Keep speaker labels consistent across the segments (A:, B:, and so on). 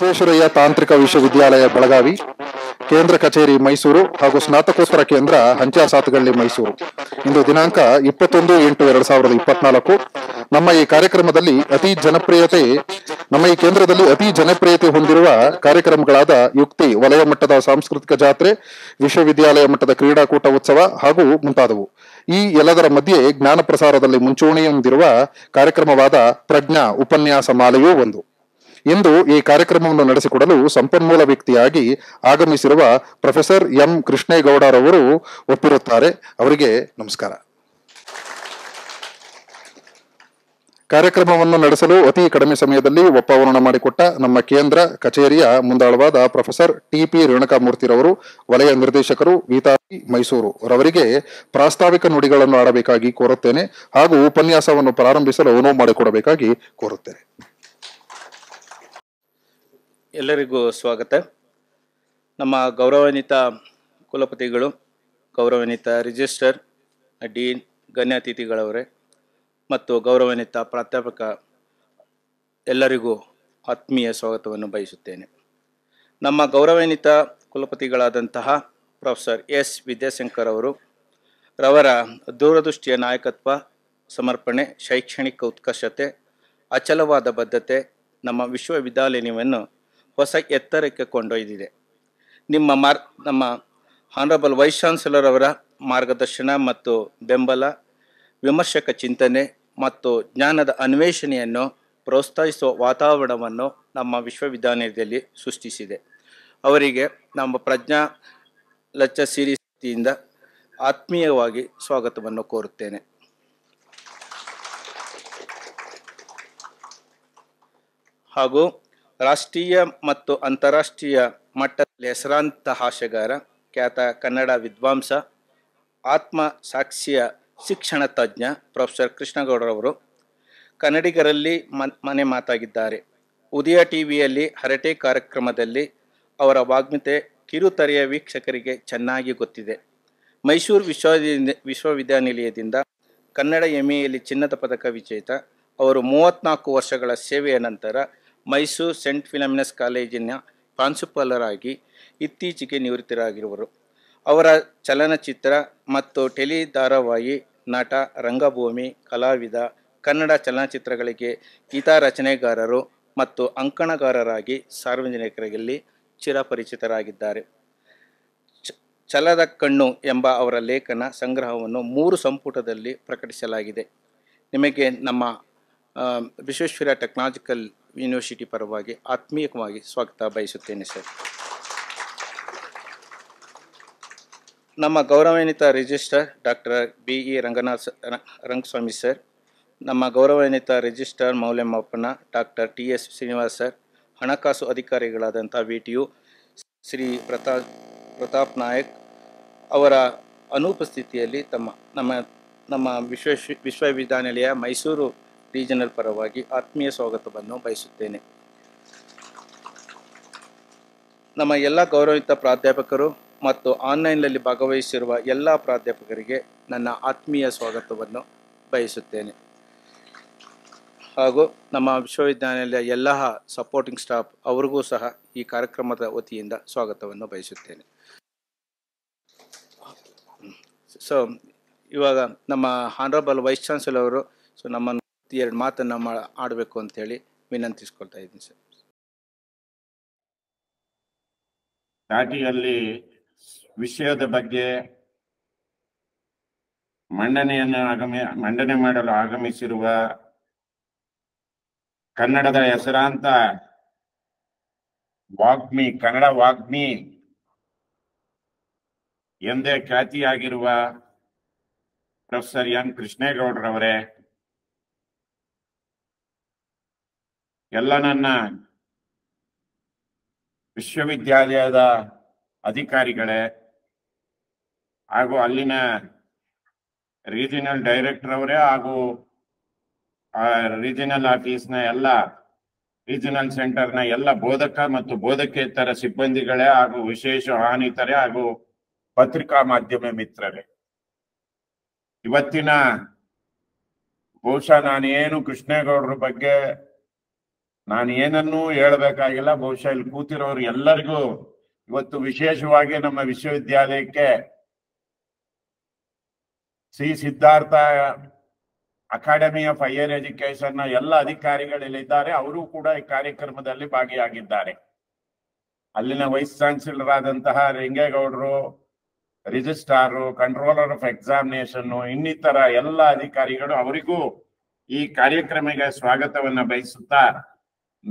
A: ವಿಶ್ವೇಶ್ವರಯ್ಯ ತಾಂತ್ರಿಕ ವಿಶ್ವವಿದ್ಯಾಲಯ ಬೆಳಗಾವಿ ಕೇಂದ್ರ ಕಚೇರಿ ಮೈಸೂರು ಹಾಗೂ ಸ್ನಾತಕೋತ್ತರ ಕೇಂದ್ರ ಹಂಚಾಸಾತ್ಗಳ್ಳಿ ಮೈಸೂರು ಇಂದು ದಿನಾಂಕ ಇಪ್ಪತ್ತೊಂದು ಎಂಟು ಎರಡ್ ಸಾವಿರದ ಇಪ್ಪತ್ನಾಲ್ಕು ನಮ್ಮ ಈ ಕಾರ್ಯಕ್ರಮದಲ್ಲಿ ಅತಿ ಜನಪ್ರಿಯತೆ ನಮ್ಮ ಈ ಕೇಂದ್ರದಲ್ಲಿ ಅತಿ ಜನಪ್ರಿಯತೆ ಹೊಂದಿರುವ ಕಾರ್ಯಕ್ರಮಗಳಾದ ಯುಕ್ತಿ ವಲಯ ಮಟ್ಟದ ಸಾಂಸ್ಕೃತಿಕ ಜಾತ್ರೆ ವಿಶ್ವವಿದ್ಯಾಲಯ ಮಟ್ಟದ ಕ್ರೀಡಾಕೂಟ ಉತ್ಸವ ಹಾಗೂ ಮುಂತಾದವು ಈ ಎಲ್ಲದರ ಮಧ್ಯೆ ಜ್ಞಾನ ಪ್ರಸಾರದಲ್ಲಿ ಮುಂಚೂಣಿ ಹೊಂದಿರುವ ಕಾರ್ಯಕ್ರಮವಾದ ಪ್ರಜ್ಞಾ ಉಪನ್ಯಾಸ ಮಾಲೆಯೂ ಒಂದು ಇಂದು ಈ ಕಾರ್ಯಕ್ರಮವನ್ನು ನಡೆಸಿಕೊಡಲು ಸಂಪನ್ಮೂಲ ವ್ಯಕ್ತಿಯಾಗಿ ಆಗಮಿಸಿರುವ ಪ್ರೊಫೆಸರ್ ಎಂ ಕೃಷ್ಣೇಗೌಡರವರು ಒಪ್ಪಿರುತ್ತಾರೆ ಅವರಿಗೆ ನಮಸ್ಕಾರ ಕಾರ್ಯಕ್ರಮವನ್ನು ನಡೆಸಲು ಅತಿ ಕಡಿಮೆ ಸಮಯದಲ್ಲಿ ಒಪ್ಪವರಣ ಮಾಡಿಕೊಟ್ಟ ನಮ್ಮ ಕೇಂದ್ರ ಕಚೇರಿಯ ಮುಂದಾಳವಾದ ಪ್ರೊಫೆಸರ್ ಟಿಪಿ ರೇಣುಕಾಮೂರ್ತಿರವರು ವಲಯ ನಿರ್ದೇಶಕರು ವೀತಾಪಿ ಮೈಸೂರು ರವರಿಗೆ ಪ್ರಾಸ್ತಾವಿಕ ನುಡಿಗಳನ್ನು ಆಡಬೇಕಾಗಿ ಕೋರುತ್ತೇನೆ ಹಾಗೂ ಉಪನ್ಯಾಸವನ್ನು ಪ್ರಾರಂಭಿಸಲು ಅನುವು ಮಾಡಿಕೊಡಬೇಕಾಗಿ ಕೋರುತ್ತೇನೆ
B: ಎಲ್ಲರಿಗೂ ಸ್ವಾಗತ ನಮ್ಮ ಗೌರವಾನ್ವಿತ ಕುಲಪತಿಗಳು ಗೌರವಾನ್ವಿತ ರಿಜಿಸ್ಟರ್ ಡೀನ್ ಗಣ್ಯಾತಿಥಿಗಳವರೇ ಮತ್ತು ಗೌರವಾನ್ವಿತ ಪ್ರಾಧ್ಯಾಪಕ ಎಲ್ಲರಿಗೂ ಆತ್ಮೀಯ ಸ್ವಾಗತವನ್ನು ಬಯಸುತ್ತೇನೆ ನಮ್ಮ ಗೌರವಾನ್ವಿತ ಕುಲಪತಿಗಳಾದಂತಹ ಪ್ರೊಫೆಸರ್ ಎಸ್ ವಿದ್ಯಾಶಂಕರ್ ಅವರು ರವರ ದೂರದೃಷ್ಟಿಯ ನಾಯಕತ್ವ ಸಮರ್ಪಣೆ ಶೈಕ್ಷಣಿಕ ಉತ್ಕರ್ಷತೆ ಅಚಲವಾದ ಬದ್ಧತೆ ನಮ್ಮ ವಿಶ್ವವಿದ್ಯಾಲಯವನ್ನು ಹೊಸ ಎತ್ತರಕ್ಕೆ ಕೊಂಡೊಯ್ದಿದೆ ನಿಮ್ಮ ಮಾರ್ ನಮ್ಮ ಹಾನರಬಲ್ ವೈಸ್ ಚಾನ್ಸಲರ್ ಅವರ ಮಾರ್ಗದರ್ಶನ ಮತ್ತು ಬೆಂಬಲ ವಿಮರ್ಶಕ ಚಿಂತನೆ ಮತ್ತು ಜ್ಞಾನದ ಅನ್ವೇಷಣೆಯನ್ನು ಪ್ರೋತ್ಸಾಹಿಸುವ ವಾತಾವರಣವನ್ನು ನಮ್ಮ ವಿಶ್ವವಿದ್ಯಾನಿಲಯದಲ್ಲಿ ಸೃಷ್ಟಿಸಿದೆ ಅವರಿಗೆ ನಮ್ಮ ಪ್ರಜ್ಞಾ ಲಚ್ಚ ಸಿರಿಯಿಂದ ಆತ್ಮೀಯವಾಗಿ ಸ್ವಾಗತವನ್ನು ಕೋರುತ್ತೇನೆ ಹಾಗೂ ರಾಷ್ಟ್ರೀಯ ಮತ್ತು ಅಂತಾರಾಷ್ಟ್ರೀಯ ಮಟ್ಟದಲ್ಲಿ ಹೆಸರಾಂತ ಹಾಸ್ಯಗಾರ ಖ್ಯಾತ ಕನ್ನಡ ವಿದ್ವಾಂಸ ಆತ್ಮ ಸಾಕ್ಷಿಯ ಶಿಕ್ಷಣ ತಜ್ಞ ಪ್ರೊಫೆಸರ್ ಕೃಷ್ಣಗೌಡರವರು ಕನ್ನಡಿಗರಲ್ಲಿ ಮನೆ ಮಾತಾಗಿದ್ದಾರೆ ಉದಯ ಟಿವಿಯಲ್ಲಿ ಹರಟೆ ಕಾರ್ಯಕ್ರಮದಲ್ಲಿ ಅವರ ವಾಗ್ಮಿತೆ ಕಿರುತೆರೆಯ ವೀಕ್ಷಕರಿಗೆ ಚೆನ್ನಾಗಿ ಗೊತ್ತಿದೆ ಮೈಸೂರು ವಿಶ್ವವಿದ್ಯ ವಿಶ್ವವಿದ್ಯಾನಿಲಯದಿಂದ ಕನ್ನಡ ಯಲ್ಲಿ ಚಿನ್ನದ ಪದಕ ವಿಜೇತ ಅವರು ಮೂವತ್ನಾಲ್ಕು ವರ್ಷಗಳ ಸೇವೆಯ ನಂತರ ಮೈಸೂರು ಸೆಂಟ್ ಫಿಲಮಿನಸ್ ಕಾಲೇಜಿನ ಪ್ರಾಂಶುಪಾಲರಾಗಿ ಇತ್ತೀಚೆಗೆ ನಿವೃತ್ತರಾಗಿರುವರು ಅವರ ಚಲನಚಿತ್ರ ಮತ್ತು ಟೆಲಿ ಧಾರಾವಾಹಿ ನಟ ರಂಗಭೂಮಿ ಕಲಾವಿದ ಕನ್ನಡ ಚಲನಚಿತ್ರಗಳಿಗೆ ಗೀತಾ ರಚನೆಗಾರರು ಮತ್ತು ಅಂಕಣಗಾರರಾಗಿ ಸಾರ್ವಜನಿಕರಲ್ಲಿ ಚಿರಪರಿಚಿತರಾಗಿದ್ದಾರೆ ಛಲದ ಕಣ್ಣು ಎಂಬ ಅವರ ಲೇಖನ ಸಂಗ್ರಹವನ್ನು ಮೂರು ಸಂಪುಟದಲ್ಲಿ ಪ್ರಕಟಿಸಲಾಗಿದೆ ನಿಮಗೆ ನಮ್ಮ ವಿಶ್ವೇಶ್ವರ ಟೆಕ್ನಾಲಜಿಕಲ್ ಯೂನಿವರ್ಸಿಟಿ ಪರವಾಗಿ ಆತ್ಮೀಯವಾಗಿ ಸ್ವಾಗತ ಬಯಸುತ್ತೇನೆ ಸರ್ ನಮ್ಮ ಗೌರವಾನ್ವಿತ register doctor B E Ranganath Rangaswamy sir ನಮ್ಮ ಗೌರವಾನ್ವಿತ ರಿಜಿಸ್ಟರ್ ಮೌಲ್ಯಮಾಪನ doctor T S Srinivas sir ಹಣಕಾಸು ಅಧಿಕಾರಿಗಳಾದಂಥ ವಿ ಟಿ ಯು ಶ್ರೀ ಪ್ರತಾ ಪ್ರತಾಪ್ ನಾಯಕ್ ಅವರ ಅನುಪಸ್ಥಿತಿಯಲ್ಲಿ ತಮ್ಮ ನಮ್ಮ ನಮ್ಮ ವಿಶ್ವ ವಿಶ್ವವಿದ್ಯಾನಿಲಯ ಮೈಸೂರು ರೀಜನಲ್ ಪರವಾಗಿ ಆತ್ಮೀಯ ಸ್ವಾಗತವನ್ನು ಬಯಸುತ್ತೇನೆ ನಮ್ಮ ಎಲ್ಲ ಗೌರವಿತ ಪ್ರಾಧ್ಯಾಪಕರು ಮತ್ತು ಆನ್ಲೈನ್ನಲ್ಲಿ ಭಾಗವಹಿಸಿರುವ ಎಲ್ಲ ಪ್ರಾಧ್ಯಾಪಕರಿಗೆ ನನ್ನ ಆತ್ಮೀಯ ಸ್ವಾಗತವನ್ನು ಬಯಸುತ್ತೇನೆ ಹಾಗೂ ನಮ್ಮ ವಿಶ್ವವಿದ್ಯಾನಿಲಯ ಎಲ್ಲ ಸಪೋರ್ಟಿಂಗ್ ಸ್ಟಾಫ್ ಅವರಿಗೂ ಸಹ ಈ ಕಾರ್ಯಕ್ರಮದ ವತಿಯಿಂದ ಸ್ವಾಗತವನ್ನು ಬಯಸುತ್ತೇನೆ ಸೊ ಇವಾಗ ನಮ್ಮ ಹಾನರಬಲ್ ವೈಸ್ ಚಾನ್ಸಲರ್ ಅವರು ಸೊ ನಮ್ಮನ್ನು ಎರಡು ಮಾತನ್ನು ಮಾ ಆಡಬೇಕು ಅಂಥೇಳಿ ವಿನಂತಿಸ್ಕೊಳ್ತಾ ಇದ್ದೀನಿ ಸರ್ ಅಲ್ಲಿ ವಿಷಯದ ಬಗ್ಗೆ
C: ಮಂಡನೆಯನ್ನು ಆಗಮಿ ಮಂಡನೆ ಮಾಡಲು ಆಗಮಿಸಿರುವ ಕನ್ನಡದ ಹೆಸರಾಂತ ವಾಗ್ಮಿ ಕನ್ನಡ ವಾಗ್ಮಿ ಎಂದೇ ಖ್ಯಾತಿಯಾಗಿರುವ ಪ್ರೊಫೆಸರ್ ಎನ್ ಕೃಷ್ಣೇಗೌಡರವರೇ ಎಲ್ಲ ನನ್ನ ವಿಶ್ವವಿದ್ಯಾಲಯದ ಅಧಿಕಾರಿಗಳೇ ಹಾಗೂ ಅಲ್ಲಿನ ರೀಜನಲ್ ಡೈರೆಕ್ಟರ್ ಅವರೇ ಹಾಗೂ ರೀಜನಲ್ ಆಫೀಸ್ನ ಎಲ್ಲ ರೀಜನಲ್ ಸೆಂಟರ್ನ ಎಲ್ಲ ಬೋಧಕ ಮತ್ತು ಬೋಧಕೇತರ ಸಿಬ್ಬಂದಿಗಳೇ ಹಾಗೂ ವಿಶೇಷ ಆನಿತರೆ ಹಾಗೂ ಪತ್ರಿಕಾ ಮಾಧ್ಯಮ ಮಿತ್ರರೇ ಇವತ್ತಿನ ಬಹುಶಃ ನಾನೇನು ಕೃಷ್ಣೇಗೌಡರ ಬಗ್ಗೆ ನಾನು ಏನನ್ನೂ ಹೇಳಬೇಕಾಗಿಲ್ಲ ಬಹುಶಃ ಇಲ್ಲಿ ಕೂತಿರೋರು ಎಲ್ಲರಿಗೂ ಇವತ್ತು ವಿಶೇಷವಾಗಿ ನಮ್ಮ ವಿಶ್ವವಿದ್ಯಾಲಯಕ್ಕೆ ಸಿ Siddhartha academy of higher education ನ ಎಲ್ಲ ಅಧಿಕಾರಿಗಳಿದ್ದಾರೆ ಅವರು ಕೂಡ ಈ ಕಾರ್ಯಕ್ರಮದಲ್ಲಿ ಭಾಗಿಯಾಗಿದ್ದಾರೆ ಅಲ್ಲಿನ ವೈಸ್ ಚಾನ್ಸಲರ್ ಆದಂತಹ ರೆಂಗೇಗೌಡರು ರಿಜಿಸ್ಟ್ರಾರು ಕಂಟ್ರೋಲರ್ ಆಫ್ ಎಕ್ಸಾಮಿನೇಷನ್ ಇನ್ನಿತರ ಎಲ್ಲ ಅಧಿಕಾರಿಗಳು ಅವರಿಗೂ ಈ ಕಾರ್ಯಕ್ರಮಕ್ಕೆ ಸ್ವಾಗತವನ್ನು ಬಯಸುತ್ತಾ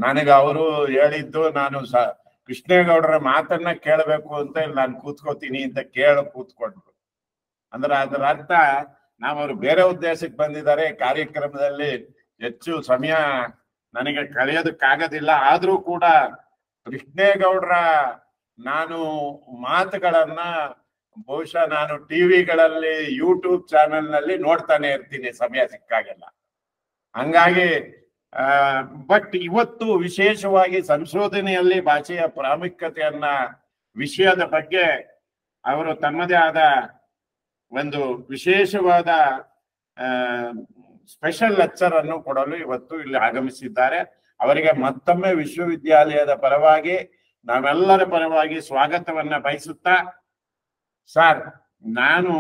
C: ನನಗೆ ಅವರು ಹೇಳಿದ್ದು ನಾನು ಸ ಕೃಷ್ಣೇಗೌಡರ ಮಾತನ್ನ ಕೇಳಬೇಕು ಅಂತ ಇಲ್ಲಿ ನಾನು ಕೂತ್ಕೋತೀನಿ ಅಂತ ಕೇಳ ಕೂತ್ಕೊಂಡ್ರು ಅಂದ್ರೆ ಅದರ ಅರ್ಥ ನಾವು ಬೇರೆ ಉದ್ದೇಶಕ್ಕೆ ಬಂದಿದ್ದಾರೆ ಕಾರ್ಯಕ್ರಮದಲ್ಲಿ ಹೆಚ್ಚು ಸಮಯ ನನಗೆ ಕಳೆಯೋದಕ್ಕಾಗೋದಿಲ್ಲ ಆದ್ರೂ ಕೂಡ ಕೃಷ್ಣೇಗೌಡರ ನಾನು ಮಾತುಗಳನ್ನ ಬಹುಶಃ ನಾನು ಟಿವಿಗಳಲ್ಲಿ ಯೂಟ್ಯೂಬ್ ಚಾನೆಲ್ ನಲ್ಲಿ ನೋಡ್ತಾನೆ ಇರ್ತೀನಿ ಸಮಯ ಸಿಕ್ಕಾಗೆಲ್ಲ ಹಂಗಾಗಿ ಬಟ್ ಇವತ್ತು ವಿಶೇಷವಾಗಿ ಸಂಶೋಧನೆಯಲ್ಲಿ ಭಾಷೆಯ ಪ್ರಾಮುಖ್ಯತೆಯನ್ನ ವಿಷಯದ ಬಗ್ಗೆ ಅವರು ತಮ್ಮದೇ ಆದ ಒಂದು ವಿಶೇಷವಾದ ಸ್ಪೆಷಲ್ ಲೆಕ್ಚರ್ ಅನ್ನು ಕೊಡಲು ಇವತ್ತು ಇಲ್ಲಿ ಆಗಮಿಸಿದ್ದಾರೆ ಅವರಿಗೆ ಮತ್ತೊಮ್ಮೆ ವಿಶ್ವವಿದ್ಯಾಲಯದ ಪರವಾಗಿ ನಾವೆಲ್ಲರ ಪರವಾಗಿ ಸ್ವಾಗತವನ್ನ ಬಯಸುತ್ತಾ ಸರ್ ನಾನು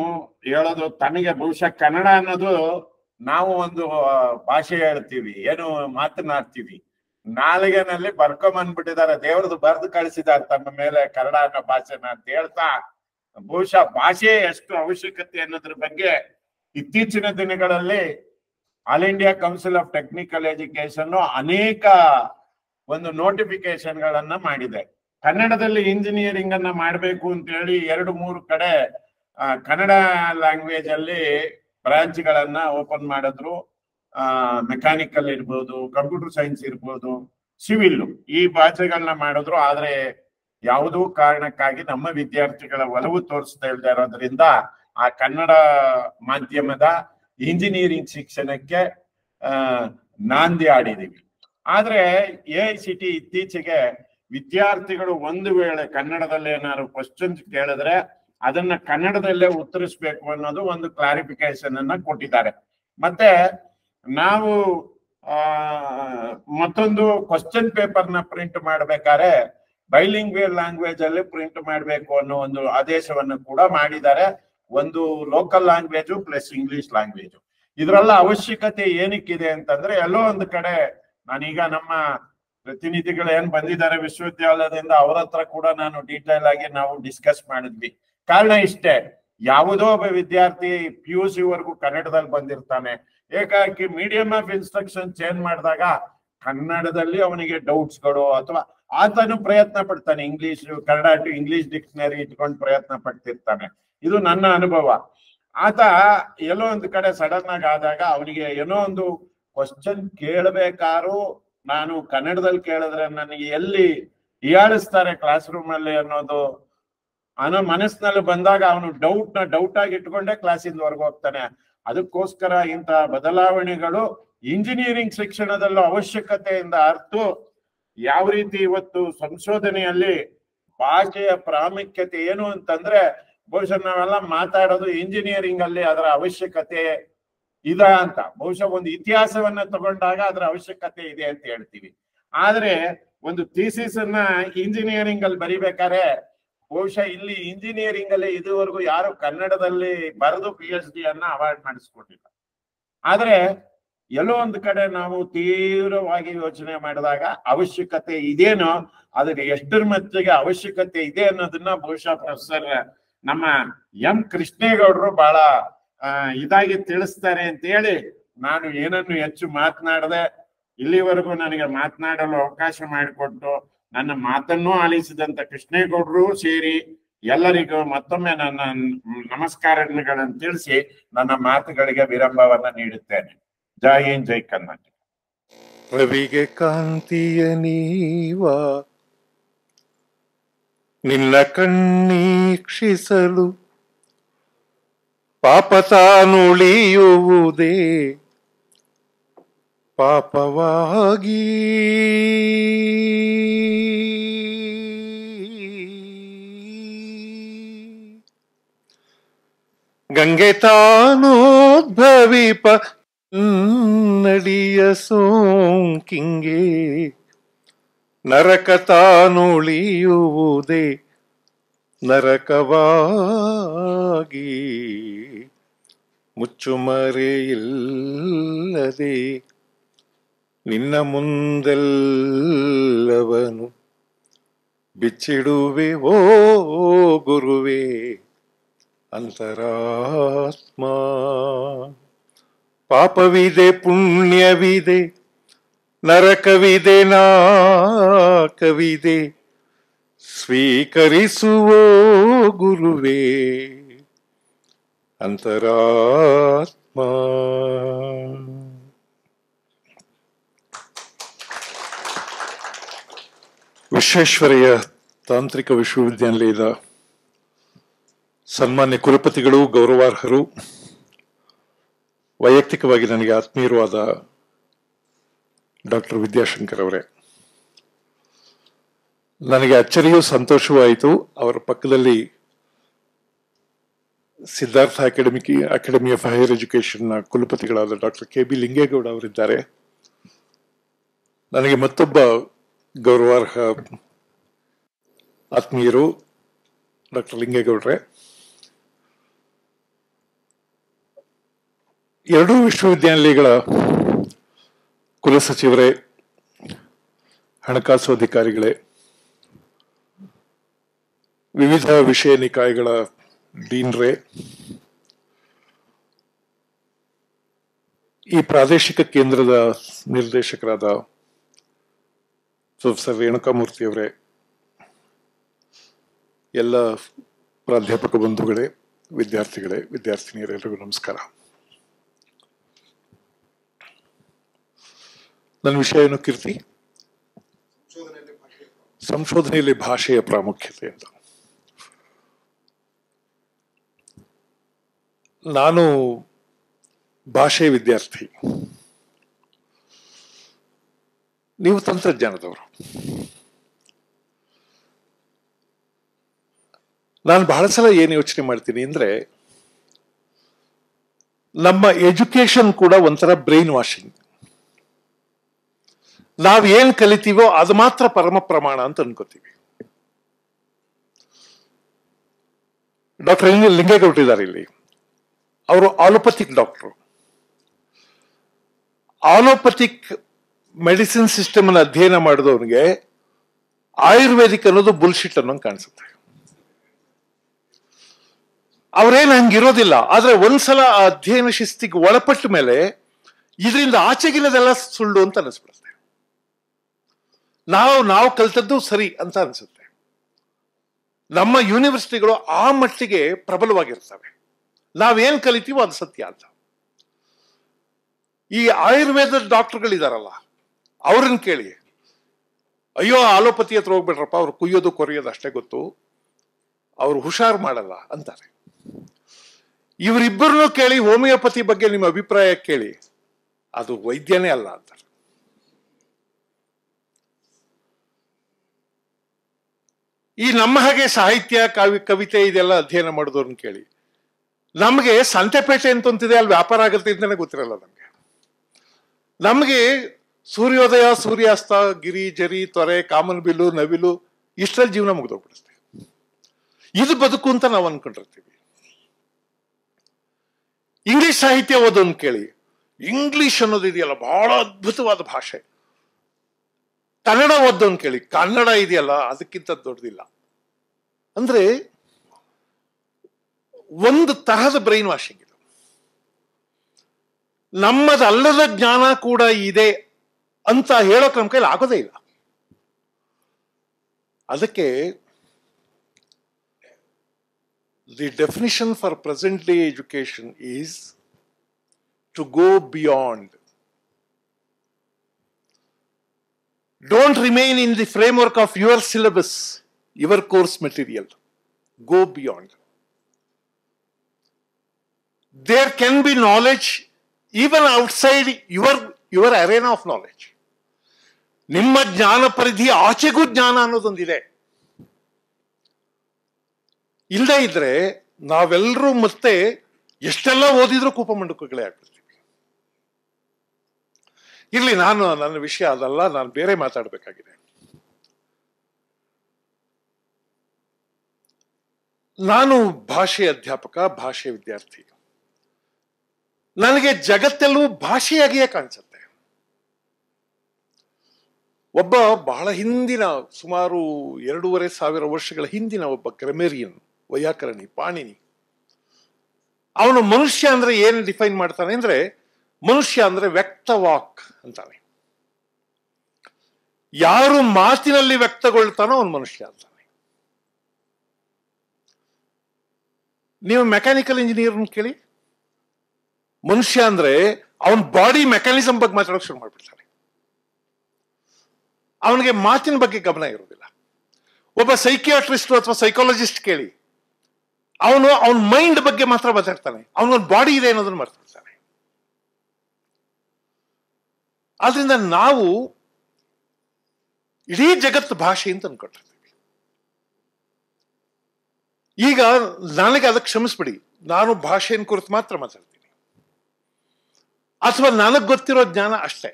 C: ಹೇಳೋದು ತನಗೆ ಬಹುಶಃ ಕನ್ನಡ ಅನ್ನೋದು ನಾವು ಒಂದು ಭಾಷೆ ಹೇಳ್ತೀವಿ ಏನು ಮಾತನಾಡ್ತೀವಿ ನಾಲಿಗೆನಲ್ಲಿ ಬರ್ಕೊಂಬಂದ್ಬಿಟ್ಟಿದ್ದಾರೆ ದೇವ್ರದ್ದು ಬರ್ದು ಕಳಿಸಿದ್ದಾರೆ ತಮ್ಮ ಮೇಲೆ ಕನ್ನಡ ಅನ್ನೋ ಭಾಷೆನ ಅಂತ ಹೇಳ್ತಾ ಬಹುಶಃ ಭಾಷೆ ಎಷ್ಟು ಅವಶ್ಯಕತೆ ಅನ್ನೋದ್ರ ಬಗ್ಗೆ ಇತ್ತೀಚಿನ ದಿನಗಳಲ್ಲಿ all India council of technical education ಅನೇಕ ಒಂದು ನೋಟಿಫಿಕೇಶನ್ ಗಳನ್ನ ಮಾಡಿದೆ ಕನ್ನಡದಲ್ಲಿ ಇಂಜಿನಿಯರಿಂಗ್ ಅನ್ನ ಮಾಡಬೇಕು ಅಂತ ಹೇಳಿ ಎರಡು ಮೂರು ಕಡೆ ಕನ್ನಡ ಲ್ಯಾಂಗ್ವೇಜ್ ಅಲ್ಲಿ ಬ್ರಾಂಚ್ ಓಪನ್ ಮಾಡಿದ್ರು ಮೆಕ್ಯಾನಿಕಲ್ ಇರ್ಬೋದು ಕಂಪ್ಯೂಟರ್ ಸೈನ್ಸ್ ಇರ್ಬೋದು ಸಿವಿಲ್ ಈ ಭಾಷೆಗಳನ್ನ ಮಾಡಿದ್ರು ಆದ್ರೆ ಯಾವುದೋ ಕಾರಣಕ್ಕಾಗಿ ನಮ್ಮ ವಿದ್ಯಾರ್ಥಿಗಳ ಒಲವು ತೋರಿಸ್ತಾ ಇಲ್ದೇ ಇರೋದ್ರಿಂದ ಆ ಕನ್ನಡ ಮಾಧ್ಯಮದ ಇಂಜಿನಿಯರಿಂಗ್ ಶಿಕ್ಷಣಕ್ಕೆ ನಾಂದಿ ಆಡಿದೀವಿ ಆದ್ರೆ ಎ ಐ ಸಿ ಟಿ ಇತ್ತೀಚೆಗೆ ವಿದ್ಯಾರ್ಥಿಗಳು ಒಂದು ವೇಳೆ ಕನ್ನಡದಲ್ಲಿ ಏನಾದ್ರು ಕ್ವಶನ್ಸ್ ಕೇಳಿದ್ರೆ ಅದನ್ನ ಕನ್ನಡದಲ್ಲೇ ಉತ್ತರಿಸಬೇಕು ಅನ್ನೋದು ಒಂದು ಕ್ಲಾರಿಫಿಕೇಶನ್ ಅನ್ನ ಕೊಟ್ಟಿದ್ದಾರೆ ಮತ್ತೆ ನಾವು ಆ ಮತ್ತೊಂದು ಕ್ವಶನ್ ಪೇಪರ್ನ ಪ್ರಿಂಟ್ ಮಾಡ್ಬೇಕಾದ್ರೆ ಬೈಲಿಂಗ್ ಲ್ಯಾಂಗ್ವೇಜ್ ಅಲ್ಲಿ ಪ್ರಿಂಟ್ ಮಾಡಬೇಕು ಅನ್ನೋ ಒಂದು ಆದೇಶವನ್ನು ಕೂಡ ಮಾಡಿದ್ದಾರೆ ಒಂದು local language plus English language ಇದರಲ್ಲ ಅವಶ್ಯಕತೆ ಏನಕ್ಕಿದೆ ಅಂತಂದ್ರೆ ಎಲ್ಲೋ ಒಂದು ಕಡೆ ನಾನೀಗ ನಮ್ಮ ಪ್ರತಿನಿಧಿಗಳು ಏನ್ ಬಂದಿದ್ದಾರೆ ವಿಶ್ವವಿದ್ಯಾಲಯದಿಂದ ಅವ್ರ ಹತ್ರ ಕೂಡ ನಾನು ಡೀಟೇಲ್ ಆಗಿ ನಾವು ಡಿಸ್ಕಸ್ ಮಾಡಿದ್ವಿ ಕಾರಣ ಇಷ್ಟೇ ಯಾವುದೋ ಒಬ್ಬ ವಿದ್ಯಾರ್ಥಿ ಪಿ ಯು ಸಿ ವರೆಗೂ ಕನ್ನಡದಲ್ಲಿ ಬಂದಿರ್ತಾನೆ ಏಕಾಕಿ ಮೀಡಿಯಂ ಆಫ್ ಇನ್ಸ್ಟ್ರಕ್ಷನ್ ಚೇಂಜ್ ಮಾಡಿದಾಗ ಕನ್ನಡದಲ್ಲಿ ಅವನಿಗೆ ಡೌಟ್ಸ್ಗಳು ಅಥವಾ ಆತನು ಪ್ರಯತ್ನ ಪಡ್ತಾನೆ English Kannada to English dictionary ಇಟ್ಕೊಂಡು ಪ್ರಯತ್ನ ಪಡ್ತಿರ್ತಾನೆ ಇದು ನನ್ನ ಅನುಭವ ಆತ ಎಲ್ಲೋ ಒಂದು ಕಡೆ ಸಡನ್ ಆಗಿ ಆದಾಗ ಅವನಿಗೆ ಏನೋ ಒಂದು ಕ್ವಶನ್ ಕೇಳಬೇಕಾದ್ರು ನಾನು ಕನ್ನಡದಲ್ಲಿ ಕೇಳಿದ್ರೆ ನನಗೆ ಎಲ್ಲಿ ಹೀಯಾಳಿಸ್ತಾರೆ ಕ್ಲಾಸ್ ರೂಮ್ ಅಲ್ಲಿ ಅನ್ನೋದು ಅನ್ನೋ ಮನಸ್ಸಿನಲ್ಲಿ ಬಂದಾಗ ಅವನು ಡೌಟ್ ನ ಡೌಟ್ ಆಗಿ ಇಟ್ಕೊಂಡೆ ಕ್ಲಾಸಿಂದ ಹೊರಗೆ ಹೋಗ್ತಾನೆ ಅದಕ್ಕೋಸ್ಕರ ಇಂತಹ ಬದಲಾವಣೆಗಳು ಇಂಜಿನಿಯರಿಂಗ್ ಶಿಕ್ಷಣದಲ್ಲೂ ಅವಶ್ಯಕತೆಯಿಂದ ಅರ್ತು ಯಾವ ರೀತಿ ಇವತ್ತು ಸಂಶೋಧನೆಯಲ್ಲಿ ಭಾಷೆಯ ಪ್ರಾಮುಖ್ಯತೆ ಏನು ಅಂತಂದ್ರೆ ಬಹುಶಃ ನಾವೆಲ್ಲ ಮಾತಾಡೋದು ಇಂಜಿನಿಯರಿಂಗ್ ಅಲ್ಲಿ ಅದರ ಅವಶ್ಯಕತೆ ಇದ ಅಂತ ಬಹುಶಃ ಒಂದು ಇತಿಹಾಸವನ್ನ ತಗೊಂಡಾಗ ಅದರ ಅವಶ್ಯಕತೆ ಇದೆ ಅಂತ ಹೇಳ್ತೀವಿ ಆದ್ರೆ ಒಂದು ಥೀಸಿಸ್ ಅನ್ನ ಇಂಜಿನಿಯರಿಂಗ್ ಅಲ್ಲಿ ಬರಿಬೇಕಾದ್ರೆ ಬಹುಶಃ ಇಲ್ಲಿ ಇಂಜಿನಿಯರಿಂಗ್ ಅಲ್ಲಿ ಇದುವರೆಗೂ ಯಾರು ಕನ್ನಡದಲ್ಲಿ ಬರೆದು ಪಿ ಎಚ್ ಡಿ ಅನ್ನ ಅವಾರ್ಡ್ ಮಾಡಿಸ್ಕೊಟ್ಟಿಲ್ಲ ಆದ್ರೆ ಎಲ್ಲೋ ಒಂದು ಕಡೆ ನಾವು ತೀವ್ರವಾಗಿ ಯೋಚನೆ ಮಾಡಿದಾಗ ಅವಶ್ಯಕತೆ ಇದೇನೋ ಅದಕ್ಕೆ ಎಷ್ಟರ ಮಟ್ಟಿಗೆ ಅವಶ್ಯಕತೆ ಇದೆ ಅನ್ನೋದನ್ನ ಬಹುಶಃ ಪ್ರೊಫೆಸರ್ ನಮ್ಮ ಎಂ ಕೃಷ್ಣೇಗೌಡರು ಬಹಳ ಇದಾಗಿ ತಿಳಿಸ್ತಾರೆ ಅಂತ ಹೇಳಿ ನಾನು ಏನನ್ನು ಹೆಚ್ಚು ಮಾತನಾಡದೆ ಇಲ್ಲಿವರೆಗೂ ನನಗೆ ಮಾತನಾಡಲು ಅವಕಾಶ ಮಾಡಿಕೊಟ್ಟು ನನ್ನ ಮಾತನ್ನು ಆಲಿಸಿದಂತ ಕೃಷ್ಣೇಗೌಡರು ಸೇರಿ ಎಲ್ಲರಿಗೂ ಮತ್ತೊಮ್ಮೆ ನನ್ನ ನಮಸ್ಕಾರಗಳನ್ನು ತಿಳಿಸಿ ನನ್ನ ಮಾತುಗಳಿಗೆ ವಿರಂಭವನ್ನ ನೀಡುತ್ತೇನೆ ಜೈ ಹಿಂದ್ ಜೈ
D: ಕರ್ನಾಟಕ ರವಿಗೆ ಕಾಂತಿಯ ನೀವ ನಿನ್ನ ಕಣ್ಣೀಕ್ಷಿಸಲು ಪಾಪ ತಾನುಳಿಯುವುದೇ ಪಾಪವಾಗಿ ಗಂಗೆ ತಾನೋದ್ಭವಿಪ ನಡಿಯ ಸೋಂಕಿಂಗೆ ನರಕ ತಾನುಳಿಯುವುದೇ ನರಕವಾಗಿ ಇಲ್ಲದೆ ನಿನ್ನ ಮುಂದೆಲ್ಲವನು ಬಿಚ್ಚಿಡುವೆ ಓ ಗುರುವೇ ಅಂತರಾತ್ಮ ಪಾಪವಿದೆ ಪುಣ್ಯವಿದೆ ನರಕವಿದೆ ನಾಕವಿದೆ ಸ್ವೀಕರಿಸುವೋ ಗುರುವೇ ಅಂತರಾತ್ಮ ವಿಶ್ವೇಶ್ವರಯ್ಯ ತಾಂತ್ರಿಕ ವಿಶ್ವವಿದ್ಯಾನಿಲಯದ ಸನ್ಮಾನ್ಯ ಕುಲಪತಿಗಳು ಗೌರವಾರ್ಹರು ವೈಯಕ್ತಿಕವಾಗಿ ನನಗೆ ಆತ್ಮೀಯರು ಆದ ಡಾಕ್ಟರ್ ವಿದ್ಯಾಶಂಕರ್ ಅವರೇ ನನಗೆ ಅಚ್ಚರಿಯೂ ಸಂತೋಷವೂ ಆಯಿತು ಅವರ ಪಕ್ಕದಲ್ಲಿ Siddhartha academy academy of higher ಎಜುಕೇಷನ್ನ ಕುಲಪತಿಗಳಾದ ಡಾಕ್ಟರ್ ಕೆ ಬಿ ಲಿಂಗೇಗೌಡ ಅವರಿದ್ದಾರೆ ನನಗೆ ಮತ್ತೊಬ್ಬ ಗೌರವಾರ್ಹ ಆತ್ಮೀಯರು ಡಾಕ್ಟರ್ ಲಿಂಗೇಗೌಡ್ರೆ ಎರಡೂ ವಿಶ್ವವಿದ್ಯಾನಿಲಯಗಳ ಕುಲಸಚಿವರೇ ಹಣಕಾಸು ಅಧಿಕಾರಿಗಳೇ ವಿವಿಧ ವಿಷಯ ನಿಕಾಯಗಳ ಡೀನ್ರೇ ಈ ಪ್ರಾದೇಶಿಕ ಕೇಂದ್ರದ ನಿರ್ದೇಶಕರಾದ ಪ್ರೊಫೆಸರ್ ರೇಣುಕಾಮೂರ್ತಿಯವರೇ ಎಲ್ಲ ಪ್ರಾಧ್ಯಾಪಕ ಬಂಧುಗಳೇ ವಿದ್ಯಾರ್ಥಿಗಳೇ ವಿದ್ಯಾರ್ಥಿನಿಯರೆಲ್ಲರಿಗೂ ನಮಸ್ಕಾರ ನನ್ನ ವಿಷಯ ಏನು ಕೀರ್ತಿ ಸಂಶೋಧನೆಯಲ್ಲಿ ಭಾಷೆಯ ಪ್ರಾಮುಖ್ಯತೆ ಅಂತ ನಾನು ಭಾಷೆ ವಿದ್ಯಾರ್ಥಿ ನೀವು ತಂತ್ರಜ್ಞಾನದವರು ನಾನು ಬಹಳ ಸಲ ಏನು ಯೋಚನೆ ಮಾಡ್ತೀನಿ ಅಂದರೆ ನಮ್ಮ ಎಜುಕೇಶನ್ ಕೂಡ ಒಂಥರ ಬ್ರೈನ್ ವಾಷಿಂಗ್ ಏನು ಕಲಿತೀವೋ ಅದು ಮಾತ್ರ ಪರಮ ಪ್ರಮಾಣ ಅಂತ ಅನ್ಕೋತೀವಿ ಡಾಕ್ಟರ್ ಲಿಂಗೇಗೌಡರಿದ್ದಾರೆ ಇಲ್ಲಿ ಅವರು allopathic doctor allopathic medicine system ಅನ್ನು ಅಧ್ಯಯನ ಮಾಡಿದವನಿಗೆ ಆಯುರ್ವೇದಿಕ್ ಅನ್ನೋದು ಬುಲ್ಶಿಟ್ ಅನ್ನೋಂಗೆ ಕಾಣಿಸುತ್ತೆ ಅವರೇನು ಹಂಗಿರೋದಿಲ್ಲ ಆದ್ರೆ ಒಂದ್ಸಲ ಆ ಅಧ್ಯಯನ ಶಿಸ್ತಿಗೆ ಒಳಪಟ್ಟ ಮೇಲೆ ಇದರಿಂದ ಆಚೆಗಿನದೆಲ್ಲ ಸುಳ್ಳು ಅಂತ ಅನಿಸ್ಬಿಡುತ್ತೆ ನಾವು ನಾವು ಕಲ್ತದ್ದು ಸರಿ ಅಂತ ಅನಿಸುತ್ತೆ ನಮ್ಮ ಯೂನಿವರ್ಸಿಟಿಗಳು ಆ ಮಟ್ಟಿಗೆ ಪ್ರಬಲವಾಗಿರ್ತವೆ ನಾವೇನ್ ಕಲಿತೀವೋ ಅದು ಸತ್ಯ ಅಂತ ಈ ಆಯುರ್ವೇದದ ಡಾಕ್ಟರ್ಗಳಿದಾರಲ್ಲ ಅವ್ರನ್ನ ಕೇಳಿ ಅಯ್ಯೋ ಆಲೋಪತಿ ಹತ್ರ ಹೋಗ್ಬೇಡ್ರಪ್ಪ ಅವ್ರು ಕುಯ್ಯೋದು ಕೊರೆಯೋದು ಅಷ್ಟೇ ಗೊತ್ತು ಅವ್ರು ಹುಷಾರು ಮಾಡಲ್ಲ ಅಂತಾರೆ ಇವರಿಬ್ಬರನ್ನೂ ಕೇಳಿ ಹೋಮಿಯೋಪತಿ ಬಗ್ಗೆ ನಿಮ್ಮ ಅಭಿಪ್ರಾಯ ಕೇಳಿ ಅದು ವೈದ್ಯನೇ ಅಲ್ಲ ಅಂತಾರೆ ಈ ನಮ್ಮ ಹಾಗೆ ಸಾಹಿತ್ಯ ಕವಿ ಕವಿತೆ ಇದೆಲ್ಲ ಅಧ್ಯಯನ ಮಾಡಿದವ್ರನ್ನ ಕೇಳಿ ನಮಗೆ ಸಂತೆಪೇಟೆ ಅಂತಂತಿದೆ ಅಲ್ಲಿ ವ್ಯಾಪಾರ ಆಗುತ್ತೆ ಅಂತಲೇ ಗೊತ್ತಿರಲ್ಲ ನಮಗೆ ನಮಗೆ ಸೂರ್ಯೋದಯ ಸೂರ್ಯಾಸ್ತ ಗಿರಿ ಜರಿ ತೊರೆ ಕಾಮನ್ಬಿಲ್ಲು ನವಿಲು ಇಷ್ಟರಲ್ಲಿ ಜೀವನ ಮುಗ್ದೋಗ್ಬಿಡುತ್ತೆ ಇದು ಬದುಕು ಅಂತ ನಾವು ಅನ್ಕೊಂಡಿರ್ತೀವಿ ಇಂಗ್ಲಿಷ್ ಸಾಹಿತ್ಯ ಓದೋನ್ ಕೇಳಿ ಇಂಗ್ಲಿಷ್ ಅನ್ನೋದು ಇದೆಯಲ್ಲ ಬಹಳ ಅದ್ಭುತವಾದ ಭಾಷೆ ಕನ್ನಡ ಓದೋನ್ ಕೇಳಿ ಕನ್ನಡ ಇದೆಯಲ್ಲ ಅದಕ್ಕಿಂತ ದೊಡ್ಡದಿಲ್ಲ ಅಂದ್ರೆ ಒಂದು ತರಹದ ಬ್ರೈನ್ ವಾಷಿಂಗ್ ಇದು ನಮ್ಮದಲ್ಲದ ಜ್ಞಾನ ಕೂಡ ಇದೆ ಅಂತ ಹೇಳೋಕೆ ನಮ್ಮ ಕೈಲಿ ಆಗೋದೇ ಇಲ್ಲ ಅದಕ್ಕೆ the definition for present day education is to go beyond don't remain in the framework of your syllabus your course material go beyond there can be knowledge even outside your, your arena of knowledge. ನಿಮ್ಮ ಜ್ಞಾನ ಪರಿಧಿ ಆಚೆಗೂ ಜ್ಞಾನ ಅನ್ನೋದೊಂದಿದೆ ಇಲ್ಲದೆ ಇದ್ರೆ ನಾವೆಲ್ಲರೂ ಮತ್ತೆ ಎಷ್ಟೆಲ್ಲ ಓದಿದ್ರೂ ಕೂಪ ಮಂಡುಕಗಳೇ ಆಗ್ಬಿಡ್ತೀವಿ ಇಲ್ಲಿ ನಾನು ನನ್ನ ವಿಷಯ ಅದಲ್ಲ ನಾನು ಬೇರೆ ಮಾತಾಡಬೇಕಾಗಿದೆ ನಾನು ಭಾಷೆ ಅಧ್ಯಾಪಕ ಭಾಷೆ ವಿದ್ಯಾರ್ಥಿ ನನಗೆ ಜಗತ್ತೆಲ್ಲವೂ ಭಾಷೆಯಾಗಿಯೇ ಕಾಣಿಸುತ್ತೆ ಒಬ್ಬ ಬಹಳ ಹಿಂದಿನ ಸುಮಾರು ಎರಡೂವರೆ ಸಾವಿರ ವರ್ಷಗಳ ಹಿಂದಿನ ಒಬ್ಬ ಕ್ರಮೇರಿಯನ್ ವೈಯಾಕರಣಿ ಪಾಣಿನಿ ಅವನು ಮನುಷ್ಯ ಅಂದ್ರೆ ಏನು ಡಿಫೈನ್ ಮಾಡ್ತಾನೆ ಅಂದ್ರೆ ಮನುಷ್ಯ ಅಂದ್ರೆ ವ್ಯಕ್ತವಾಕ್ ಅಂತಾನೆ ಯಾರು ಮಾತಿನಲ್ಲಿ ವ್ಯಕ್ತಗೊಳ್ತಾನೋ ಅವನು ಮನುಷ್ಯ ಅಂತಾನೆ ನೀವು ಮೆಕ್ಯಾನಿಕಲ್ ಇಂಜಿನಿಯರ್ನ ಕೇಳಿ ಮನುಷ್ಯ ಅಂದ್ರೆ ಅವನ ಬಾಡಿ ಮೆಕ್ಯಾನಿಸಮ್ ಬಗ್ಗೆ ಮಾತಾಡೋಕೆ ಶುರು ಮಾಡ್ಬಿಡ್ತಾನೆ ಅವನಿಗೆ ಮಾತಿನ ಬಗ್ಗೆ ಗಮನ ಇರುವುದಿಲ್ಲ ಒಬ್ಬ ಸೈಕಿಯಾಟ್ರಿಸ್ಟ್ ಅಥವಾ ಸೈಕಾಲಜಿಸ್ಟ್ ಕೇಳಿ ಅವನು ಅವನ ಮೈಂಡ್ ಬಗ್ಗೆ ಮಾತ್ರ ಮಾತಾಡ್ತಾನೆ ಅವನೊಂದು ಬಾಡಿ ಇದೆ ಅನ್ನೋದನ್ನು ಮಾತಾಡ್ತಾನೆ ಆದ್ರಿಂದ ನಾವು ಇಡೀ ಜಗತ್ತು ಭಾಷೆ ಅಂತ ಅನ್ಕೊಂಡಿರ್ತೀವಿ ಈಗ ನನಗೆ ಅದಕ್ಕೆ ಕ್ಷಮಿಸ್ಬಿಡಿ ನಾನು ಭಾಷೆಯನ್ನು ಕುರಿತು ಮಾತ್ರ ಮಾತಾಡ್ತೀನಿ ಅಥವಾ ನನಗೆ ಗೊತ್ತಿರೋ ಜ್ಞಾನ ಅಷ್ಟೇ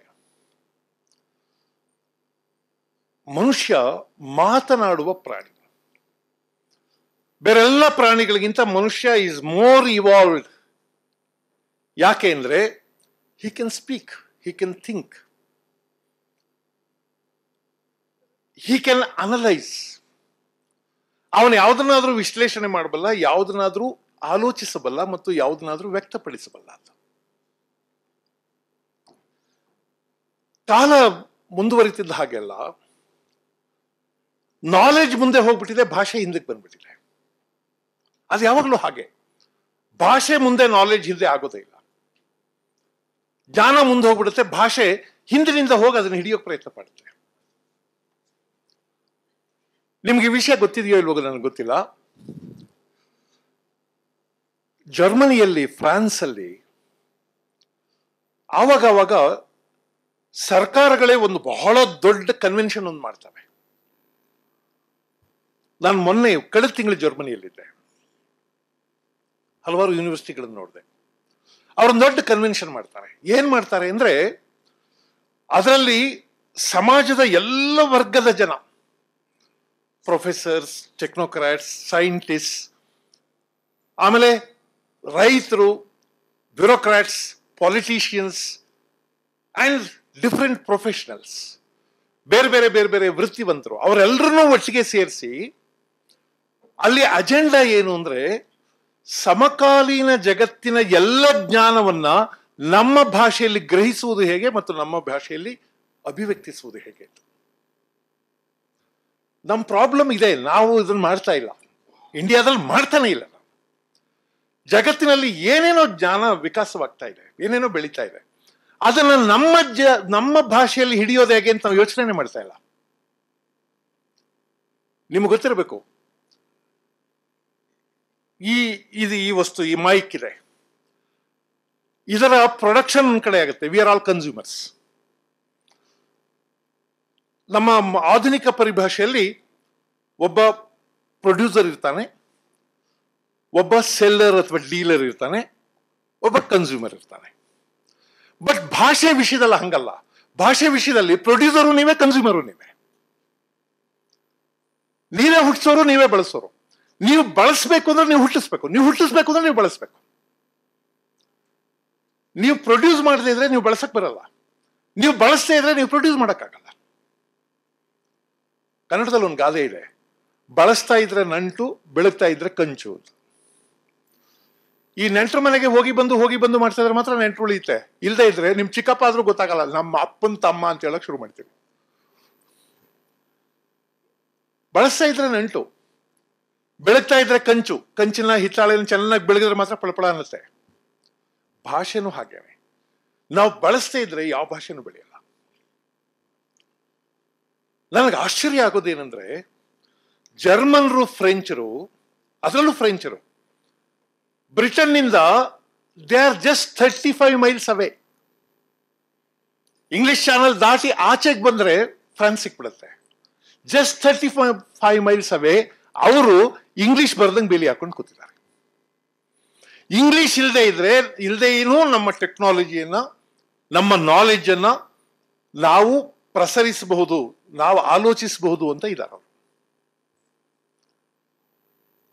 D: ಮನುಷ್ಯ ಮಾತನಾಡುವ ಪ್ರಾಣಿ ಬೇರೆಲ್ಲ ಪ್ರಾಣಿಗಳಿಗಿಂತ ಮನುಷ್ಯ ಈಸ್ ಮೋರ್ ಇವಾಲ್ವ್ಡ್ ಯಾಕೆ ಅಂದರೆ he can speak he can think he can analyse ಅವನು ಯಾವುದನ್ನಾದರೂ ವಿಶ್ಲೇಷಣೆ ಮಾಡಬಲ್ಲ ಯಾವುದನ್ನಾದರೂ ಆಲೋಚಿಸಬಲ್ಲ ಮತ್ತು ಯಾವುದನ್ನಾದರೂ ವ್ಯಕ್ತಪಡಿಸಬಲ್ಲ ಕಾಲ ಮುಂದುವರಿತಿದ್ದ ಹಾಗೆಲ್ಲ ನಾಲೆಜ್ ಮುಂದೆ ಹೋಗ್ಬಿಟ್ಟಿದೆ ಭಾಷೆ ಹಿಂದಕ್ಕೆ ಬಂದ್ಬಿಟ್ಟಿದೆ ಅದು ಯಾವಾಗಲೂ ಹಾಗೆ ಭಾಷೆ ಮುಂದೆ ನಾಲೆಜ್ ಹಿಂದೆ ಆಗೋದೇ ಇಲ್ಲ ಜ್ಞಾನ ಮುಂದೆ ಹೋಗ್ಬಿಡುತ್ತೆ ಭಾಷೆ ಹಿಂದಿನಿಂದ ಹೋಗಿ ಅದನ್ನು ಹಿಡಿಯೋಕೆ ಪ್ರಯತ್ನ ಮಾಡುತ್ತೆ ನಿಮ್ಗೆ ವಿಷಯ ಗೊತ್ತಿದೆಯೋ ಇಲ್ವಾಗ ನನಗೆ ಗೊತ್ತಿಲ್ಲ ಜರ್ಮನಿಯಲ್ಲಿ ಫ್ರಾನ್ಸಲ್ಲಿ ಆವಾಗವಾಗ ಸರ್ಕಾರಗಳೇ ಒಂದು ಬಹಳ ದೊಡ್ಡ ಕನ್ವೆನ್ಷನ್ ಒಂದು ಮಾಡ್ತವೆ ನಾನು ಮೊನ್ನೆ ಕಳೆದ ತಿಂಗಳು ಜರ್ಮನಿಯಲ್ಲಿದ್ದೆ ಹಲವಾರು ಯೂನಿವರ್ಸಿಟಿಗಳನ್ನು ನೋಡಿದೆ ಅವರು ದೊಡ್ಡ ಕನ್ವೆನ್ಷನ್ ಮಾಡ್ತಾರೆ ಏನು ಮಾಡ್ತಾರೆ ಅಂದರೆ ಅದರಲ್ಲಿ ಸಮಾಜದ ಎಲ್ಲ ವರ್ಗದ ಜನ ಪ್ರೊಫೆಸರ್ಸ್ ಟೆಕ್ನೋಕ್ರಾಟ್ಸ್ ಸೈಂಟಿಸ್ಟ್ ಆಮೇಲೆ ರೈತರು bureaucrats politicians and different professionals ಬೇರೆ ಬೇರೆ ಬೇರೆ ಬೇರೆ ವೃತ್ತಿವಂತರು ಅವರೆಲ್ಲರನ್ನೂ ಒಟ್ಟಿಗೆ ಸೇರಿಸಿ ಅಲ್ಲಿ ಅಜೆಂಡಾ ಏನು ಅಂದ್ರೆ ಸಮಕಾಲೀನ ಜಗತ್ತಿನ ಎಲ್ಲ ಜ್ಞಾನವನ್ನ ನಮ್ಮ ಭಾಷೆಯಲ್ಲಿ ಗ್ರಹಿಸುವುದು ಹೇಗೆ ಮತ್ತು ನಮ್ಮ ಭಾಷೆಯಲ್ಲಿ ಅಭಿವ್ಯಕ್ತಿಸುವುದು ಹೇಗೆ ನಮ್ಮ ಪ್ರಾಬ್ಲಮ್ ಇದೆ ನಾವು ಇದನ್ನು ಮಾಡ್ತಾ ಇಲ್ಲ ಇಂಡಿಯಾದಲ್ಲಿ ಮಾಡ್ತಾನೆ ಇಲ್ಲ ಜಗತ್ತಿನಲ್ಲಿ ಏನೇನೋ ಜ್ಞಾನ ವಿಕಾಸವಾಗ್ತಾ ಇದೆ ಏನೇನೋ ಬೆಳೀತಾ ಇದೆ ಅದನ್ನ ನಮ್ಮ ಜ ನಮ್ಮ ಭಾಷೆಯಲ್ಲಿ ಹಿಡಿಯೋದು ಹೇಗೆ ಅಂತ ನಾವು ಯೋಚನೆ ಮಾಡ್ತಾ ಇಲ್ಲ ನಿಮ್ಗೆ ಗೊತ್ತಿರಬೇಕು ಈ ಇದು ಈ ವಸ್ತು ಈ ಮೈಕ್ ಇದೆ ಇದರ ಪ್ರೊಡಕ್ಷನ್ ಕಡೆ ಆಗುತ್ತೆ ವಿ ಆರ್ ಆಲ್ ಕನ್ಸ್ಯೂಮರ್ಸ್ ನಮ್ಮ ಆಧುನಿಕ ಪರಿಭಾಷೆಯಲ್ಲಿ ಒಬ್ಬ ಪ್ರೊಡ್ಯೂಸರ್ ಇರ್ತಾನೆ ಒಬ್ಬ ಸೆಲ್ಲರ್ ಅಥವಾ ಡೀಲರ್ ಇರ್ತಾನೆ ಒಬ್ಬ ಕನ್ಸ್ಯೂಮರ್ ಇರ್ತಾನೆ ಬಟ್ ಭಾಷೆ ವಿಷಯದಲ್ಲಿ ಹಂಗಲ್ಲ ಭಾಷೆ ವಿಷಯದಲ್ಲಿ ಪ್ರೊಡ್ಯೂಸರು ನೀವೇ ಕನ್ಸ್ಯೂಮರು ನೀವೇ ನೀವೇ ಹುಟ್ಟಿಸೋರು ನೀವೇ ಬಳಸೋರು ನೀವು ಬಳಸಬೇಕು ಅಂದ್ರೆ ನೀವು ಹುಟ್ಟಿಸ್ಬೇಕು ನೀವು ಹುಟ್ಟಿಸ್ಬೇಕು ಅಂದ್ರೆ ನೀವು ಬಳಸ್ಬೇಕು ನೀವು ಪ್ರೊಡ್ಯೂಸ್ ಮಾಡದೇ ಇದ್ರೆ ನೀವು ಬಳಸಕ್ ಬರಲ್ಲ ನೀವು ಬಳಸದೇ ಇದ್ರೆ ನೀವು ಪ್ರೊಡ್ಯೂಸ್ ಮಾಡೋಕ್ಕಾಗಲ್ಲ ಕನ್ನಡದಲ್ಲಿ ಒಂದು ಗಾದೆ ಇದೆ ಬಳಸ್ತಾ ಇದ್ರೆ ನಂಟು ಬೆಳಗ್ತಾ ಇದ್ರೆ ಕಂಚು ಅಂತ ಈ ನೆಂಟರ ಮನೆಗೆ ಹೋಗಿ ಬಂದು ಹೋಗಿ ಬಂದು ಮಾಡ್ತಾ ಇದ್ರೆ ಮಾತ್ರ ನೆಂಟ್ರು ಉಳಿಯುತ್ತೆ ಇಲ್ಲದೆ ಇದ್ರೆ ನಿಮ್ ಚಿಕ್ಕಪ್ಪ ಆದ್ರೂ ಗೊತ್ತಾಗಲ್ಲ ನಮ್ಮ ಅಪ್ಪನ ತಮ್ಮ ಅಂತ ಹೇಳಕ್ ಶುರು ಮಾಡ್ತೀವಿ ಬಳಸ್ತಾ ಇದ್ರೆ ನಂಟು ಬೆಳಗ್ತಾ ಇದ್ರೆ ಕಂಚು ಕಂಚಿನ ಹಿತ್ತಾಳೆಯನ್ನು ಚೆನ್ನಾಗಿ ಬೆಳಗಿದ್ರೆ ಮಾತ್ರ ಪಳಪಳ ಅನ್ನಿಸ್ತೆ ಭಾಷೆನೂ ಹಾಗೇವೆ ನಾವು ಬಳಸ್ತಾ ಇದ್ರೆ ಯಾವ ಭಾಷೆನೂ ಬೆಳೆಯಲ್ಲ ನನಗೆ ಆಶ್ಚರ್ಯ ಆಗೋದೇನೆಂದ್ರೆ ಜರ್ಮನ್ರು ಫ್ರೆಂಚರು ಅದರಲ್ಲೂ ಫ್ರೆಂಚರು ಬ್ರಿಟನ್ನಿಂದ they are just thirty five miles away English channel ದಾಟಿ ಆಚೆಗೆ ಬಂದ್ರೆ ಫ್ರಾನ್ಸ್ ಸಿಕ್ಬಿಡುತ್ತೆ just thirty five five miles away ಅವರು ಇಂಗ್ಲಿಷ್ ಬರ್ದಂಗೆ ಬೇಲಿ ಹಾಕೊಂಡು ಕೂತಿದ್ದಾರೆ ಇಂಗ್ಲಿಷ್ ಇಲ್ಲದೆ ಇದ್ರೆ ಇಲ್ಲದೆ ಏನೂ ನಮ್ಮ ಟೆಕ್ನಾಲಜಿಯನ್ನು ನಮ್ಮ ನಾಲೆಡ್ಜನ್ನು ನಾವು ಪ್ರಸರಿಸಬಹುದು ನಾವು ಆಲೋಚಿಸಬಹುದು ಅಂತ ಇದ್ದಾರೆ ಅವರು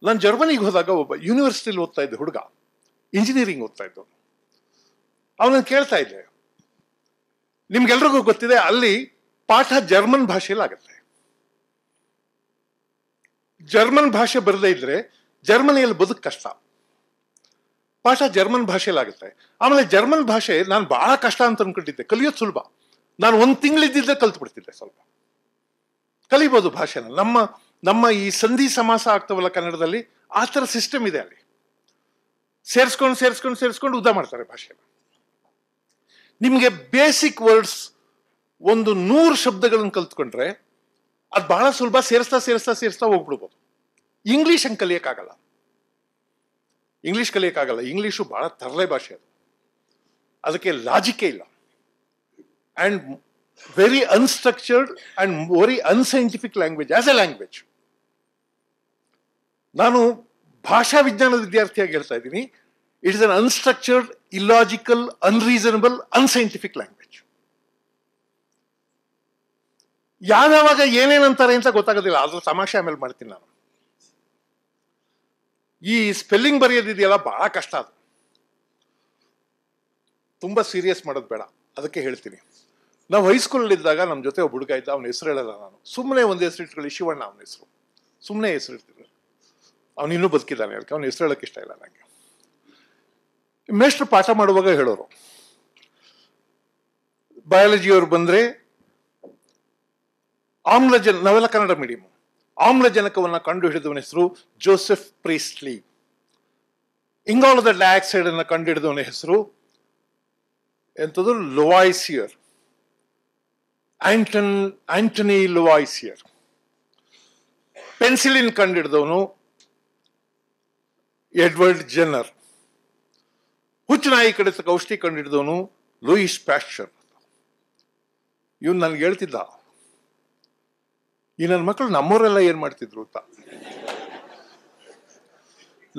D: ನಾನು ಜರ್ಮನಿಗೆ ಹೋದಾಗ ಒಬ್ಬ ಯೂನಿವರ್ಸಿಟಿಲಿ ಓದ್ತಾ ಇದ್ದೆ ಹುಡುಗ ಇಂಜಿನಿಯರಿಂಗ್ ಓದ್ತಾ ಇದ್ದ ಅವನನ್ನು ಕೇಳ್ತಾ ಇದ್ದೆ ನಿಮ್ಗೆಲ್ರಿಗೂ ಗೊತ್ತಿದೆ ಅಲ್ಲಿ ಪಾಠ ಜರ್ಮನ್ ಭಾಷೆಯಲ್ಲಿ ಆಗುತ್ತೆ ಜರ್ಮನ್ ಭಾಷೆ ಬರದೇ ಇದ್ರೆ ಜರ್ಮನಿಯಲ್ಲಿ ಬದುಕು ಕಷ್ಟ ಪಾಠ ಜರ್ಮನ್ ಆಗುತ್ತೆ ಆಮೇಲೆ ಜರ್ಮನ್ ಭಾಷೆ ನಾನು ಬಹಳ ಕಷ್ಟ ಅಂತ ಅನ್ಕೊಂಡಿದ್ದೆ ಕಲಿಯೋದು ಸುಲಭ ನಾನು ಒಂದು ತಿಂಗಳಿದ್ದಿದ್ದೆ ಕಲ್ತು ಬಿಡ್ತಿದ್ದೆ ಸ್ವಲ್ಪ ಕಲಿಬೋದು ಭಾಷೆನ ನಮ್ಮ ನಮ್ಮ ಈ ಸಂಧಿ ಸಮಾಸ ಆಗ್ತಾವಲ್ಲ ಕನ್ನಡದಲ್ಲಿ ಆ ಥರ ಸಿಸ್ಟಮ್ ಇದೆ ಅಲ್ಲಿ ಸೇರಿಸ್ಕೊಂಡು ಸೇರಿಸ್ಕೊಂಡು ಸೇರಿಸ್ಕೊಂಡು ಉದ್ದ ಮಾಡ್ತಾರೆ ಭಾಷೆನ ನಿಮಗೆ ಬೇಸಿಕ್ ವರ್ಡ್ಸ್ ಒಂದು ನೂರು ಶಬ್ದಗಳನ್ನು ಕಲ್ತ್ಕೊಂಡ್ರೆ ಅದು ಬಹಳ ಸುಲಭ ಸೇರಿಸ್ತಾ ಸೇರಿಸ್ತಾ ಸೇರಿಸ್ತಾ ಹೋಗ್ಬಿಡ್ಬೋದು ಇಂಗ್ಲೀಷ್ ಹಂಗೆ ಕಲಿಯೋಕ್ಕಾಗಲ್ಲ ಇಂಗ್ಲೀಷ್ ಕಲಿಯೋಕ್ಕಾಗಲ್ಲ ಇಂಗ್ಲೀಷು ಭಾಳ ತರಲೆ ಭಾಷೆ ಅದು ಅದಕ್ಕೆ ಲಾಜಿಕೇ ಇಲ್ಲ and very unstructured and very unscientific language as a language ನಾನು ಭಾಷಾ ವಿಜ್ಞಾನದ ವಿದ್ಯಾರ್ಥಿಯಾಗಿ ಹೇಳ್ತಾ ಇದ್ದೀನಿ it is un unstructured illogical unreasonable unscientific language ಯಾವಾಗ ಏನೇನಂತಾರೆ ಅಂತ ಗೊತ್ತಾಗೋದಿಲ್ಲ ಅದ್ರ ತಮಾಷೆ ಆಮೇಲೆ ಮಾಡ್ತೀನಿ ನಾನು ಈ ಸ್ಪೆಲ್ಲಿಂಗ್ ಬರೆಯೋದಿದೆಯಲ್ಲ ಬಹಳ ಕಷ್ಟ ಅದು ತುಂಬ ಸೀರಿಯಸ್ ಮಾಡೋದು ಬೇಡ ಅದಕ್ಕೆ ಹೇಳ್ತೀನಿ ನಾವು ಇದ್ದಾಗ ನಮ್ಮ ಜೊತೆ ಒಬ್ಬ ಹುಡುಗ ಇದ್ದ ಅವನ ಹೆಸರು ಹೇಳಲ್ಲ ನಾನು ಸುಮ್ಮನೆ ಒಂದು ಹೆಸರು ಇಟ್ಕೊಳ್ಳಿ ಶಿವಣ್ಣ ಅವನ ಹೆಸರು ಸುಮ್ಮನೆ ಹೆಸರು ಅವನು ಇನ್ನೂ ಬದುಕಿದ್ದಾನೆ ಅದಕ್ಕೆ ಅವನ ಹೆಸರು ಹೇಳಕ್ಕೆ ಇಷ್ಟ ಇಲ್ಲ ನನಗೆ ಮೇಷ್ಟ್ರು ಪಾಠ ಮಾಡುವಾಗ ಹೇಳೋರು ಬಯಾಲಜಿಯವರು ಬಂದರೆ ಆಮ್ಲಜನ್ ನಾವೆಲ್ಲ ಕನ್ನಡ ಮೀಡಿಯಮ್ ಆಮ್ಲಜನಕವನ್ನು ಕಂಡುಹಿಡಿದವನ ಹೆಸರು ಜೋಸೆಫ್ ಪ್ರೀಸ್ಲಿ ಇಂಗಾಲದ ಡೈಆಕ್ಸೈಡ್ ಅನ್ನು ಕಂಡುಹಿಡಿದವನ ಹೆಸರು ಎಂಥದ್ದು Lavoisier Anton Antony Lavoisier penicillin ಕಂಡುಹಿಡಿದವನು ಎಡ್ವರ್ಡ್ ಜೆನ್ನರ್ ಹುಚ್ಚನಾಯಿ ಕಡಿತ ಔಷಧಿ ಕಂಡುಹಿಡಿದವನು ಲೂಯಿಸ್ ಪ್ಯಾಶ್ಚರ್ ಇವನು ನನಗೆ ಹೇಳ್ತಿದ್ದ ಈ ನನ್ನ ಮಕ್ಕಳು ನಮ್ಮೂರೆಲ್ಲ ಏನ್ ಮಾಡ್ತಿದ್ರು ಅಂತ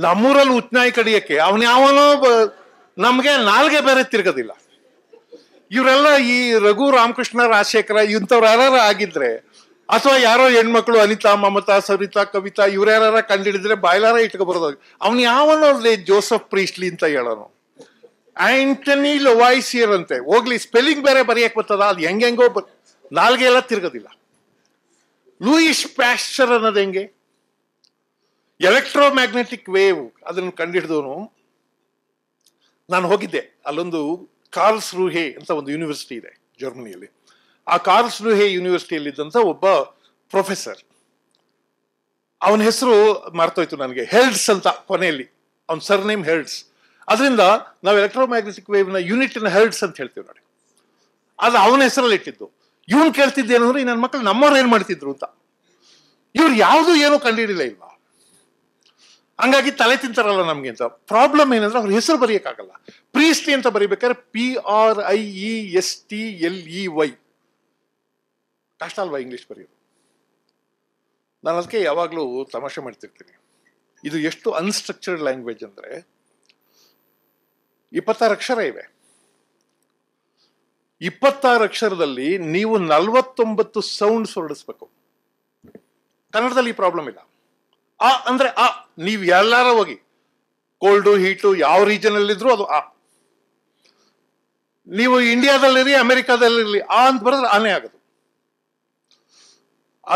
D: ನಮ್ಮೂರಲ್ಲಿ ಉತ್ನಾಯಿ ಕಡಿಯಕ್ಕೆ ಅವನ ಯಾವನೋ ನಮ್ಗೆ ನಾಲ್ಗೆ ಬೇರೆ ತಿರುಗದಿಲ್ಲ ಇವರೆಲ್ಲ ಈ ರಘು ರಾಮಕೃಷ್ಣ ರಾಜಶೇಖರ ಇಂಥವ್ರು ಯಾರು ಆಗಿದ್ರೆ ಅಥವಾ ಯಾರೋ ಹೆಣ್ಮಕ್ಳು ಅನಿತಾ ಮಮತಾ ಸರಿತಾ ಕವಿತಾ ಕಂಡು ಕಂಡಿಡಿದ್ರೆ ಬಾಯ್ಲಾರ ಇಟ್ಕೊ ಬರೋದು ಅವ್ನು ಯಾವನೋ ಜೋಸಫ್ ಪ್ರೀಸ್ಲಿ ಅಂತ ಹೇಳೋನು ಆಂಟನಿ ಲೊವಾಯ್ಸಿಯರ್ ಅಂತೆ ಹೋಗ್ಲಿ ಸ್ಪೆಲ್ಲಿಂಗ್ ಬೇರೆ ಬರೆಯಕ್ಕೆ ಬರ್ತದ ಅದು ಹೆಂಗೆಂಗೋ ಬರ್ ನಾಲ್ಗೆ ಎಲ್ಲ ತಿರುಗೋದಿಲ್ಲ ಲೂಯಿಸ್ ಪ್ಯಾಶ್ಚರ್ ಅನ್ನೋದು ಹೆಂಗೆ ಎಲೆಕ್ಟ್ರೋಮ್ಯಾಗ್ನೆಟಿಕ್ ವೇವ್ ಅದನ್ನು ಕಂಡುಹಿಡಿದವನು ನಾನು ಹೋಗಿದ್ದೆ ಅಲ್ಲೊಂದು ಕಾರ್ಲ್ಸ್ ರೂಹೆ ಅಂತ ಒಂದು ಯೂನಿವರ್ಸಿಟಿ ಇದೆ ಜರ್ಮನಿಯಲ್ಲಿ ಆ ಕಾರ್ಲ್ಸ್ ರೂಹೆ ಯೂನಿವರ್ಸಿಟಿಯಲ್ಲಿದ್ದಂಥ ಒಬ್ಬ ಪ್ರೊಫೆಸರ್ ಅವನ ಹೆಸರು ಮರ್ತೋಯ್ತು ನನಗೆ ಹೆಲ್ಡ್ಸ್ ಅಂತ ಕೊನೆಯಲ್ಲಿ ಅವನ ಸರ್ನೇಮ್ ಹೆಲ್ಡ್ಸ್ ಅದರಿಂದ ನಾವು ಎಲೆಕ್ಟ್ರೋಮ್ಯಾಗ್ನೆಟಿಕ್ ವೇವ್ನ ಯೂನಿಟ್ನ ಹೆಲ್ಡ್ಸ್ ಅಂತ ಹೇಳ್ತೀವಿ ನೋಡಿ ಅದು ಅವನ ಹೆಸರಲ್ಲಿ ಇಟ್ಟಿದ್ದು ಇವನು ಕೇಳ್ತಿದ್ದೇನು ಅಂದ್ರೆ ನನ್ನ ಮಕ್ಕಳು ನಮ್ಮವ್ರು ಏನ್ ಮಾಡ್ತಿದ್ರು ಅಂತ ಇವ್ರು ಯಾವುದು ಏನೂ ಕಂಡುಹಿಡಿಲ್ಲ ಇಲ್ವಾ ಹಂಗಾಗಿ ತಲೆ ತಿಂತಾರಲ್ಲ ನಮ್ಗೆ ಅಂತ ಪ್ರಾಬ್ಲಮ್ ಏನಂದ್ರೆ ಅವ್ರ ಹೆಸರು ಬರೆಯಕ್ಕಾಗಲ್ಲ ಪ್ರೀಸ್ಲಿ ಅಂತ ಬರೀಬೇಕಾದ್ರೆ P R I E e S T L E e Y ಕಷ್ಟ ಅಲ್ವಾ ಇಂಗ್ಲೀಷ್ ಬರೆಯೋದು ನಾನು ಅದಕ್ಕೆ ಯಾವಾಗಲೂ ತಮಾಷೆ ಮಾಡ್ತಿರ್ತೀನಿ ಇದು ಎಷ್ಟು ಅನ್ಸ್ಟ್ರಕ್ಚರ್ಡ್ ಲ್ಯಾಂಗ್ವೇಜ್ ಅಂದರೆ ಇಪ್ಪತ್ತಾರು ಅಕ್ಷರ ಇವೆ ಇಪ್ಪತ್ತಾರು ಅಕ್ಷರದಲ್ಲಿ ನೀವು ನಲ್ವತ್ತೊಂಬತ್ತು ಸೌಂಡ್ಸ್ ಹೊರಡಿಸ್ಬೇಕು ಕನ್ನಡದಲ್ಲಿ ಪ್ರಾಬ್ಲಮ್ ಇಲ್ಲ ಆ ಅಂದ್ರೆ ಆ ನೀವು ಎಲ್ಲರ ಹೋಗಿ ಕೋಲ್ಡು ಹೀಟು ಯಾವ ರೀಜನ್ ರೀಜನಲ್ಲಿದ್ರು ಅದು ಆ ನೀವು ಇಂಡಿಯಾದಲ್ಲಿರಿ ಅಮೆರಿಕಾದಲ್ಲಿರಲಿ ಆ ಅಂತ ಬರೆದ್ರೆ ಆನೆ ಆಗೋದು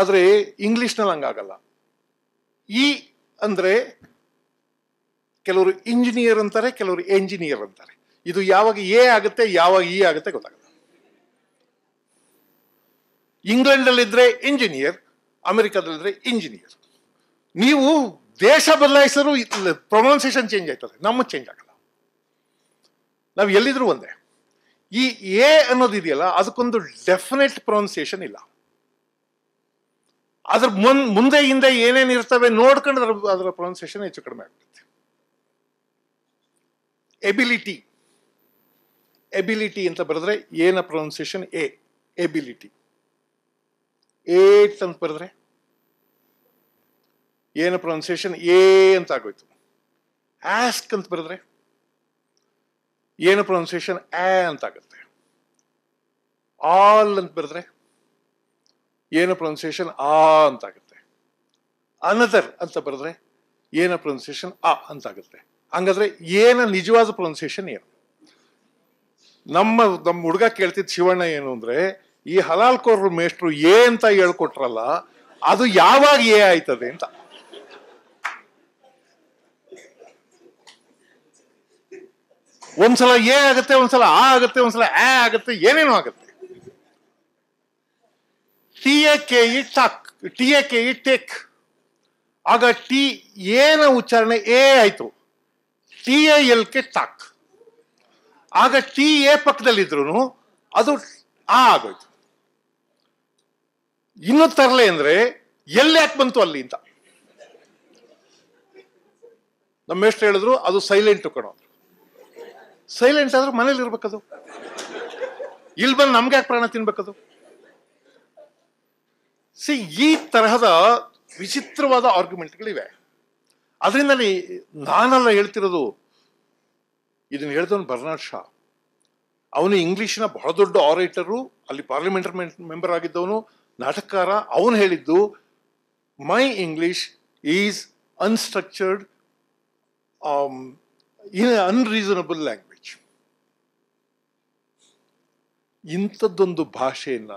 D: ಆದರೆ ಇಂಗ್ಲಿಷ್ನಲ್ಲಿ ಹಂಗಾಗಲ್ಲ ಈ ಅಂದ್ರೆ ಕೆಲವರು ಇಂಜಿನಿಯರ್ ಅಂತಾರೆ ಕೆಲವರು ಎಂಜಿನಿಯರ್ ಅಂತಾರೆ ಇದು ಯಾವಾಗ ಎ ಆಗುತ್ತೆ ಯಾವಾಗ ಇ ಆಗುತ್ತೆ ಗೊತ್ತಾಗುತ್ತೆ ಇಂಗ್ಲೆಂಡಲ್ಲಿದ್ದರೆ ಇಂಜಿನಿಯರ್ ಅಮೆರಿಕದಲ್ಲಿದ್ದರೆ ಇಂಜಿನಿಯರ್ ನೀವು ದೇಶ ಬದಲಾಯಿಸಿದ್ರು ಪ್ರೊನೌನ್ಸಿಯೇಷನ್ ಚೇಂಜ್ ಆಯ್ತದೆ ನಮ್ಮ ಚೇಂಜ್ ಆಗಲ್ಲ ನಾವು ಎಲ್ಲಿದ್ರು ಒಂದೇ ಈ ಎ ಅನ್ನೋದಿದೆಯಲ್ಲ ಅದಕ್ಕೊಂದು ಡೆಫಿನೆಟ್ ಪ್ರೊನೌನ್ಸಿಯೇಷನ್ ಇಲ್ಲ ಅದ್ರ ಮುನ್ ಮುಂದೆ ಹಿಂದೆ ಏನೇನು ಇರ್ತವೆ ನೋಡ್ಕೊಂಡು ಅದ್ರ ಅದರ ಪ್ರೊನೌನ್ಸಿಯೇಷನ್ ಹೆಚ್ಚು ಕಡಿಮೆ ಆಗ್ತೈತೆ ಎಬಿಲಿಟಿ ಎಬಿಲಿಟಿ ಅಂತ ಬರೆದ್ರೆ ಏನ ಪ್ರೊನೌನ್ಸಿಯೇಷನ್ ಎ ಎಬಿಲಿಟಿ ಏಟ್ಸ್ ಅಂತ ಬರೆದ್ರೆ ಏನು ಪ್ರೊನೌನ್ಸಿಯೇಷನ್ ಏ ಅಂತ ಆಗೋಯ್ತು ಆಸ್ಕ್ ಅಂತ ಬರೆದ್ರೆ ಏನು ಪ್ರೊನೌನ್ಸಿಯೇಷನ್ ಆ ಅಂತ ಆಗುತ್ತೆ ಆಲ್ ಅಂತ ಬರೆದ್ರೆ ಏನು ಪ್ರೊನೌನ್ಸಿಯೇಷನ್ ಆ ಅಂತ ಆಗುತ್ತೆ ಅನದರ್ ಅಂತ ಬರೆದ್ರೆ ಏನ ಪ್ರೊನೌನ್ಸಿಯೇಷನ್ ಆ ಅಂತ ಆಗುತ್ತೆ ಹಂಗಾದ್ರೆ ಏನ ನಿಜವಾದ ಪ್ರೊನೌನ್ಸಿಯೇಷನ್ ಏನು ನಮ್ಮ ನಮ್ಮ ಹುಡುಗ ಕೇಳ್ತಿದ್ದ ಶಿವಣ್ಣ ಏನು ಅಂದ್ರೆ ಈ ಕೋರ್ ಮೇಷ್ಟ್ರು ಏ ಅಂತ ಹೇಳ್ಕೊಟ್ರಲ್ಲ ಅದು ಯಾವಾಗ ಏ ಆಯ್ತದೆ ಅಂತ ಒಂದ್ಸಲ ಏ ಆಗುತ್ತೆ ಒಂದ್ಸಲ ಆ ಆಗುತ್ತೆ ಒಂದ್ಸಲ ಆ ಆಗುತ್ತೆ ಏನೇನು ಆಗುತ್ತೆ ಟಿ ಎ ಕೆ ಇ ಟಕ್ T A K E take ಆಗ ಟಿ ಏನ ಉಚ್ಚಾರಣೆ ಎ ಆಯ್ತು ಟಿ ಎಲ್ ಕೆ ಟಕ್ ಆಗ ಟಿ ಎ ಪಕ್ಕದಲ್ಲಿದ್ರು ಅದು ಆ ಆಗೋಯ್ತು ಇನ್ನೂ ತರಲೆ ಅಂದ್ರೆ ಎಲ್ಲಿ ಯಾಕೆ ಬಂತು ಅಲ್ಲಿ ಅಂತ ನಮ್ಮ ಹೇಳಿದ್ರು ಅದು ಸೈಲೆಂಟ್ ಕಣ ಸೈಲೆಂಟ್ ಆದ್ರೆ ಮನೇಲಿ ಇರ್ಬೇಕದು ಇಲ್ಲಿ ಬಂದು ನಮ್ಗೆ ಯಾಕೆ ಪ್ರಾಣ ತಿನ್ಬೇಕದು ಸಿ ಈ ತರಹದ ವಿಚಿತ್ರವಾದ ಆರ್ಗ್ಯುಮೆಂಟ್ಗಳಿವೆ ಅದರಿಂದ ನಾನೆಲ್ಲ ಹೇಳ್ತಿರೋದು ಇದನ್ನ ಹೇಳ್ದವನು ಬರ್ನಾಡ್ ಶಾ ಅವನು ಇಂಗ್ಲಿಷ್ನ ಬಹಳ ದೊಡ್ಡ ಆರೈಟರು ಅಲ್ಲಿ ಪಾರ್ಲಿಮೆಂಟ್ ಮೆಂಬರ್ ಆಗಿದ್ದವನು ನಾಟಕಕಾರ ಅವನು ಹೇಳಿದ್ದು my English is unstructured in unreasonable language ಇಂಥದ್ದೊಂದು ಭಾಷೆಯನ್ನ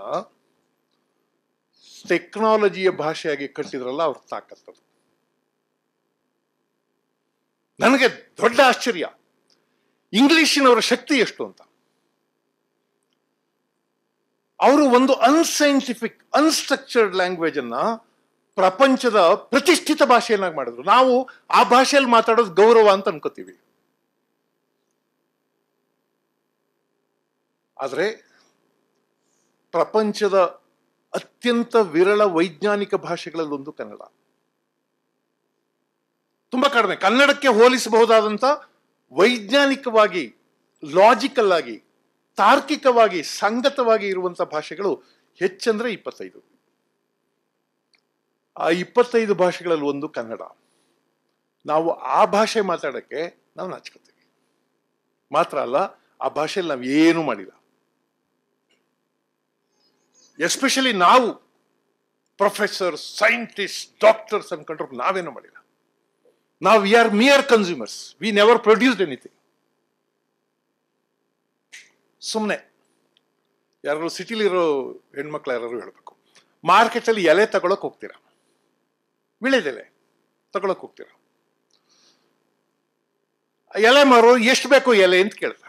D: ಟೆಕ್ನಾಲಜಿಯ ಭಾಷೆಯಾಗಿ ಕಟ್ಟಿದ್ರಲ್ಲ ಅವ್ರ ತಾಕತ್ತದು ನನಗೆ ದೊಡ್ಡ ಆಶ್ಚರ್ಯ ಇಂಗ್ಲಿಷಿನವರ ಶಕ್ತಿ ಎಷ್ಟು ಅಂತ ಅವರು ಒಂದು ಅನ್ಸೈಂಟಿಫಿಕ್ ಅನ್ಸ್ಟ್ರಕ್ಚರ್ಡ್ ಲ್ಯಾಂಗ್ವೇಜ್ ಅನ್ನ ಪ್ರಪಂಚದ ಪ್ರತಿಷ್ಠಿತ ಭಾಷೆಯನ್ನಾಗಿ ಮಾಡಿದ್ರು ನಾವು ಆ ಭಾಷೆಯಲ್ಲಿ ಮಾತಾಡೋದು ಗೌರವ ಅಂತ ಅನ್ಕೋತೀವಿ ಆದರೆ ಪ್ರಪಂಚದ ಅತ್ಯಂತ ವಿರಳ ವೈಜ್ಞಾನಿಕ ಭಾಷೆಗಳಲ್ಲಿ ಒಂದು ಕನ್ನಡ ತುಂಬಾ ಕಡಿಮೆ ಕನ್ನಡಕ್ಕೆ ಹೋಲಿಸಬಹುದಾದಂಥ ವೈಜ್ಞಾನಿಕವಾಗಿ ಲಾಜಿಕಲ್ ಆಗಿ ತಾರ್ಕಿಕವಾಗಿ ಸಂಗತವಾಗಿ ಇರುವಂಥ ಭಾಷೆಗಳು ಹೆಚ್ಚಂದ್ರೆ ಇಪ್ಪತ್ತೈದು ಆ ಇಪ್ಪತ್ತೈದು ಭಾಷೆಗಳಲ್ಲಿ ಒಂದು ಕನ್ನಡ ನಾವು ಆ ಭಾಷೆ ಮಾತಾಡೋಕ್ಕೆ ನಾವು ನಾಚ್ಕೋತೀವಿ ಮಾತ್ರ ಅಲ್ಲ ಆ ಭಾಷೆಯಲ್ಲಿ ನಾವು ಏನೂ ಮಾಡಿಲ್ಲ ಎಸ್ಪೆಷಲಿ ನಾವು ಪ್ರೊಫೆಸರ್ ಸೈಂಟಿಸ್ಟ್ ಡಾಕ್ಟರ್ಸ್ ಅನ್ಕೊಂಡ್ರು ನಾವೇನು ಮಾಡಿಲ್ಲ ನಾವು we are mere consumers we never produced anything ಸುಮ್ಮನೆ ಯಾರಾದ್ರು ಸಿಟಿಲಿರೋ ಹೆಣ್ಮಕ್ಳು ಯಾರು ಹೇಳಬೇಕು ಮಾರ್ಕೆಟಲ್ಲಿ ಎಲೆ ತಗೊಳಕ್ ಹೋಗ್ತೀರಾ ವಿಳೆದೆಲೆ ತಗೊಳಕ್ ಹೋಗ್ತೀರಾ ಎಲೆ ಮಾರು ಎಷ್ಟು ಬೇಕು ಎಲೆ ಅಂತ ಕೇಳ್ತಾರೆ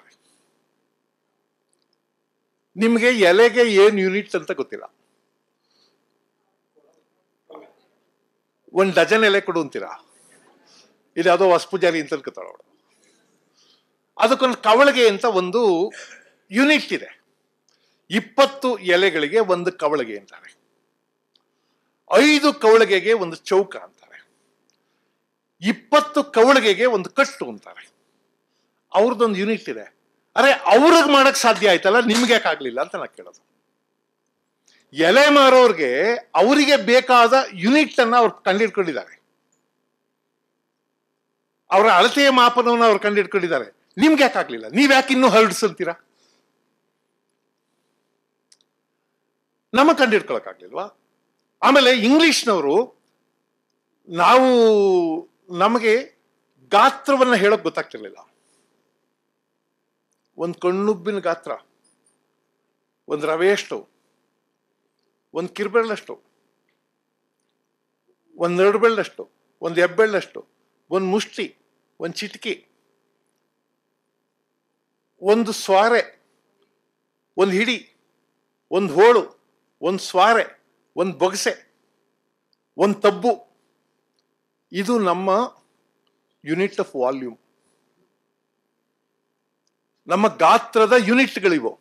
D: ನಿಮಗೆ ಎಲೆಗೆ ಏನು ಯೂನಿಟ್ಸ್ ಅಂತ ಗೊತ್ತಿಲ್ಲ ಒಂದು ಡಜನ್ ಎಲೆ ಕೊಡು ಅಂತೀರಾ ಇದ್ಯಾವುದೋ ಯಾವುದೋ ವಸ್ಪೂಜಾರಿ ಅಂತ ಅನ್ಕೋತಾಳ ಅದಕ್ಕೊಂದು ಕವಳಿಗೆ ಅಂತ ಒಂದು ಯುನಿಟ್ ಇದೆ ಇಪ್ಪತ್ತು ಎಲೆಗಳಿಗೆ ಒಂದು ಕವಳಿಗೆ ಅಂತಾರೆ ಐದು ಕವಳಿಗೆಗೆ ಒಂದು ಚೌಕ ಅಂತಾರೆ ಇಪ್ಪತ್ತು ಕವಳಿಗೆಗೆ ಒಂದು ಕಟ್ಟು ಅಂತಾರೆ ಅವ್ರದ್ದೊಂದು ಯೂನಿಟ್ ಇದೆ ಅರೆ ಅವ್ರಿಗೆ ಮಾಡಕ್ ಸಾಧ್ಯ ಆಯ್ತಲ್ಲ ನಿಮ್ಗೆ ಯಾಕಾಗ್ಲಿಲ್ಲ ಅಂತ ನಾ ಕೇಳೋದು ಎಲೆ ಮಾರೋರ್ಗೆ ಅವರಿಗೆ ಬೇಕಾದ ಯೂನಿಟ್ ಅನ್ನ ಅವ್ರು ಕಂಡಿಟ್ಕೊಂಡಿದ್ದಾರೆ ಅವರ ಅಳತೆಯ ಮಾಪನವನ್ನು ಅವ್ರು ಕಂಡಿಡ್ಕೊಂಡಿದ್ದಾರೆ ನಿಮ್ಗೆ ಯಾಕಾಗ್ಲಿಲ್ಲ ಯಾಕೆ ಇನ್ನೂ ಹರಡ್ಸಂತೀರಾ ನಮ್ಮ ಕಂಡು ಹಿಡ್ಕೊಳಕ್ಕಾಗ್ಲಿಲ್ವಾ ಆಮೇಲೆ ಇಂಗ್ಲಿಷ್ನವರು ನಾವು ನಮಗೆ ಗಾತ್ರವನ್ನು ಹೇಳೋಕೆ ಗೊತ್ತಾಗ್ತಿರ್ಲಿಲ್ಲ ಒಂದು ಕಣ್ಣುಬ್ಬಿನ ಗಾತ್ರ ಒಂದು ರವೆಯಷ್ಟು ಒಂದು ಕಿರುಬೆಳ್ಳಷ್ಟು ಒಂದು ಎರಡು ಬೆಳ್ಳಷ್ಟು ಒಂದು ಎಬ್ಬೆಳ್ಳಷ್ಟು ಒಂದು ಮುಷ್ಟಿ ಒಂದು ಚಿಟಕಿ ಒಂದು ಸ್ವಾರೆ ಒಂದು ಹಿಡಿ ಒಂದು ಹೋಳು ಒಂದು ಸ್ವಾರೆ ಒಂದು ಬೊಗಸೆ ಒಂದು ತಬ್ಬು ಇದು ನಮ್ಮ ಯೂನಿಟ್ ಆಫ್ ವಾಲ್ಯೂಮ್ ನಮ್ಮ ಗಾತ್ರದ ಯೂನಿಟ್ಗಳಿವು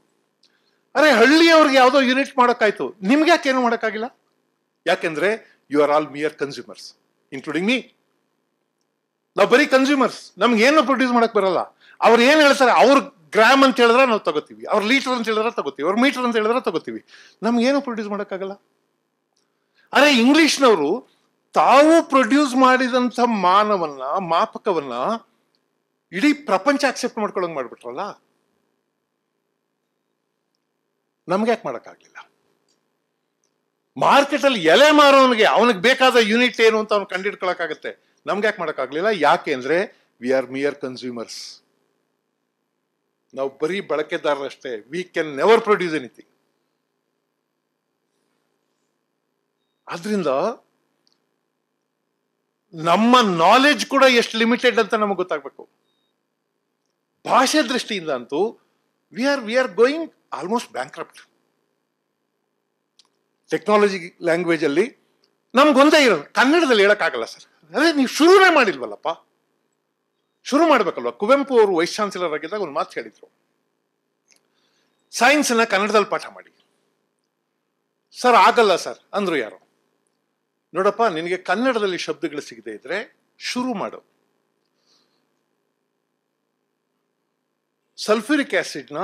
D: ಅರೆ ಹಳ್ಳಿಯವ್ರಿಗೆ ಯಾವುದೋ ಯೂನಿಟ್ ಮಾಡೋಕ್ಕಾಯ್ತು ನಿಮ್ಗೆ ಯಾಕೆ ಏನು ಮಾಡೋಕ್ಕಾಗಿಲ್ಲ ಯಾಕೆಂದ್ರೆ you are all mere consumers including me ನಾವು ಬರೀ ಕನ್ಸ್ಯೂಮರ್ಸ್ ನಮ್ಗೆ ಏನು ಪ್ರೊಡ್ಯೂಸ್ ಮಾಡಕ್ ಬರಲ್ಲ ಅವ್ರು ಏನು ಹೇಳ್ತಾರೆ ಅವ್ರ ಗ್ರಾಮ್ ಅಂತ ಹೇಳಿದ್ರೆ ನಾವು ತಗೋತೀವಿ ಅವ್ರ ಲೀಟರ್ ಅಂತ ಹೇಳಿದ್ರೆ ತಗೋತೀವಿ ಅವ್ರ ಮೀಟರ್ ಅಂತ ಹೇಳಿದ್ರೆ ತಗೋತೀವಿ ನಮ್ಗೇನು ಪ್ರೊಡ್ಯೂಸ್ ಮಾಡೋಕ್ಕಾಗಲ್ಲ ಅರೆ ಇಂಗ್ಲಿಷ್ನವರು ತಾವು ಪ್ರೊಡ್ಯೂಸ್ ಮಾಡಿದಂಥ ಮಾನವನ್ನ ಮಾಪಕವನ್ನ ಇಡೀ ಪ್ರಪಂಚ ಅಕ್ಸೆಪ್ಟ್ ಮಾಡ್ಕೊಳ್ಳೋಂಗೆ ಮಾಡ್ಬಿಟ್ರಲ್ಲ ನಮ್ಗೆ ಯಾಕೆ ಮಾಡೋಕ್ಕಾಗಲಿಲ್ಲ ಅಲ್ಲಿ ಎಲೆ ಮಾರೋನಿಗೆ ಅವನಿಗೆ ಬೇಕಾದ ಯೂನಿಟ್ ಏನು ಅಂತ ಅವ್ನು ಕಂಡಿಡ್ಕೊಳಕ್ಕಾಗತ್ತೆ ನಮ್ಗೆ ಯಾಕೆ ಮಾಡೋಕ್ಕಾಗಲಿಲ್ಲ ಯಾಕೆಂದ್ರೆ ವಿ ಆರ್ ಮಿಯರ್ ಕನ್ಸ್ಯೂಮರ್ಸ್ ನಾವು ಬರೀ ಬಳಕೆದಾರರಷ್ಟೇ we can never produce anything ಆದ್ರಿಂದ ನಮ್ಮ ನಾಲೆಜ್ ಕೂಡ ಎಷ್ಟು ಲಿಮಿಟೆಡ್ ಅಂತ ನಮಗೆ ಗೊತ್ತಾಗಬೇಕು ಭಾಷೆ ದೃಷ್ಟಿಯಿಂದ ಅಂತೂ we are we are going almost bankrupt technology ಲ್ಯಾಂಗ್ವೇಜಲ್ಲಿ ನಮ್ಗೊಂದೇ ಇರೋದು ಕನ್ನಡದಲ್ಲಿ ಆಗಲ್ಲ ಸರ್ ಅದೇ ನೀವು ಶುರುವೇ ಮಾಡಿಲ್ವಲ್ಲಪ್ಪ ಶುರು ಮಾಡ್ಬೇಕಲ್ವ ಕುವೆಂಪು ಅವರು ವೈಸ್ ಚಾನ್ಸಲರ್ ಆಗಿದ್ದಾಗ ಒಂದು ಮಾತು ಸೈನ್ಸ್ ಅನ್ನ ಕನ್ನಡದಲ್ಲಿ ಪಾಠ ಮಾಡಿ ಸರ್ ಆಗಲ್ಲ ಸರ್ ಅಂದ್ರು ಯಾರು ನೋಡಪ್ಪ ನಿನಗೆ ಕನ್ನಡದಲ್ಲಿ ಶಬ್ದಗಳು ಸಿಗದೆ ಇದ್ರೆ ಶುರು ಮಾಡು ಸಲ್ಫ್ಯೂರಿಕ್ ಆ್ಯಸಿಡ್ನ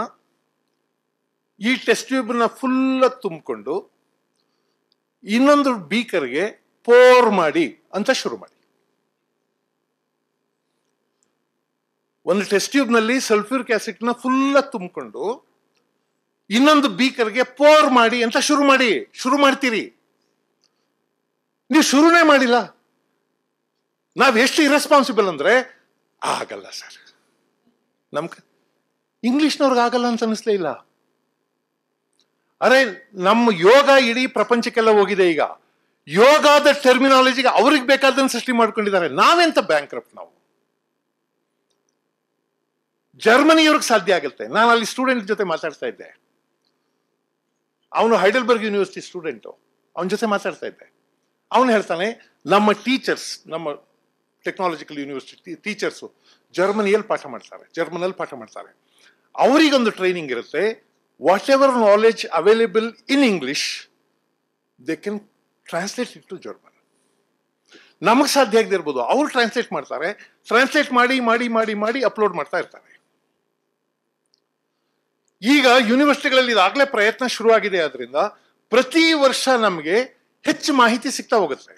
D: ಈ ಟೆಸ್ಟ್ ಟ್ಯೂಬ್ನ ಫುಲ್ ತುಂಬಿಕೊಂಡು ಇನ್ನೊಂದು ಬೀಕರ್ಗೆ ಪೋರ್ ಮಾಡಿ ಅಂತ ಶುರು ಮಾಡಿ ಒಂದು ಟೆಸ್ಟ್ ಟ್ಯೂಬ್ನಲ್ಲಿ ಸಲ್ಫ್ಯೂರಿಕ್ ಆಸಿಡ್ನ ಫುಲ್ಲ ತುಂಬಿಕೊಂಡು ಇನ್ನೊಂದು ಬೀಕರ್ಗೆ ಪೋರ್ ಮಾಡಿ ಅಂತ ಶುರು ಮಾಡಿ ಶುರು ಮಾಡ್ತೀರಿ ನೀವು ಶುರುನೇ ಮಾಡಿಲ್ಲ ನಾವು ಎಷ್ಟು ಇರೆಸ್ಪಾನ್ಸಿಬಲ್ ಅಂದ್ರೆ ಆಗಲ್ಲ ಸರ್ ನಮ್ ಇಂಗ್ಲಿಷ್ನವ್ರಿಗೆ ಆಗಲ್ಲ ಅಂತ ಅನಿಸ್ಲೇ ಇಲ್ಲ ಅರೆ ನಮ್ಮ ಯೋಗ ಇಡೀ ಪ್ರಪಂಚಕ್ಕೆಲ್ಲ ಹೋಗಿದೆ ಈಗ ಯೋಗದ ಟರ್ಮಿನಾಲಜಿಗೆ ಅವ್ರಿಗೆ ಬೇಕಾದನ್ನು ಸೃಷ್ಟಿ ಮಾಡ್ಕೊಂಡಿದ್ದಾರೆ ನಾವೆಂತ ಬ್ಯಾಂಕ್ ನಾವು ಜರ್ಮನಿಯವ್ರಿಗೆ ಸಾಧ್ಯ ಆಗುತ್ತೆ ನಾನು ಅಲ್ಲಿ ಸ್ಟೂಡೆಂಟ್ ಜೊತೆ ಮಾತಾಡ್ತಾ ಇದ್ದೆ ಅವನು ಹೈಡಲ್ಬರ್ಗ್ ಯೂನಿವರ್ಸಿಟಿ ಸ್ಟೂಡೆಂಟು ಅವನ ಜೊತೆ ಮಾತಾಡ್ತಾ ಇದ್ದೆ ಅವನು ಹೇಳ್ತಾನೆ ನಮ್ಮ ಟೀಚರ್ಸ್ ನಮ್ಮ ಟೆಕ್ನಾಲಜಿಕಲ್ ಯೂನಿವರ್ಸಿಟಿ ಟೀಚರ್ಸು ಜರ್ಮನಿಯಲ್ಲಿ ಪಾಠ ಮಾಡ್ತಾರೆ ಜರ್ಮನಲ್ಲಿ ಪಾಠ ಮಾಡ್ತಾರೆ ಅವರಿಗೊಂದು ಟ್ರೈನಿಂಗ್ ಇರುತ್ತೆ whatever knowledge available in English they can translate it to German ನಮಗೆ ಸಾಧ್ಯ ಇರ್ಬೋದು ಅವ್ರು ಟ್ರಾನ್ಸ್ಲೇಟ್ ಮಾಡ್ತಾರೆ ಟ್ರಾನ್ಸ್ಲೇಟ್ ಮಾಡಿ ಮಾಡಿ ಮಾಡಿ ಮಾಡಿ ಅಪ್ಲೋಡ್ ಮಾಡ್ತಾ ಇರ್ತಾರೆ ಈಗ ಯೂನಿವರ್ಸಿಟಿಗಳಲ್ಲಿ ಇದಾಗಲೇ ಪ್ರಯತ್ನ ಶುರುವಾಗಿದೆ ಆದ್ರಿಂದ ಪ್ರತಿ ವರ್ಷ ನಮಗೆ ಹೆಚ್ಚು ಮಾಹಿತಿ ಸಿಗ್ತಾ ಹೋಗುತ್ತೆ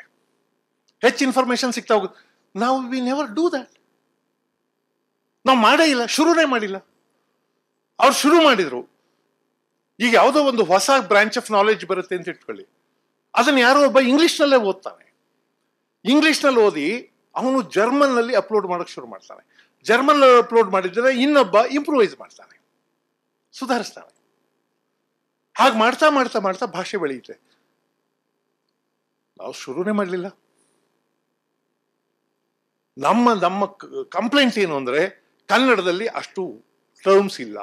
D: ಹೆಚ್ಚು ಇನ್ಫಾರ್ಮೇಶನ್ ಸಿಗ್ತಾ ಹೋಗುತ್ತೆ ನಾವು ವಿ ನೆವರ್ ಡೂ ದ್ಯಾಟ್ ನಾವು ಮಾಡೇ ಇಲ್ಲ ಶುರುನೇ ಮಾಡಿಲ್ಲ ಅವ್ರು ಶುರು ಮಾಡಿದ್ರು ಈಗ ಯಾವುದೋ ಒಂದು ಹೊಸ ಬ್ರಾಂಚ್ ಆಫ್ ನಾಲೆಜ್ ಬರುತ್ತೆ ಅಂತ ಇಟ್ಕೊಳ್ಳಿ ಅದನ್ನು ಯಾರೋ ಒಬ್ಬ ಇಂಗ್ಲಿಷ್ನಲ್ಲೇ ಓದ್ತಾನೆ ಇಂಗ್ಲಿಷ್ನಲ್ಲಿ ಓದಿ ಅವನು ಜರ್ಮನ್ನಲ್ಲಿ ಅಪ್ಲೋಡ್ ಮಾಡೋಕ್ಕೆ ಶುರು ಮಾಡ್ತಾನೆ ಜರ್ಮನ್ನಲ್ಲಿ ಅಪ್ಲೋಡ್ ಮಾಡಿದ್ರೆ ಇನ್ನೊಬ್ಬ ಇಂಪ್ರೂವೈಸ್ ಮಾಡ್ತಾನೆ ಸುಧಾರಿಸ್ತಾನೆ ಹಾಗೆ ಮಾಡ್ತಾ ಮಾಡ್ತಾ ಮಾಡ್ತಾ ಭಾಷೆ ಬೆಳೆಯುತ್ತೆ ನಾವು ಶುರುನೆ ಮಾಡಲಿಲ್ಲ ನಮ್ಮ ನಮ್ಮ ಕಂಪ್ಲೇಂಟ್ ಏನು ಅಂದರೆ ಕನ್ನಡದಲ್ಲಿ ಅಷ್ಟು ಟರ್ಮ್ಸ್ ಇಲ್ಲ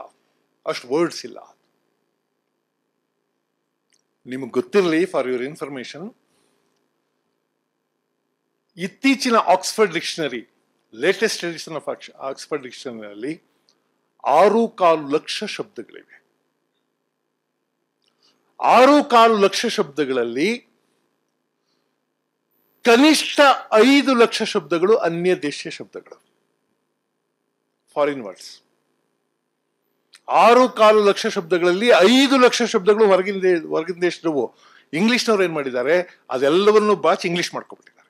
D: ಅಷ್ಟು ವರ್ಡ್ಸ್ ಇಲ್ಲ ನಿಮಗೆ ಗೊತ್ತಿರಲಿ ಫಾರ್ ಯುವರ್ ಇನ್ಫಾರ್ಮೇಶನ್ ಇತ್ತೀಚಿನ Oxford dictionary latest edition of Oxford ಡಿಕ್ಷನರಿಯಲ್ಲಿ ಆರು ಕಾಲು ಲಕ್ಷ ಶಬ್ದಗಳಿವೆ ಆರು ಕಾಲು ಲಕ್ಷ ಶಬ್ದಗಳಲ್ಲಿ ಕನಿಷ್ಠ ಐದು ಲಕ್ಷ ಶಬ್ದಗಳು ಅನ್ಯ ದೇಶೀಯ ಶಬ್ದಗಳು ಫಾರಿನ್ ವರ್ಡ್ಸ್ ಆರು ಕಾಲು ಲಕ್ಷ ಶಬ್ದಗಳಲ್ಲಿ ಐದು ಲಕ್ಷ ಶಬ್ದಗಳು ಹೊರಗಿನ ಹೊರಗಿನ ದೇಶದವು ಇಂಗ್ಲಿಷ್ನವ್ರು ಏನ್ ಮಾಡಿದ್ದಾರೆ ಅದೆಲ್ಲವನ್ನು ಬಾಚ್ ಇಂಗ್ಲಿಷ್ ಮಾಡ್ಕೊಬಿಟ್ಟಿದ್ದಾರೆ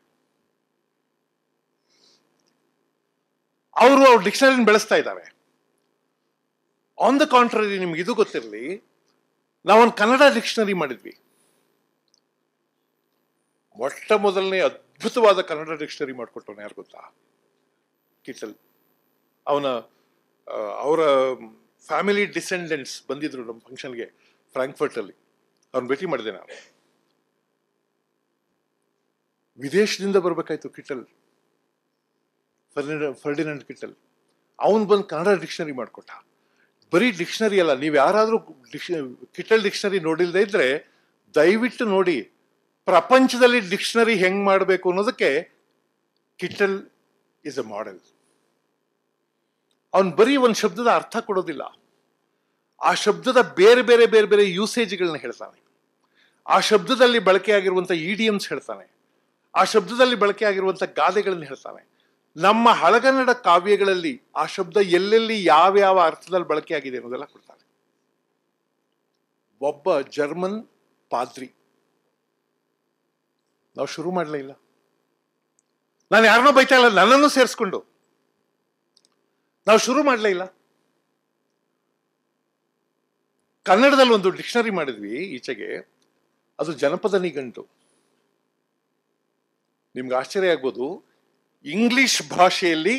D: ಅವರು ಅವ್ರ ಡಿಕ್ಷನರಿನ ಬೆಳೆಸ್ತಾ ಇದ್ದಾರೆ ಆನ್ ದ ಕಾಂಟ್ರರಿ ನಿಮ್ಗೆ ಇದು ಗೊತ್ತಿರಲಿ ನಾವೊಂದು ಕನ್ನಡ ಡಿಕ್ಷನರಿ ಮಾಡಿದ್ವಿ ಮೊಟ್ಟ ಮೊದಲನೇ ಅದ್ಭುತವಾದ ಕನ್ನಡ ಡಿಕ್ಷನರಿ ಮಾಡಿಕೊಟ್ಟವನು ಯಾರು ಗೊತ್ತಾ ಕಿಟಲ್ ಅವನ ಅವರ ಫ್ಯಾಮಿಲಿ ಡಿಸೆಂಡೆಂಟ್ಸ್ ಬಂದಿದ್ರು ನಮ್ಮ ಫಂಕ್ಷನ್ಗೆ ಫ್ರಾಂಕ್ಫರ್ಟಲ್ಲಿ ಅವ್ನು ಭೇಟಿ ಮಾಡಿದೆ ನಾವು ವಿದೇಶದಿಂದ ಬರಬೇಕಾಯ್ತು ಕಿಟಲ್ ಫರ್ಡಿನ ಫರ್ಡಿನಂಡ್ ಕಿಟಲ್ ಅವನು ಬಂದು ಕನ್ನಡ ಡಿಕ್ಷನರಿ ಮಾಡಿಕೊಟ್ಟ ಬರೀ ಡಿಕ್ಷನರಿ ಅಲ್ಲ ನೀವು ಯಾರಾದರೂ ಡಿಕ್ಷ ಕಿಟಲ್ ಡಿಕ್ಷನರಿ ನೋಡಿಲ್ಲದೆ ಇದ್ರೆ ದಯವಿಟ್ಟು ನೋಡಿ ಪ್ರಪಂಚದಲ್ಲಿ ಡಿಕ್ಷನರಿ ಹೆಂಗೆ ಮಾಡಬೇಕು ಅನ್ನೋದಕ್ಕೆ ಕಿಟಲ್ ಇಸ್ ಅ ಮಾಡೆಲ್ ಅವನು ಬರೀ ಒಂದು ಶಬ್ದದ ಅರ್ಥ ಕೊಡೋದಿಲ್ಲ ಆ ಶಬ್ದದ ಬೇರೆ ಬೇರೆ ಬೇರೆ ಬೇರೆ ಯೂಸೇಜ್ಗಳನ್ನ ಹೇಳ್ತಾನೆ ಆ ಶಬ್ದದಲ್ಲಿ ಬಳಕೆಯಾಗಿರುವಂಥ ಇಡಿಯಮ್ಸ್ e ಹೇಳ್ತಾನೆ ಆ ಶಬ್ದದಲ್ಲಿ ಬಳಕೆಯಾಗಿರುವಂಥ ಗಾದೆಗಳನ್ನ ಹೇಳ್ತಾನೆ ನಮ್ಮ ಹಳಗನ್ನಡ ಕಾವ್ಯಗಳಲ್ಲಿ ಆ ಶಬ್ದ ಎಲ್ಲೆಲ್ಲಿ ಯಾವ್ಯಾವ ಅರ್ಥದಲ್ಲಿ ಬಳಕೆ ಆಗಿದೆ ಅನ್ನೋದೆಲ್ಲ ಕೊಡ್ತಾರೆ ಒಬ್ಬ ಜರ್ಮನ್ ಪಾದ್ರಿ ನಾವು ಶುರು ಮಾಡಲೇ ಇಲ್ಲ ನಾನು ಯಾರನ್ನೋ ಬೈತಾ ಇಲ್ಲ ನನ್ನನ್ನು ಸೇರಿಸ್ಕೊಂಡು ನಾವು ಶುರು ಮಾಡಲೇ ಇಲ್ಲ ಕನ್ನಡದಲ್ಲಿ ಒಂದು ಡಿಕ್ಷನರಿ ಮಾಡಿದ್ವಿ ಈಚೆಗೆ ಅದು ಜನಪದ ನಿಘಂಟು ನಿಮ್ಗೆ ಆಶ್ಚರ್ಯ ಆಗ್ಬೋದು ಇಂಗ್ಲಿಷ್ ಭಾಷೆಯಲ್ಲಿ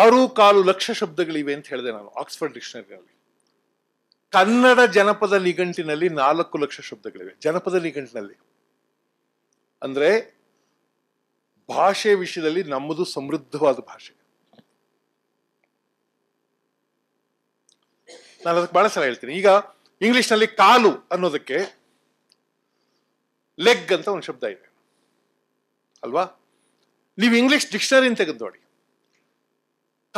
D: ಆರು ಕಾಲು ಲಕ್ಷ ಶಬ್ದಗಳಿವೆ ಅಂತ ಹೇಳಿದೆ ನಾನು ಆಕ್ಸ್ಫರ್ಡ್ ಡಿಕ್ಷನರಿನಲ್ಲಿ ಕನ್ನಡ ಜನಪದ ನಿಘಂಟಿನಲ್ಲಿ ನಾಲ್ಕು ಲಕ್ಷ ಶಬ್ದಗಳಿವೆ ಜನಪದ ನಿಘಂಟಿನಲ್ಲಿ ಅಂದ್ರೆ ಭಾಷೆ ವಿಷಯದಲ್ಲಿ ನಮ್ಮದು ಸಮೃದ್ಧವಾದ ಭಾಷೆ ನಾನು ಅದಕ್ಕೆ ಬಹಳ ಸಲ ಹೇಳ್ತೀನಿ ಈಗ ಇಂಗ್ಲಿಷ್ನಲ್ಲಿ ಕಾಲು ಅನ್ನೋದಕ್ಕೆ ಲೆಗ್ ಅಂತ ಒಂದು ಶಬ್ದ ಇದೆ ಅಲ್ವಾ ನೀವು ಇಂಗ್ಲಿಷ್ ಡಿಕ್ಷನರಿ ತೆಗೆದು ನೋಡಿ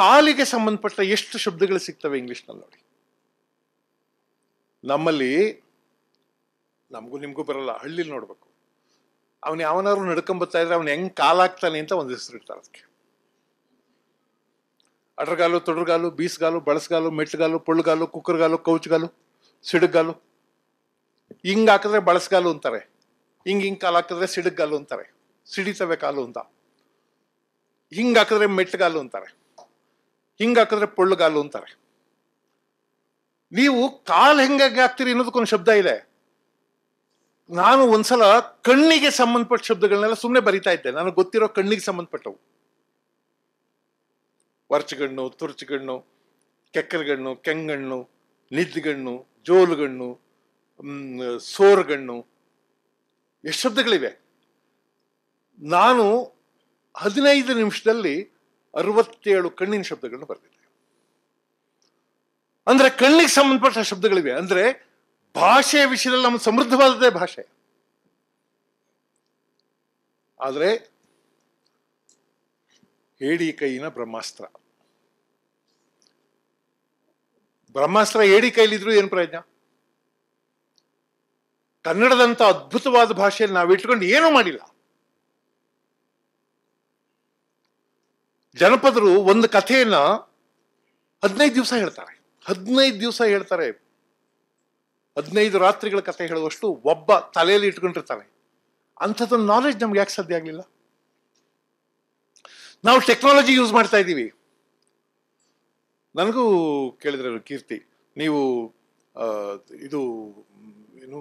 D: ಕಾಲಿಗೆ ಸಂಬಂಧಪಟ್ಟ ಎಷ್ಟು ಶಬ್ದಗಳು ಸಿಗ್ತವೆ ಇಂಗ್ಲಿಷ್ನಲ್ಲಿ ನೋಡಿ ನಮ್ಮಲ್ಲಿ ನಮಗೂ ನಿಮಗೂ ಬರಲ್ಲ ಹಳ್ಳಿಲಿ ನೋಡ್ಬೇಕು ಅವನು ಯಾವನಾದ್ರು ನಡ್ಕೊಂಬತ್ತಾ ಇದ್ರೆ ಅವನು ಹೆಂಗ್ ಕಾಲಾಗ್ತಾನೆ ಅಂತ ಒಂದು ಹೆಸರು ಇರ್ತಾರೆ ಅದಕ್ಕೆ ಅಡ್ರಗಾಲು ತೊಡರ್ಗಾಲು ಬೀಸ್ಗಾಲು ಬಳಸ್ಗಾಲು ಮೆಟ್ಗಾಲು ಪೊಳ್ಗಾಲು ಕುಕ್ಕರ್ಗಾಲು ಕೌಚ್ಗಾಲು ಸಿಡುಗಾಲು ಹಿಂಗ್ ಹಾಕಿದ್ರೆ ಬಳಸ್ಗಾಲು ಅಂತಾರೆ ಹಿಂಗ್ ಹಿಂಗ್ ಕಾಲು ಹಾಕಿದ್ರೆ ಸಿಡುಗಾಲು ಅಂತಾರೆ ಸಿಡಿತವೆ ಕಾಲು ಅಂತ ಹಿಂಗೆ ಹಾಕಿದ್ರೆ ಮೆಟ್ಟಗಾಲು ಅಂತಾರೆ ಹಿಂಗೆ ಹಾಕಿದ್ರೆ ಪೊಳ್ಳುಗಾಲು ಅಂತಾರೆ ನೀವು ಕಾಲು ಹೆಂಗಾಗಿ ಹಾಕ್ತೀರಿ ಅನ್ನೋದಕ್ಕೊಂದು ಶಬ್ದ ಇದೆ ನಾನು ಒಂದ್ಸಲ ಕಣ್ಣಿಗೆ ಸಂಬಂಧಪಟ್ಟ ಶಬ್ದಗಳನ್ನೆಲ್ಲ ಸುಮ್ಮನೆ ಬರಿತಾ ಇದ್ದೆ ನನಗೆ ಗೊತ್ತಿರೋ ಕಣ್ಣಿಗೆ ಸಂಬಂಧಪಟ್ಟವು ವರ್ಚಗಣ್ಣು ತುರ್ಚಗಣ್ಣು ಕೆಕ್ಕರಗಣ್ಣು ಕೆಂಗಣ್ಣು ನಿದ್ದಗಣ್ಣು ಜೋಲುಗಣ್ಣು ಸೋರ್ಗಣ್ಣು ಎಷ್ಟು ಶಬ್ದಗಳಿವೆ ನಾನು ಹದಿನೈದು ನಿಮಿಷದಲ್ಲಿ ಅರವತ್ತೇಳು ಕಣ್ಣಿನ ಶಬ್ದಗಳನ್ನು ಬರೆದಿದ್ದೆ ಅಂದ್ರೆ ಕಣ್ಣಿಗೆ ಸಂಬಂಧಪಟ್ಟ ಶಬ್ದಗಳಿವೆ ಅಂದ್ರೆ ಭಾಷೆಯ ವಿಷಯದಲ್ಲಿ ನಮ್ಮ ಸಮೃದ್ಧವಾದದ್ದೇ ಭಾಷೆ ಆದರೆ ಏಡಿ ಕೈಯಿನ ಬ್ರಹ್ಮಾಸ್ತ್ರ ಬ್ರಹ್ಮಾಸ್ತ್ರ ಏಡಿ ಕೈಲಿದ್ರು ಏನು ಪ್ರಯೋಜನ ಕನ್ನಡದಂಥ ಅದ್ಭುತವಾದ ಭಾಷೆಯಲ್ಲಿ ನಾವು ಇಟ್ಕೊಂಡು ಏನೂ ಮಾಡಿಲ್ಲ ಜನಪದರು ಒಂದು ಕಥೆಯನ್ನ ಹದಿನೈದು ದಿವಸ ಹೇಳ್ತಾರೆ ಹದಿನೈದು ದಿವಸ ಹೇಳ್ತಾರೆ ಹದಿನೈದು ರಾತ್ರಿಗಳ ಕಥೆ ಹೇಳುವಷ್ಟು ಒಬ್ಬ ತಲೆಯಲ್ಲಿ ಇಟ್ಕೊಂಡಿರ್ತಾನೆ ಅಂಥದ್ದೊಂದು ನಾಲೆಜ್ ನಮ್ಗೆ ಯಾಕೆ ಸಾಧ್ಯ ಆಗಲಿಲ್ಲ ನಾವು ಟೆಕ್ನಾಲಜಿ ಯೂಸ್ ಮಾಡ್ತಾ ಇದ್ದೀವಿ ನನಗೂ ಕೇಳಿದ್ರೆ ಕೀರ್ತಿ ನೀವು ಇದು ಏನು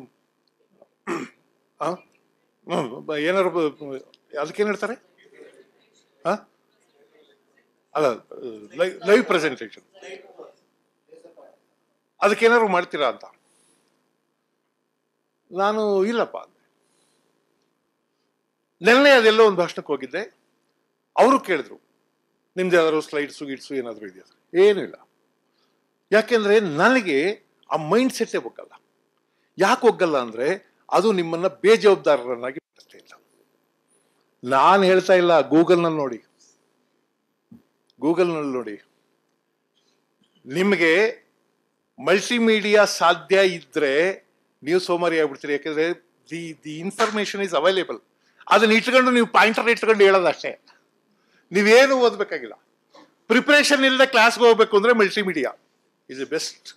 D: ಏನಾರು ಅದಕ್ಕೇನು ಹೇಳ್ತಾರೆ ಹಾ ಅಲ್ಲ ಲೈವ್ ಪ್ರೆಸೆಂಟೇಷನ್ ಅದಕ್ಕೇನಾದ್ರು ಮಾಡ್ತೀರಾ ಅಂತ ನಾನು ಇಲ್ಲಪ್ಪ ನಿನ್ನೆ ನೆನ್ನೆ ಅದೆಲ್ಲೋ ಒಂದು ಭಾಷಣಕ್ಕೆ ಹೋಗಿದ್ದೆ ಅವರು ಕೇಳಿದ್ರು ನಿಮ್ದು ಯಾರು ಸ್ಲೈಡ್ಸು ಗಿಡ್ಸು ಏನಾದರೂ ಇದೆಯಾ ಏನೂ ಇಲ್ಲ ಯಾಕೆಂದ್ರೆ ನನಗೆ ಆ ಮೈಂಡ್ ಸೆಟ್ಟೇ ಹೋಗಲ್ಲ ಯಾಕೆ ಹೋಗಲ್ಲ ಅಂದ್ರೆ ಅದು ನಿಮ್ಮನ್ನ ಬೇಜವಾಬ್ದಾರರನ್ನಾಗಿ ಇಲ್ಲ ನಾನು ಹೇಳ್ತಾ ಇಲ್ಲ ಗೂಗಲ್ನಲ್ಲಿ ನೋಡಿ ಗೂಗಲ್ನಲ್ಲಿ ನೋಡಿ ನಿಮಗೆ ಮಲ್ಟಿಮೀಡಿಯಾ ಸಾಧ್ಯ ಇದ್ದರೆ ನೀವು ಸೋಮಾರಿ ಆಗ್ಬಿಡ್ತೀರಿ ಯಾಕಂದ್ರೆ the the information is available ಅದನ್ನ ಇಟ್ಕೊಂಡು ನೀವು ಪಾಯಿಂಟರ್ ಇಟ್ಕೊಂಡು ಹೇಳೋದಷ್ಟೇ ನೀವೇನು ಓದಬೇಕಾಗಿಲ್ಲ ಪ್ರಿಪ್ರೇಷನ್ ಇಲ್ಲದೆ ಕ್ಲಾಸ್ಗೆ ಹೋಗ್ಬೇಕು ಅಂದ್ರೆ ಮಲ್ಟಿಮೀಡಿಯಾ ಇಸ್ ಎ ಬೆಸ್ಟ್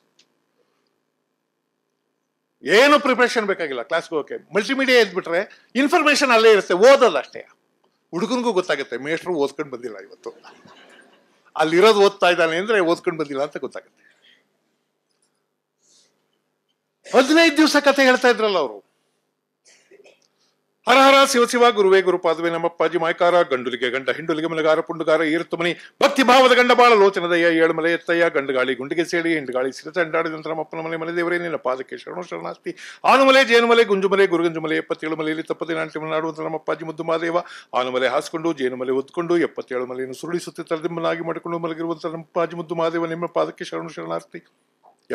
D: ಏನು ಪ್ರಿಪ್ರೇಷನ್ ಬೇಕಾಗಿಲ್ಲ ಕ್ಲಾಸ್ಗೆ ಹೋಗಕ್ಕೆ ಮಲ್ಟಿಮೀಡಿಯಾ ಎದ್ಬಿಟ್ರೆ ಇನ್ಫಾರ್ಮೇಶನ್ ಅಲ್ಲೇ ಇರುತ್ತೆ ಓದೋದಷ್ಟೇ ಹುಡುಗನಿಗೂ ಗೊತ್ತಾಗುತ್ತೆ ಮೇಷ್ಟ್ರು ಓದ್ಕೊಂಡು ಬಂದಿಲ್ಲ ಇವತ್ತು ಅಲ್ಲಿರೋದು ಓದ್ತಾ ಇದ್ದಾನೆ ಅಂದ್ರೆ ಓದ್ಕೊಂಡು ಬಂದಿಲ್ಲ ಅಂತ ಗೊತ್ತಾಗುತ್ತೆ ಹದಿನೈದು ದಿವಸ ಕತೆ ಹೇಳ್ತಾ ಇದ್ರಲ್ಲ ಅವರು ಹರ ಹರಹರ ಶಿವ ಗುರುವೇ ನಮ್ಮ ನಮ್ಮಪ್ಪಾಜಿ ಮಾಯಕಾರ ಗಂಡುಲಿಗೆ ಗಂಡ ಹಿಂಡುಲಿಗೆ ಮಲಗಾರ ಪುಂಡುಗಾರ ಈರುತ್ತಮನಿ ಭಕ್ತಿ ಭಾವದ ಗಂಡ ಬಾಳ ಲೋಚನದಯ್ಯ ಮಲೆ ಎತ್ತಯ್ಯ ಗಂಡುಗಾಳಿ ಗುಂಡಿಗೆ ಸೇಡಿ ಹಿಂಡುಗಾಳಿ ನಂತರ ನಮ್ಮಪ್ಪನ ಮನೆ ಮಲೆ ದೇವರೇ ನಿನ್ನ ಪಾದಕ್ಕೆ ಶರಣು ಶರಣಾಸ್ತಿ ಆನುಮಲೆ ಜೇನುಮಲೆ ಗುಂಜುಮಲೆ ಮಲೆ ಎಪ್ಪತ್ತೇಳು ಮಲೆಯಲ್ಲಿ ತಪ್ಪದೆ ನಾಟ್ಯ ನಮ್ಮ ನಮ್ಮಪ್ಪಾಜಿ ಮುದ್ದು ಮಾದೇವ ಆನುಮಲೆ ಹಾಸ್ಕೊಂಡು ಮಲೆ ಒದ್ಕೊಂಡು ಎಪ್ಪತ್ತೇಳು ಮಲೆಯನ್ನು ಸುರುಳಿಸುತ್ತೆ ತಲೆದಿಂಬನಾಗಿ ಮಾಡಿಕೊಂಡು ಮಲಗಿರುವಂತ ನಮ್ಮಪ್ಪಾಜಿ ಮುದ್ದು ಮಾದೇವ ನಿಮ್ಮ ಪಾದಕ್ಕೆ ಶರಣು ಶರಣಾಸ್ತಿ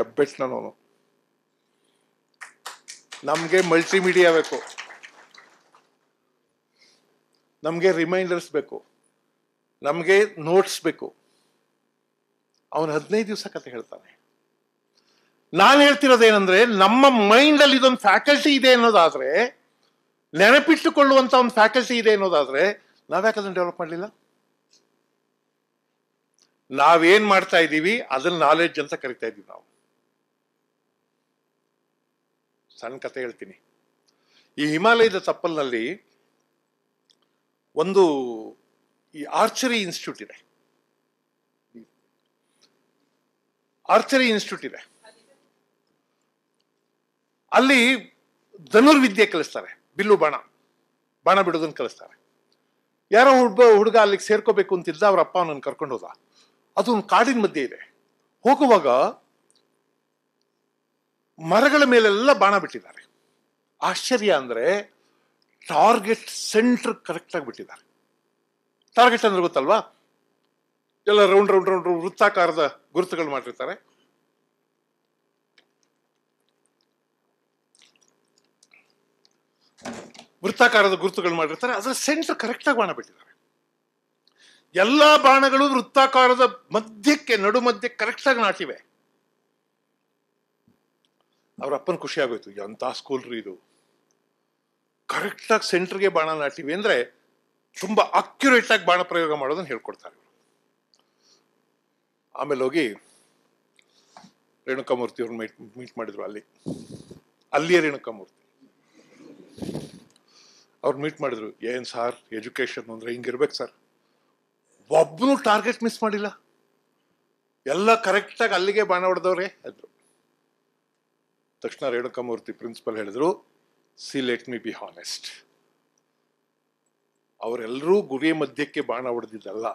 D: ಎಬ್ಬೆಟ್ ನಾನು ನಮಗೆ ಮಲ್ಟಿಮೀಡಿಯಾ ಬೇಕು ನಮಗೆ ರಿಮೈಂಡರ್ಸ್ ಬೇಕು ನಮಗೆ ನೋಟ್ಸ್ ಬೇಕು ಅವನು ಹದಿನೈದು ದಿವಸ ಕತೆ ಹೇಳ್ತಾನೆ ನಾನು ಹೇಳ್ತಿರೋದೇನಂದ್ರೆ ನಮ್ಮ ಮೈಂಡಲ್ಲಿ ಇದೊಂದು ಫ್ಯಾಕಲ್ಟಿ ಇದೆ ಅನ್ನೋದಾದರೆ ನೆನಪಿಟ್ಟುಕೊಳ್ಳುವಂಥ ಒಂದು ಫ್ಯಾಕಲ್ಟಿ ಇದೆ ಅನ್ನೋದಾದರೆ ನಾವ್ಯಾಕೆ ಅದನ್ನು ಡೆವಲಪ್ ಮಾಡಲಿಲ್ಲ ನಾವೇನ್ ಮಾಡ್ತಾ ಇದ್ದೀವಿ ಅದನ್ನ ನಾಲೆಡ್ಜ್ ಅಂತ ಕರಿತಾ ಇದ್ದೀವಿ ನಾವು ಸಣ್ಣ ಕತೆ ಹೇಳ್ತೀನಿ ಈ ಹಿಮಾಲಯದ ತಪ್ಪಲ್ನಲ್ಲಿ ಒಂದು ಈ ಆರ್ಚರಿ ಇನ್ಸ್ಟಿಟ್ಯೂಟ್ ಇದೆ ಆರ್ಚರಿ ಇನ್ಸ್ಟಿಟ್ಯೂಟ್ ಇದೆ ಅಲ್ಲಿ ಧನುರ್ವಿದ್ಯೆ ಕಲಿಸ್ತಾರೆ ಬಿಲ್ಲು ಬಾಣ ಬಾಣ ಬಿಡೋದನ್ನು ಕಲಿಸ್ತಾರೆ ಯಾರೋ ಹುಡುಗ ಹುಡುಗ ಅಲ್ಲಿಗೆ ಸೇರ್ಕೋಬೇಕು ಅಂತಿದ್ದ ಅವ್ರ ಅಪ್ಪ ಅವನನ್ನು ಕರ್ಕೊಂಡು ಹೋದ ಅದೊಂದು ಕಾಡಿನ ಮಧ್ಯೆ ಇದೆ ಹೋಗುವಾಗ ಮರಗಳ ಮೇಲೆಲ್ಲ ಬಾಣ ಬಿಟ್ಟಿದ್ದಾರೆ ಆಶ್ಚರ್ಯ ಅಂದರೆ ಟಾರ್ಗೆಟ್ ಸೆಂಟ್ರ್ ಕರೆಕ್ಟ್ ಆಗಿಬಿಟ್ಟಿದ್ದಾರೆ ಟಾರ್ಗೆಟ್ ಅಂದ್ರೆ ಗೊತ್ತಲ್ವಾ ಎಲ್ಲ ರೌಂಡ್ ರೌಂಡ್ ರೌಂಡ್ ವೃತ್ತಾಕಾರದ ಗುರುತುಗಳು ಮಾಡಿರ್ತಾರೆ ವೃತ್ತಾಕಾರದ ಗುರುತುಗಳು ಮಾಡಿರ್ತಾರೆ ಅದರ ಸೆಂಟರ್ ಆಗಿ ಬಾಣ ಬಿಟ್ಟಿದ್ದಾರೆ ಎಲ್ಲ ಬಾಣಗಳು ವೃತ್ತಾಕಾರದ ಮಧ್ಯಕ್ಕೆ ನಡು ಮಧ್ಯೆ ಆಗಿ ನಾಟಿವೆ ಅವರ ಅಪ್ಪನ್ ಖುಷಿ ಆಗೋಯ್ತು ಎಂತ ಸ್ಕೂಲ್ ರೀ ಇದು ಕರೆಕ್ಟಾಗಿ ಸೆಂಟ್ರಿಗೆ ಬಾಣ ನಾಟಿವಿ ಅಂದರೆ ತುಂಬ ಅಕ್ಯುರೇಟಾಗಿ ಬಾಣ ಪ್ರಯೋಗ ಮಾಡೋದನ್ನು ಹೇಳ್ಕೊಡ್ತಾರೆ ಆಮೇಲೆ ಹೋಗಿ ರೇಣುಕಾಮೂರ್ತಿ ಅವ್ರನ್ನ ಮೀಟ್ ಮೀಟ್ ಮಾಡಿದ್ರು ಅಲ್ಲಿ ಅಲ್ಲಿಯೇ ರೇಣುಕಾಮೂರ್ತಿ ಅವ್ರು ಮೀಟ್ ಮಾಡಿದ್ರು ಏನು ಸಾರ್ ಎಜುಕೇಷನ್ ಅಂದ್ರೆ ಹಿಂಗಿರ್ಬೇಕು ಸರ್ ಒಬ್ಬನು ಟಾರ್ಗೆಟ್ ಮಿಸ್ ಮಾಡಿಲ್ಲ ಎಲ್ಲ ಕರೆಕ್ಟಾಗಿ ಅಲ್ಲಿಗೆ ಬಾಣ ಹೊಡೆದವ್ರೆ ಅಂದರು ತಕ್ಷಣ ರೇಣುಕಾಮೂರ್ತಿ ಪ್ರಿನ್ಸಿಪಲ್ ಹೇಳಿದ್ರು see let me be honest ಅವರೆಲ್ಲರೂ ಗುರಿ ಮಧ್ಯಕ್ಕೆ ಬಾಣ ಹೊಡೆದಿದ್ದಲ್ಲ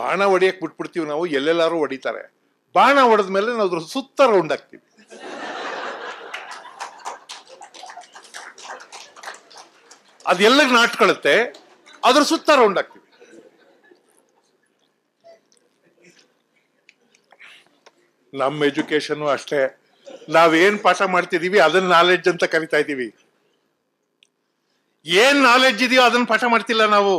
D: ಬಾಣ ಹೊಡೆಯಕ್ಕೆ ಬಿಟ್ಬಿಡ್ತೀವಿ ನಾವು ಎಲ್ಲೆಲ್ಲರೂ ಹೊಡಿತಾರೆ ಬಾಣ ಹೊಡೆದ ಮೇಲೆ ನಾವು ಅದ್ರ ಸುತ್ತ ರೌಂಡ್ ಆಗ್ತೀವಿ ಅದೆಲ್ಲಗ್ ನಾಟ್ಕೊಳ್ಳುತ್ತೆ ಅದ್ರ ಸುತ್ತ ರೌಂಡ್ ಆಗ್ತೀವಿ ನಮ್ಮ ಎಜುಕೇಶನ್ ಅಷ್ಟೇ ನಾವೇನ್ ಪಾಠ ಮಾಡ್ತಿದೀವಿ ಅದನ್ನ ನಾಲೆಡ್ಜ್ ಅಂತ ಕರಿತಾ ಇದ್ದೀವಿ ಏನ್ ನಾಲೆಡ್ಜ್ ಇದೆಯೋ ಅದನ್ನ ಪಾಠ ಮಾಡ್ತಿಲ್ಲ ನಾವು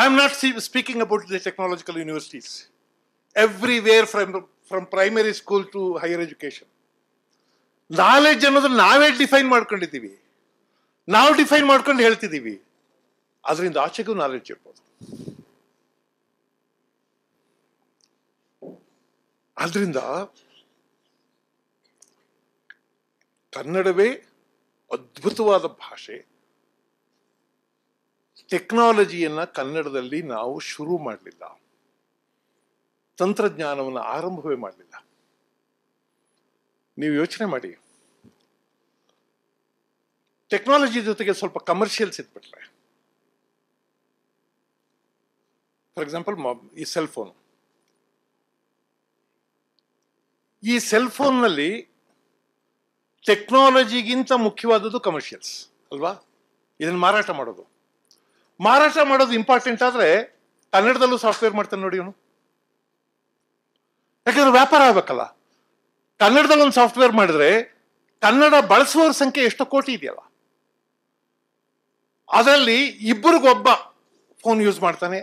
D: I am not speaking about the technological universities everywhere from from primary school to higher education knowledge ಅನ್ನೋದನ್ನ ನಾವೇ ಡಿಫೈನ್ ಮಾಡ್ಕೊಂಡಿದ್ದೀವಿ ನಾವು ಡಿಫೈನ್ ಮಾಡ್ಕೊಂಡು ಹೇಳ್ತಿದ್ದೀವಿ ಅದರಿಂದ ಆಚೆಗೂ ನಾಲೆಡ್ಜ್ ಇರ್ಬೋದು ಆದ್ರಿಂದ ಕನ್ನಡವೇ ಅದ್ಭುತವಾದ ಭಾಷೆ ಟೆಕ್ನಾಲಜಿಯನ್ನು ಕನ್ನಡದಲ್ಲಿ ನಾವು ಶುರು ಮಾಡಲಿಲ್ಲ ತಂತ್ರಜ್ಞಾನವನ್ನು ಆರಂಭವೇ ಮಾಡಲಿಲ್ಲ ನೀವು ಯೋಚನೆ ಮಾಡಿ ಟೆಕ್ನಾಲಜಿ ಜೊತೆಗೆ ಸ್ವಲ್ಪ ಕಮರ್ಷಿಯಲ್ಸ್ ಇದ್ಬಿಟ್ರೆ ಫಾರ್ ಎಕ್ಸಾಂಪಲ್ ಈ ಸೆಲ್ ಫೋನ್ ಈ ಸೆಲ್ ಫೋನ್ನಲ್ಲಿ ಟೆಕ್ನಾಲಜಿಗಿಂತ ಮುಖ್ಯವಾದದ್ದು ಕಮರ್ಷಿಯಲ್ಸ್ ಅಲ್ವಾ ಇದನ್ನು ಮಾರಾಟ ಮಾಡೋದು ಮಾರಾಟ ಮಾಡೋದು ಇಂಪಾರ್ಟೆಂಟ್ ಆದರೆ ಕನ್ನಡದಲ್ಲೂ ಸಾಫ್ಟ್ವೇರ್ ಮಾಡ್ತಾನೆ ನೋಡಿ ಅವನು ಯಾಕಂದ್ರೆ ವ್ಯಾಪಾರ ಆಗ್ಬೇಕಲ್ಲ ಕನ್ನಡದಲ್ಲಿ ಒಂದು ಸಾಫ್ಟ್ವೇರ್ ಮಾಡಿದ್ರೆ ಕನ್ನಡ ಬಳಸುವವ್ರ ಸಂಖ್ಯೆ ಎಷ್ಟು ಕೋಟಿ ಇದೆಯಲ್ಲ ಅದರಲ್ಲಿ ಇಬ್ಬರಿಗೊಬ್ಬ ಫೋನ್ ಯೂಸ್ ಮಾಡ್ತಾನೆ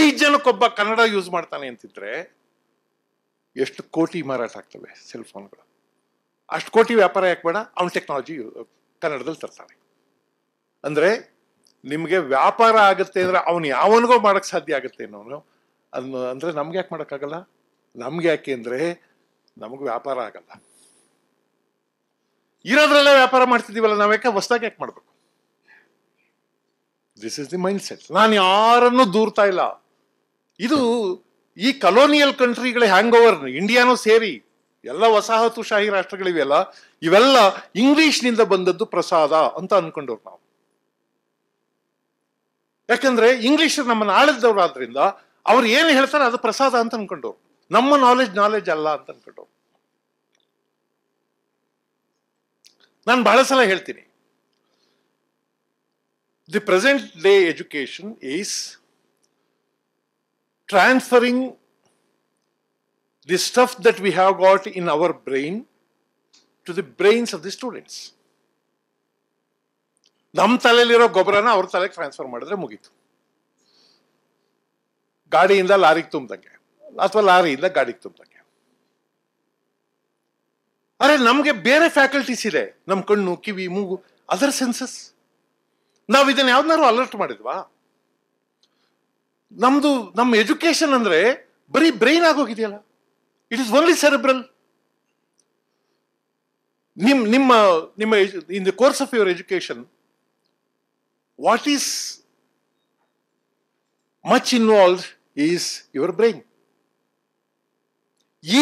D: ಐದು ಜನಕ್ಕೊಬ್ಬ ಕನ್ನಡ ಯೂಸ್ ಮಾಡ್ತಾನೆ ಅಂತಿದ್ರೆ ಎಷ್ಟು ಕೋಟಿ ಮಾರಾಟ ಆಗ್ತವೆ ಸೆಲ್ ಫೋನ್ಗಳು ಅಷ್ಟು ಕೋಟಿ ವ್ಯಾಪಾರ ಯಾಕೆ ಬೇಡ ಅವನು ಟೆಕ್ನಾಲಜಿ ಕನ್ನಡದಲ್ಲಿ ತರ್ತಾನೆ ಅಂದರೆ ನಿಮಗೆ ವ್ಯಾಪಾರ ಆಗುತ್ತೆ ಅಂದರೆ ಅವನು ಯಾವನಿಗೋ ಮಾಡೋಕ್ಕೆ ಸಾಧ್ಯ ಆಗುತ್ತೆ ಅನ್ನೋನು ಅದನ್ನು ಅಂದರೆ ನಮ್ಗೆ ಯಾಕೆ ಮಾಡೋಕ್ಕಾಗಲ್ಲ ನಮ್ಗೆ ಯಾಕೆ ಅಂದರೆ ನಮಗೆ ವ್ಯಾಪಾರ ಆಗಲ್ಲ ಇರೋದ್ರಲ್ಲೇ ವ್ಯಾಪಾರ ಮಾಡ್ತಿದ್ದೀವಲ್ಲ ನಾವು ಯಾಕೆ ಹೊಸ್ದಾಗಿ ಯಾಕೆ ಮಾಡಬೇಕು this is the mindset ನಾನು ಯಾರನ್ನು ದೂರ್ತಾ ಇಲ್ಲ ಇದು ಈ ಕಲೋನಿಯಲ್ ಕಂಟ್ರಿಗಳ ಹ್ಯಾಂಗ್ ಓವರ್ ಇಂಡಿಯಾನೂ ಸೇರಿ ಎಲ್ಲ ವಸಾಹತುಶಾಹಿ ರಾಷ್ಟ್ರಗಳಿವೆಯಲ್ಲ ಇವೆಲ್ಲ ಇಂಗ್ಲಿಷ್ನಿಂದ ಬಂದದ್ದು ಪ್ರಸಾದ ಅಂತ ಅನ್ಕೊಂಡವ್ರು ನಾವು ಯಾಕಂದ್ರೆ ಇಂಗ್ಲಿಷ್ ನಮ್ಮನ್ನು ಆಳಿದವ್ರು ಆದ್ರಿಂದ ಅವ್ರು ಏನು ಹೇಳ್ತಾರೆ ಅದು ಪ್ರಸಾದ ಅಂತ ಅನ್ಕೊಂಡವ್ರು ನಮ್ಮ ನಾಲೆಜ್ ನಾಲೆಜ್ ಅಲ್ಲ ಅಂತ ಅನ್ಕೊಂಡವ್ರು ನಾನು ಬಹಳ ಸಲ ಹೇಳ್ತೀನಿ the present day education is transferring the stuff that we have got in our brain to the brains of the students ನಮ್ಮ ತಲೆಯಲ್ಲಿರೋ ಗೊಬ್ಬರನ ಅವ್ರ ತಲೆಗೆ ಟ್ರಾನ್ಸ್ಫರ್ ಮಾಡಿದ್ರೆ ಮುಗೀತು ಗಾಡಿಯಿಂದ ಲಾರಿಗೆ ತುಂಬ್ದಂಗೆ ಅಥವಾ ಲಾರಿಯಿಂದ ಗಾಡಿಗೆ ತುಂಬ್ದಂಗೆ ಅರೆ ನಮಗೆ ಬೇರೆ ಫ್ಯಾಕಲ್ಟೀಸ್ ಇದೆ ನಮ್ಮ ಕಣ್ಣು ಕಿವಿ ಮೂಗು ಅದರ್ ಸೆನ್ಸಸ್ ನಾವು ಇದನ್ನ ಯಾವ್ದಾರು ಅಲರ್ಟ್ ಮಾಡಿದ್ವಾ ನಮ್ದು ನಮ್ಮ ಎಜುಕೇಶನ್ ಅಂದ್ರೆ ಬರೀ ಬ್ರೈನ್ ಆಗೋಗಿದೆಯಲ್ಲ ಇಟ್ ಇಸ್ ಓನ್ಲಿ ಸೆರೆಬ್ರಲ್ ನಿಮ್ ನಿಮ್ಮ ನಿಮ್ಮ in the course of your education what is much involve is your brain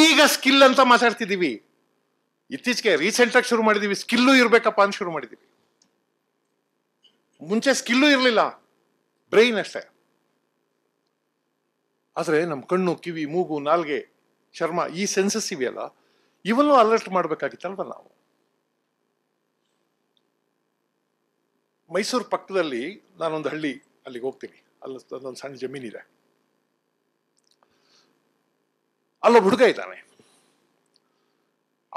D: ಈಗ ಸ್ಕಿಲ್ ಅಂತ ಮಾತಾಡ್ತಿದ್ದೀವಿ ಇತ್ತೀಚೆಗೆ ರೀಸೆಂಟ್ ಆಗಿ ಶುರು ಮಾಡಿದ್ದೀವಿ ಸ್ಕಿಲ್ಲು ಇರಬೇಕಪ್ಪ ಅಂತ ಶುರು ಮಾಡಿದ್ದೀವಿ ಮುಂಚೆ ಸ್ಕಿಲ್ಲು ಇರಲಿಲ್ಲ ಬ್ರೈನ್ ಅಷ್ಟೇ ಆದರೆ ನಮ್ಮ ಕಣ್ಣು ಕಿವಿ ಮೂಗು ನಾಲ್ಗೆ ಶರ್ಮಾ ಈ ಸೆನ್ಸಸ್ ಇವೆಯಲ್ಲ ಇವನ್ನು ಅಲರ್ಟ್ ಮಾಡಬೇಕಾಗಿತ್ತಲ್ವ ನಾವು ಮೈಸೂರು ಪಕ್ಕದಲ್ಲಿ ನಾನೊಂದು ಹಳ್ಳಿ ಅಲ್ಲಿಗೆ ಹೋಗ್ತೀನಿ ಅಲ್ಲಿ ಒಂದು ಸಣ್ಣ ಜಮೀನಿದೆ ಅಲ್ಲೊಬ್ಬ ಹುಡುಗ ಇದ್ದಾನೆ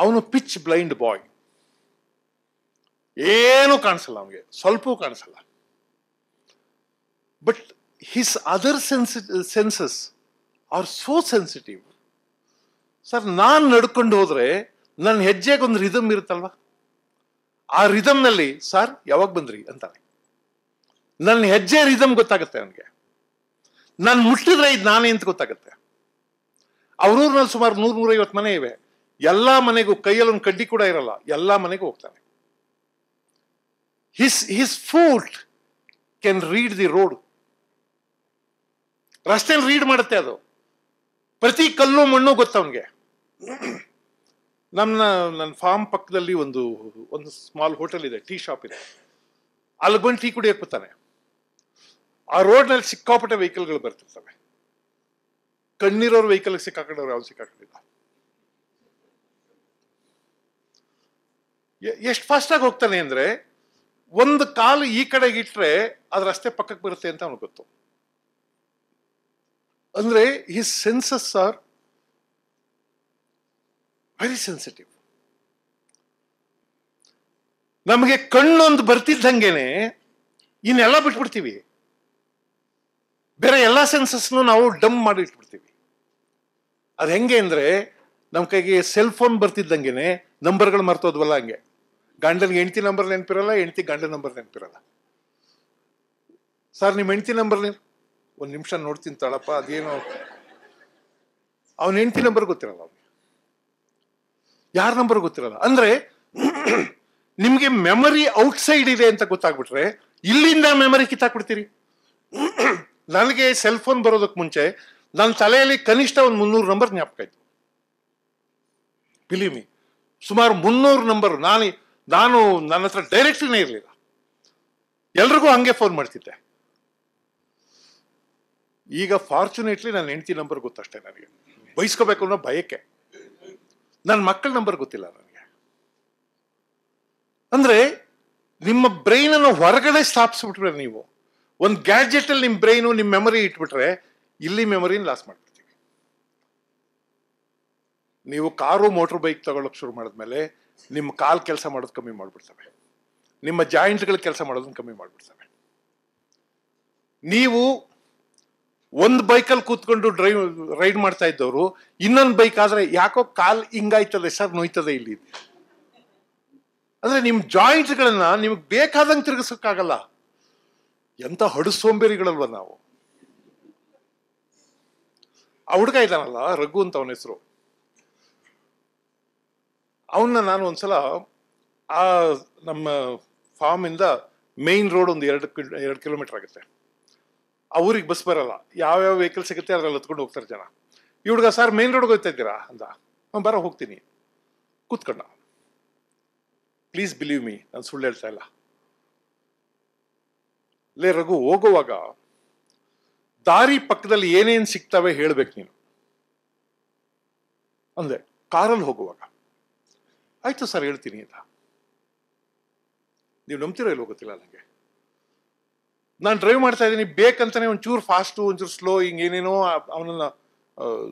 D: ಅವನು ಪಿಚ್ ಬ್ಲೈಂಡ್ ಬಾಯ್ ಏನೂ ಕಾಣಿಸಲ್ಲ ಅವನಿಗೆ ಸ್ವಲ್ಪವೂ ಕಾಣಿಸಲ್ಲ ಬಟ್ ಹಿಸ್ ಅದರ್ ಸೆನ್ಸಿ senses are so sensitive sir ನಾನು ನಡ್ಕೊಂಡು ಹೋದ್ರೆ ನನ್ನ ಹೆಜ್ಜೆಗೆ ಒಂದು ರಿದಮ್ ಇರುತ್ತಲ್ವಾ ಆ ರಿದಮ್ನಲ್ಲಿ ಸರ್ ಯಾವಾಗ ಬಂದ್ರಿ ಅಂತಾನೆ ನನ್ನ ಹೆಜ್ಜೆ ರಿದಮ್ ಗೊತ್ತಾಗುತ್ತೆ ನನಗೆ ನಾನು ಮುಟ್ಟಿದ್ರೆ ಇದು ನಾನೇ ಅಂತ ಗೊತ್ತಾಗುತ್ತೆ ಅವ್ರೂರ್ನಲ್ಲಿ ಸುಮಾರು ನೂರು ನೂರೈವತ್ತು ಮನೆ ಇವೆ ಎಲ್ಲ ಮನೆಗೂ ಕೈಯಲ್ಲಿ ಕಡ್ಡಿ ಕೂಡ ಇರಲ್ಲ ಎಲ್ಲ ಮನೆಗೂ ಹೋಗ್ತಾನೆ his his foot can read the road ರಸ್ತೆ ರೀಡ್ ಮಾಡುತ್ತೆ ಅದು ಪ್ರತಿ ಕಲ್ಲು ಮಣ್ಣು ಗೊತ್ತವನಿಗೆ ನನ್ನ ನನ್ನ ಫಾರ್ಮ್ ಪಕ್ಕದಲ್ಲಿ ಒಂದು ಒಂದು ಸ್ಮಾಲ್ ಹೋಟೆಲ್ ಇದೆ ಟೀ ಶಾಪ್ ಇದೆ ಅಲ್ಲಿ ಬಂದು ಟೀ ಕುಡಿಯಕ್ಕೆ ಬರ್ತಾನೆ ಆ ರೋಡ್ನಲ್ಲಿ ಸಿಕ್ಕಾಪಟ್ಟೆ ವೆಹಿಕಲ್ಗಳು ಬರ್ತಿರ್ತವೆ ಕಣ್ಣಿರೋರು ವೆಹಿಕಲ್ ಸಿಕ್ಕಾಕೊಂಡವ್ರು ಯಾವ್ದು ಸಿಕ್ಕಾಕೊಂಡಿಲ್ಲ ಎಷ್ಟು ಆಗಿ ಹೋಗ್ತಾನೆ ಅಂದ್ರೆ ಒಂದು ಕಾಲು ಈ ಕಡೆಗೆ ಇಟ್ಟರೆ ಅದು ರಸ್ತೆ ಪಕ್ಕಕ್ಕೆ ಬರುತ್ತೆ ಅಂತ ಅವನಿಗೆ ಗೊತ್ತು ಅಂದ್ರೆ ಈ ಸೆನ್ಸಸ್ ಆರ್ ವೆರಿ ಸೆನ್ಸಿಟಿವ್ ನಮಗೆ ಕಣ್ಣೊಂದು ಬರ್ತಿದ್ದಂಗೆನೆ ಇನ್ನೆಲ್ಲ ಬಿಟ್ಬಿಡ್ತೀವಿ ಬೇರೆ ಎಲ್ಲ ಸೆನ್ಸಸ್ನು ನಾವು ಡಮ್ ಮಾಡಿ ಇಟ್ಬಿಡ್ತೀವಿ ಅದು ಹೆಂಗೆ ಅಂದರೆ ನಮ್ಮ ಕೈಗೆ ಸೆಲ್ ಫೋನ್ ಬರ್ತಿದ್ದಂಗೆನೆ ನಂಬರ್ಗಳು ಮರ್ತೋದ್ವಲ್ಲ ಹಂಗೆ ಗಂಡನಿಗೆ ಹೆಂಡತಿ ನಂಬರ್ ನೆನಪಿರಲ್ಲ ಹೆಂಡತಿ ಗಾಂಡ ನಂಬರ್ ನೆನಪಿರಲ್ಲ ಸರ್ ನಿಮ್ಮ ಹೆಂಡತಿ ನಂಬರ್ ಒಂದು ನಿಮಿಷ ನೋಡ್ತೀನಿ ತಾಳಪ್ಪ ಅದೇನೋ ಅವನ ಹೆಂಡತಿ ನಂಬರ್ ಗೊತ್ತಿರಲ್ಲ ಅವ್ನು ಯಾರ ನಂಬರ್ ಗೊತ್ತಿರಲ್ಲ ಅಂದ್ರೆ ನಿಮಗೆ ಮೆಮರಿ ಔಟ್ಸೈಡ್ ಇದೆ ಅಂತ ಗೊತ್ತಾಗ್ಬಿಟ್ರೆ ಇಲ್ಲಿಂದ ಮೆಮರಿ ಕಿತ್ತಾಕ್ಬಿಡ್ತೀರಿ ನನಗೆ ಸೆಲ್ ಫೋನ್ ಬರೋದಕ್ಕೆ ಮುಂಚೆ ನನ್ನ ತಲೆಯಲ್ಲಿ ಕನಿಷ್ಠ ಒಂದು ಮುನ್ನೂರು ನಂಬರ್ ಜ್ಞಾಪಕ ಇತ್ತು ಬಿಲೀವ್ ಮಿ ಸುಮಾರು ಮುನ್ನೂರು ನಂಬರ್ ನಾನು ನಾನು ನನ್ನ ಹತ್ರ ಡೈರೆಕ್ಟ್ಲಿನೇ ಇರಲಿಲ್ಲ ಎಲ್ರಿಗೂ ಹಂಗೆ ಫೋನ್ ಮಾಡ್ತಿದ್ದೆ ಈಗ ಫಾರ್ಚುನೇಟ್ಲಿ ನನ್ನ ಹೆಂಡತಿ ನಂಬರ್ ಗೊತ್ತಷ್ಟೇ ನನಗೆ ಬಯಸ್ಕೋಬೇಕು ಅನ್ನೋ ಭಯಕ್ಕೆ ನನ್ನ ಮಕ್ಕಳ ನಂಬರ್ ಗೊತ್ತಿಲ್ಲ ನನಗೆ ಅಂದ್ರೆ ನಿಮ್ಮ ಬ್ರೈನ್ ಅನ್ನು ಹೊರಗಡೆ ಸ್ಥಾಪಿಸ್ಬಿಟ್ರೆ ನೀವು ಒಂದು ಗ್ಯಾಜೆಟ್ ಅಲ್ಲಿ ನಿಮ್ಮ ಬ್ರೈನು ನಿಮ್ಮ ಮೆಮೊರಿ ಇಟ್ಬಿಟ್ರೆ ಇಲ್ಲಿ ಮೆಮೊರಿನ ಲಾಸ್ ಮಾಡ್ಬಿಡ್ತೀವಿ ನೀವು ಕಾರು ಮೋಟರ್ ಬೈಕ್ ತಗೊಳಕ್ ಶುರು ಮಾಡಿದ್ಮೇಲೆ ನಿಮ್ಮ ಕಾಲ್ ಕೆಲಸ ಮಾಡೋದು ಕಮ್ಮಿ ಮಾಡ್ಬಿಡ್ತವೆ ನಿಮ್ಮ ಜಾಯಿಂಟ್ಗಳು ಕೆಲಸ ಮಾಡೋದನ್ನ ಕಮ್ಮಿ ಮಾಡ್ಬಿಡ್ತವೆ ನೀವು ಒಂದು ಬೈಕಲ್ಲಿ ಕೂತ್ಕೊಂಡು ಡ್ರೈವ್ ರೈಡ್ ಮಾಡ್ತಾ ಇದ್ದವರು ಇನ್ನೊಂದು ಬೈಕ್ ಆದರೆ ಯಾಕೋ ಕಾಲ್ ಹಿಂಗಾಯ್ತದೆ ಸರ್ ನೋಯ್ತದೆ ಇಲ್ಲಿ ಅಂದರೆ ನಿಮ್ಮ ಜಾಯಿಂಟ್ಸ್ಗಳನ್ನ ನಿಮಗೆ ಬೇಕಾದಂಗೆ ತಿರುಗಿಸೋಕ್ಕಾಗಲ್ಲ ಎಂಥ ಹಡು ಸೋಂಬೇರಿಗಳಲ್ವ ನಾವು ಆ ಹುಡುಗ ಇದ್ದಾನಲ್ಲ ರಘು ಅಂತ ಅವನ ಹೆಸರು ಅವನ್ನ ನಾನು ಒಂದ್ಸಲ ಆ ನಮ್ಮ ಫಾರ್ಮ್ ಇಂದ ಮೇನ್ ರೋಡ್ ಒಂದು ಎರಡು ಎರಡು ಕಿಲೋಮೀಟರ್ ಆಗುತ್ತೆ ಅವ್ರಿಗೆ ಬಸ್ ಬರಲ್ಲ ಯಾವ್ಯಾವ ವೆಹಿಕಲ್ ಸಿಗುತ್ತೆ ಅದ್ರಲ್ಲಿ ಹತ್ಕೊಂಡು ಹೋಗ್ತಾರೆ ಜನ ಈ ಹುಡುಗ ಸರ್ ಮೇನ್ ರೋಡ್ಗೆ ಹೋಗ್ತಾ ಇದ್ದೀರಾ ಅಂತ ನಾನು ಬರೋ ಹೋಗ್ತೀನಿ ಕೂತ್ಕೊಂಡ ಪ್ಲೀಸ್ ಬಿಲೀವ್ ಮೀ ನಾನು ಸುಳ್ಳು ಹೇಳ್ತಾ ಇಲ್ಲ ಲೇ ರಘು ಹೋಗುವಾಗ ದಾರಿ ಪಕ್ಕದಲ್ಲಿ ಏನೇನು ಸಿಗ್ತವೆ ಹೇಳ್ಬೇಕು ನೀನು ಅಂದೆ ಕಾರಲ್ಲಿ ಹೋಗುವಾಗ ಆಯ್ತು ಸರ್ ಹೇಳ್ತೀನಿ ಅಂತ ನೀವು ನಂಬ್ತಿರೋ ಇಲ್ಲಿ ಹೋಗುತ್ತಿಲ್ಲ ನನಗೆ ನಾನು ಡ್ರೈವ್ ಮಾಡ್ತಾ ಇದ್ದೀನಿ ಬೇಕಂತಾನೆ ಒಂಚೂರು ಫಾಸ್ಟು ಒಂಚೂರು ಸ್ಲೋ ಹಿಂಗೆ ಏನೇನೋ ಅವನನ್ನ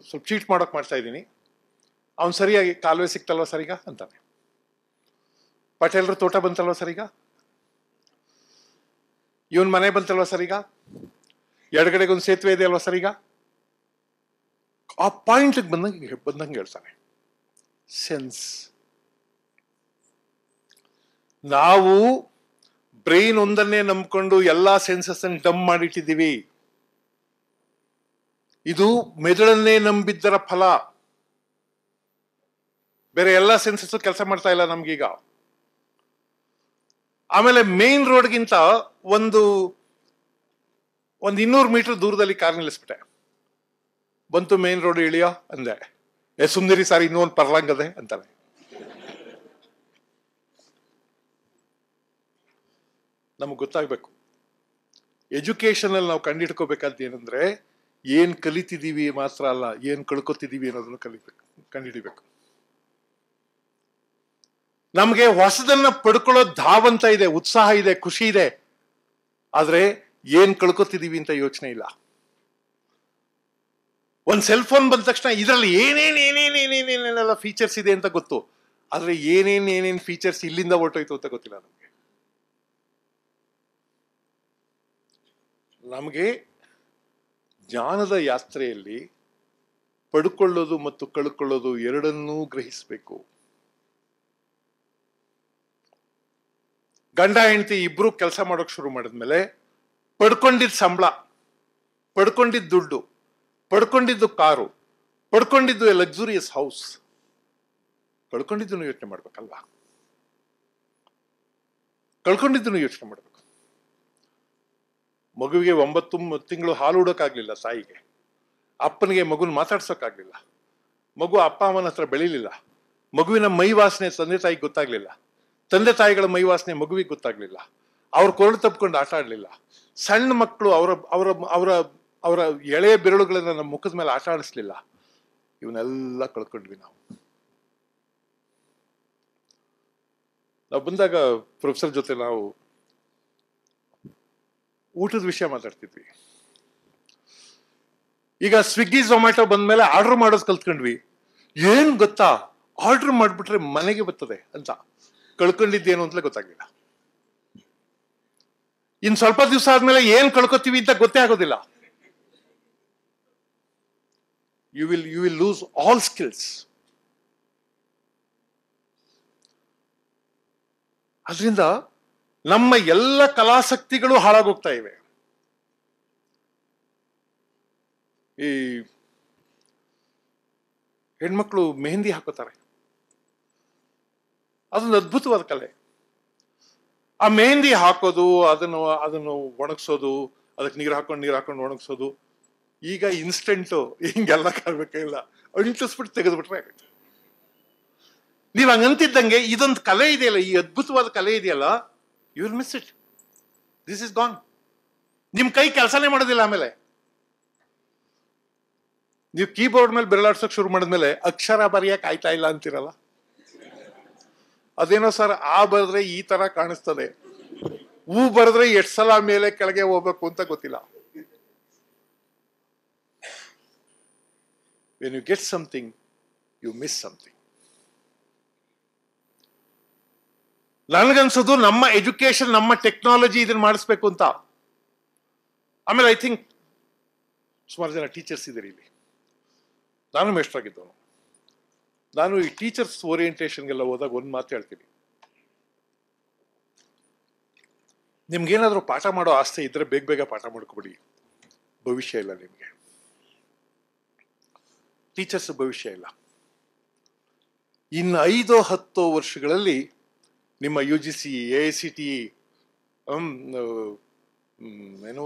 D: ಸ್ವಲ್ಪ ಚೀಟ್ ಮಾಡೋಕೆ ಮಾಡ್ತಾ ಇದ್ದೀನಿ ಅವನು ಸರಿಯಾಗಿ ಕಾಲುವೆ ಸಿಕ್ತಲ್ವ ಸರಿಗ ಅಂತಾನೆ ಪಟೇಲ್ರ ತೋಟ ಬಂತಲ್ವ ಸರಿಗ ಇವನ್ ಮನೆ ಬಂತಲ್ವ ಸರಿಗ ಎಡಗಡೆಗೊಂದು ಸೇತುವೆ ಇದೆ ಅಲ್ವ ಸರಿಗ ಆ ಪಾಯಿಂಟ್ಗೆ ಬಂದಂಗೆ ಬಂದಂಗೆ ಹೇಳ್ತಾನೆ ಸೆನ್ಸ್ ನಾವು ಬ್ರೈನ್ ಒಂದನ್ನೇ ನಂಬ್ಕೊಂಡು ಎಲ್ಲಾ ಸೆನ್ಸಸ್ ಅನ್ನು ಡಮ್ ಮಾಡಿಟ್ಟಿದ್ದೀವಿ ಇದು ಮೆದುಳನ್ನೇ ನಂಬಿದ್ದರ ಫಲ ಬೇರೆ ಎಲ್ಲ ಸೆನ್ಸಸ್ ಕೆಲಸ ಮಾಡ್ತಾ ಇಲ್ಲ ನಮ್ಗೀಗ ಆಮೇಲೆ ಮೇನ್ ರೋಡ್ಗಿಂತ ಒಂದು ಒಂದು ಇನ್ನೂರು ಮೀಟರ್ ದೂರದಲ್ಲಿ ಕಾರ್ ನಿಲ್ಲಿಸ್ಬಿಟ್ಟೆ ಬಂತು ಮೇನ್ ರೋಡ್ ಇಳಿಯ ಅಂದೆ ಏ ಸುಂದರಿ ಸಾರ್ ಇನ್ನೂ ಒಂದು ಪರ್ಲಾಂಗದೆ ಅಂತಾನೆ ನಮಗೆ ಗೊತ್ತಾಗಬೇಕು ಎಜುಕೇಷನಲ್ಲಿ ನಾವು ಕಂಡುಹಿಡ್ಕೋಬೇಕಾದ ಏನಂದರೆ ಏನು ಕಲಿತಿದ್ದೀವಿ ಮಾತ್ರ ಅಲ್ಲ ಏನು ಕಳ್ಕೊತಿದ್ದೀವಿ ಅನ್ನೋದನ್ನು ಕಲಿಬೇಕು ಕಂಡುಹಿಡಿಬೇಕು ನಮಗೆ ಹೊಸದನ್ನ ಪಡ್ಕೊಳ್ಳೋ ಧಾವಂತ ಇದೆ ಉತ್ಸಾಹ ಇದೆ ಖುಷಿ ಇದೆ ಆದರೆ ಏನು ಕಳ್ಕೊತಿದ್ದೀವಿ ಅಂತ ಯೋಚನೆ ಇಲ್ಲ ಒಂದು ಸೆಲ್ ಫೋನ್ ಬಂದ ತಕ್ಷಣ ಇದರಲ್ಲಿ ಏನೇನು ಏನೇನು ಫೀಚರ್ಸ್ ಇದೆ ಅಂತ ಗೊತ್ತು ಆದರೆ ಏನೇನು ಏನೇನು ಫೀಚರ್ಸ್ ಇಲ್ಲಿಂದ ಹೊರಟೋಯ್ತು ಅಂತ ಗೊತ್ತಿಲ್ಲ ನಮಗೆ ನಮಗೆ ಜ್ಞಾನದ ಯಾತ್ರೆಯಲ್ಲಿ ಪಡ್ಕೊಳ್ಳೋದು ಮತ್ತು ಕಳ್ಕೊಳ್ಳೋದು ಎರಡನ್ನೂ ಗ್ರಹಿಸಬೇಕು ಗಂಡ ಹೆಂಡತಿ ಇಬ್ರು ಕೆಲಸ ಮಾಡೋಕೆ ಶುರು ಮಾಡಿದ್ಮೇಲೆ ಪಡ್ಕೊಂಡಿದ್ದ ಸಂಬಳ ಪಡ್ಕೊಂಡಿದ್ದ ದುಡ್ಡು ಪಡ್ಕೊಂಡಿದ್ದು ಕಾರು ಪಡ್ಕೊಂಡಿದ್ದು ಲಕ್ಸುರಿಯಸ್ ಹೌಸ್ ಕಳ್ಕೊಂಡಿದ್ದನ್ನು ಯೋಚನೆ ಮಾಡ್ಬೇಕಲ್ವಾ ಕಳ್ಕೊಂಡಿದ್ದನ್ನು ಯೋಚನೆ ಮಾಡ್ಬೇಕು ಮಗುವಿಗೆ ಒಂಬತ್ತು ತಿಂಗಳು ಹಾಲು ಉಡೋಕ್ಕಾಗಲಿಲ್ಲ ಸಾಯಿಗೆ ಅಪ್ಪನಿಗೆ ಮಗುನ ಮಾತಾಡ್ಸೋಕ್ಕಾಗಲಿಲ್ಲ ಮಗು ಅಪ್ಪ ಅಮ್ಮನ ಹತ್ರ ಬೆಳೀಲಿಲ್ಲ ಮಗುವಿನ ಮೈ ವಾಸನೆ ತಂದೆ ತಾಯಿಗೆ ಗೊತ್ತಾಗ್ಲಿಲ್ಲ ತಂದೆ ತಾಯಿಗಳ ಮೈ ವಾಸನೆ ಮಗುವಿಗೆ ಗೊತ್ತಾಗ್ಲಿಲ್ಲ ಅವ್ರ ಕೊರಳು ತಪ್ಕೊಂಡು ಆಟ ಆಡಲಿಲ್ಲ ಸಣ್ಣ ಮಕ್ಕಳು ಅವರ ಅವರ ಅವರ ಅವರ ಎಳೆಯ ಬೆರಳುಗಳನ್ನ ನಮ್ಮ ಮುಖದ ಮೇಲೆ ಆಟ ಆಡಿಸ್ಲಿಲ್ಲ ಇವನ್ನೆಲ್ಲ ಕಳ್ಕೊಂಡ್ವಿ ನಾವು ನಾವು ಬಂದಾಗ ಪ್ರೊಫೆಸರ್ ಜೊತೆ ನಾವು ಊಟದ ವಿಷಯ ಮಾತಾಡ್ತಿದ್ವಿ ಈಗ ಸ್ವಿಗ್ಗಿ ಝೊಮ್ಯಾಟೊ ಬಂದ್ಮೇಲೆ ಆರ್ಡರ್ ಮಾಡೋದ್ ಕಲ್ತ್ಕೊಂಡ್ವಿ ಏನ್ ಗೊತ್ತಾ ಆರ್ಡರ್ ಮಾಡಿಬಿಟ್ರೆ ಮನೆಗೆ ಬರ್ತದೆ ಅಂತ ಕಳ್ಕೊಂಡಿದ್ದೇನು ಅಂತಲೇ ಗೊತ್ತಾಗಿಲ್ಲ ಇನ್ ಸ್ವಲ್ಪ ದಿವಸ ಆದ್ಮೇಲೆ ಏನ್ ಕಳ್ಕೊತೀವಿ ಅಂತ ಗೊತ್ತೇ ಆಗೋದಿಲ್ಲ you will you will lose all skills ಅದರಿಂದ ನಮ್ಮ ಎಲ್ಲ ಕಲಾಸಕ್ತಿಗಳು ಹಾಳಾಗೋಗ್ತಾ ಇವೆ ಈ ಹೆಣ್ಮಕ್ಳು ಮೆಹಂದಿ ಹಾಕೋತಾರೆ ಅದೊಂದು ಅದ್ಭುತವಾದ ಕಲೆ ಆ ಮೆಹಂದಿ ಹಾಕೋದು ಅದನ್ನು ಅದನ್ನು ಒಣಗಿಸೋದು ಅದಕ್ಕೆ ನೀರು ಹಾಕೊಂಡು ನೀರು ಹಾಕೊಂಡು ಒಣಗಿಸೋದು ಈಗ ಇನ್ಸ್ಟೆಂಟು ಹಿಂಗೆಲ್ಲ ಕಾಣಬೇಕಿಲ್ಲ ಅಂಟಿಸ್ಬಿಟ್ಟು ತೆಗೆದುಬಿಟ್ರೆ ಆಗುತ್ತೆ ನೀವು ಹಂಗಂತಿದ್ದಂಗೆ ಇದೊಂದು ಕಲೆ ಇದೆಯಲ್ಲ ಈ ಅದ್ಭುತವಾದ ಕಲೆ ಇದೆಯಲ್ಲ you will miss it this is gone ನಿಮ್ ಕೈ ಕೆಲಸನೇ ಮಾಡೋದಿಲ್ಲ ಆಮೇಲೆ ನೀವು ಕೀಬೋರ್ಡ್ ಮೇಲೆ ಬೆರಳಾಡ್ಸೋಕೆ ಶುರು ಮಾಡಿದ್ಮೇಲೆ ಅಕ್ಷರ ಬರೆಯಕ್ಕೆ ಆಯ್ತಾ ಇಲ್ಲ ಅಂತೀರಲ್ಲ ಅದೇನೋ ಸರ್ ಆ ಬರೆದ್ರೆ ಈ ತರ ಕಾಣಿಸ್ತದೆ ಹೂ ಬರೆದ್ರೆ ಎಷ್ಟು ಸಲ ಮೇಲೆ ಕೆಳಗೆ ಹೋಗ್ಬೇಕು ಅಂತ ಗೊತ್ತಿಲ್ಲ when you get something you miss something ನನಗನ್ಸೋದು ನಮ್ಮ ಎಜುಕೇಶನ್ ನಮ್ಮ ಟೆಕ್ನಾಲಜಿ ಇದನ್ನ ಮಾಡಿಸ್ಬೇಕು ಅಂತ ಆಮೇಲೆ ಐ ಥಿಂಕ್ ಸುಮಾರು ಜನ ಟೀಚರ್ಸ್ ಇದ್ದಾರೆ ಇಲ್ಲಿ ನಾನು ಆಗಿದ್ದವನು ನಾನು ಈ ಟೀಚರ್ಸ್ ಓರಿಯೆಂಟೇಷನ್ಗೆಲ್ಲ ಹೋದಾಗ ಒಂದು ಮಾತು ಹೇಳ್ತೀನಿ ನಿಮ್ಗೇನಾದರೂ ಪಾಠ ಮಾಡೋ ಆಸ್ತಿ ಇದ್ರೆ ಬೇಗ ಬೇಗ ಪಾಠ ಮಾಡ್ಕೊಬಿಡಿ ಭವಿಷ್ಯ ಇಲ್ಲ ನಿಮಗೆ ಟೀಚರ್ಸ್ ಭವಿಷ್ಯ ಇಲ್ಲ ಇನ್ನು ಐದೋ ಹತ್ತೋ ವರ್ಷಗಳಲ್ಲಿ ನಿಮ್ಮ U G C A I C T ಏನು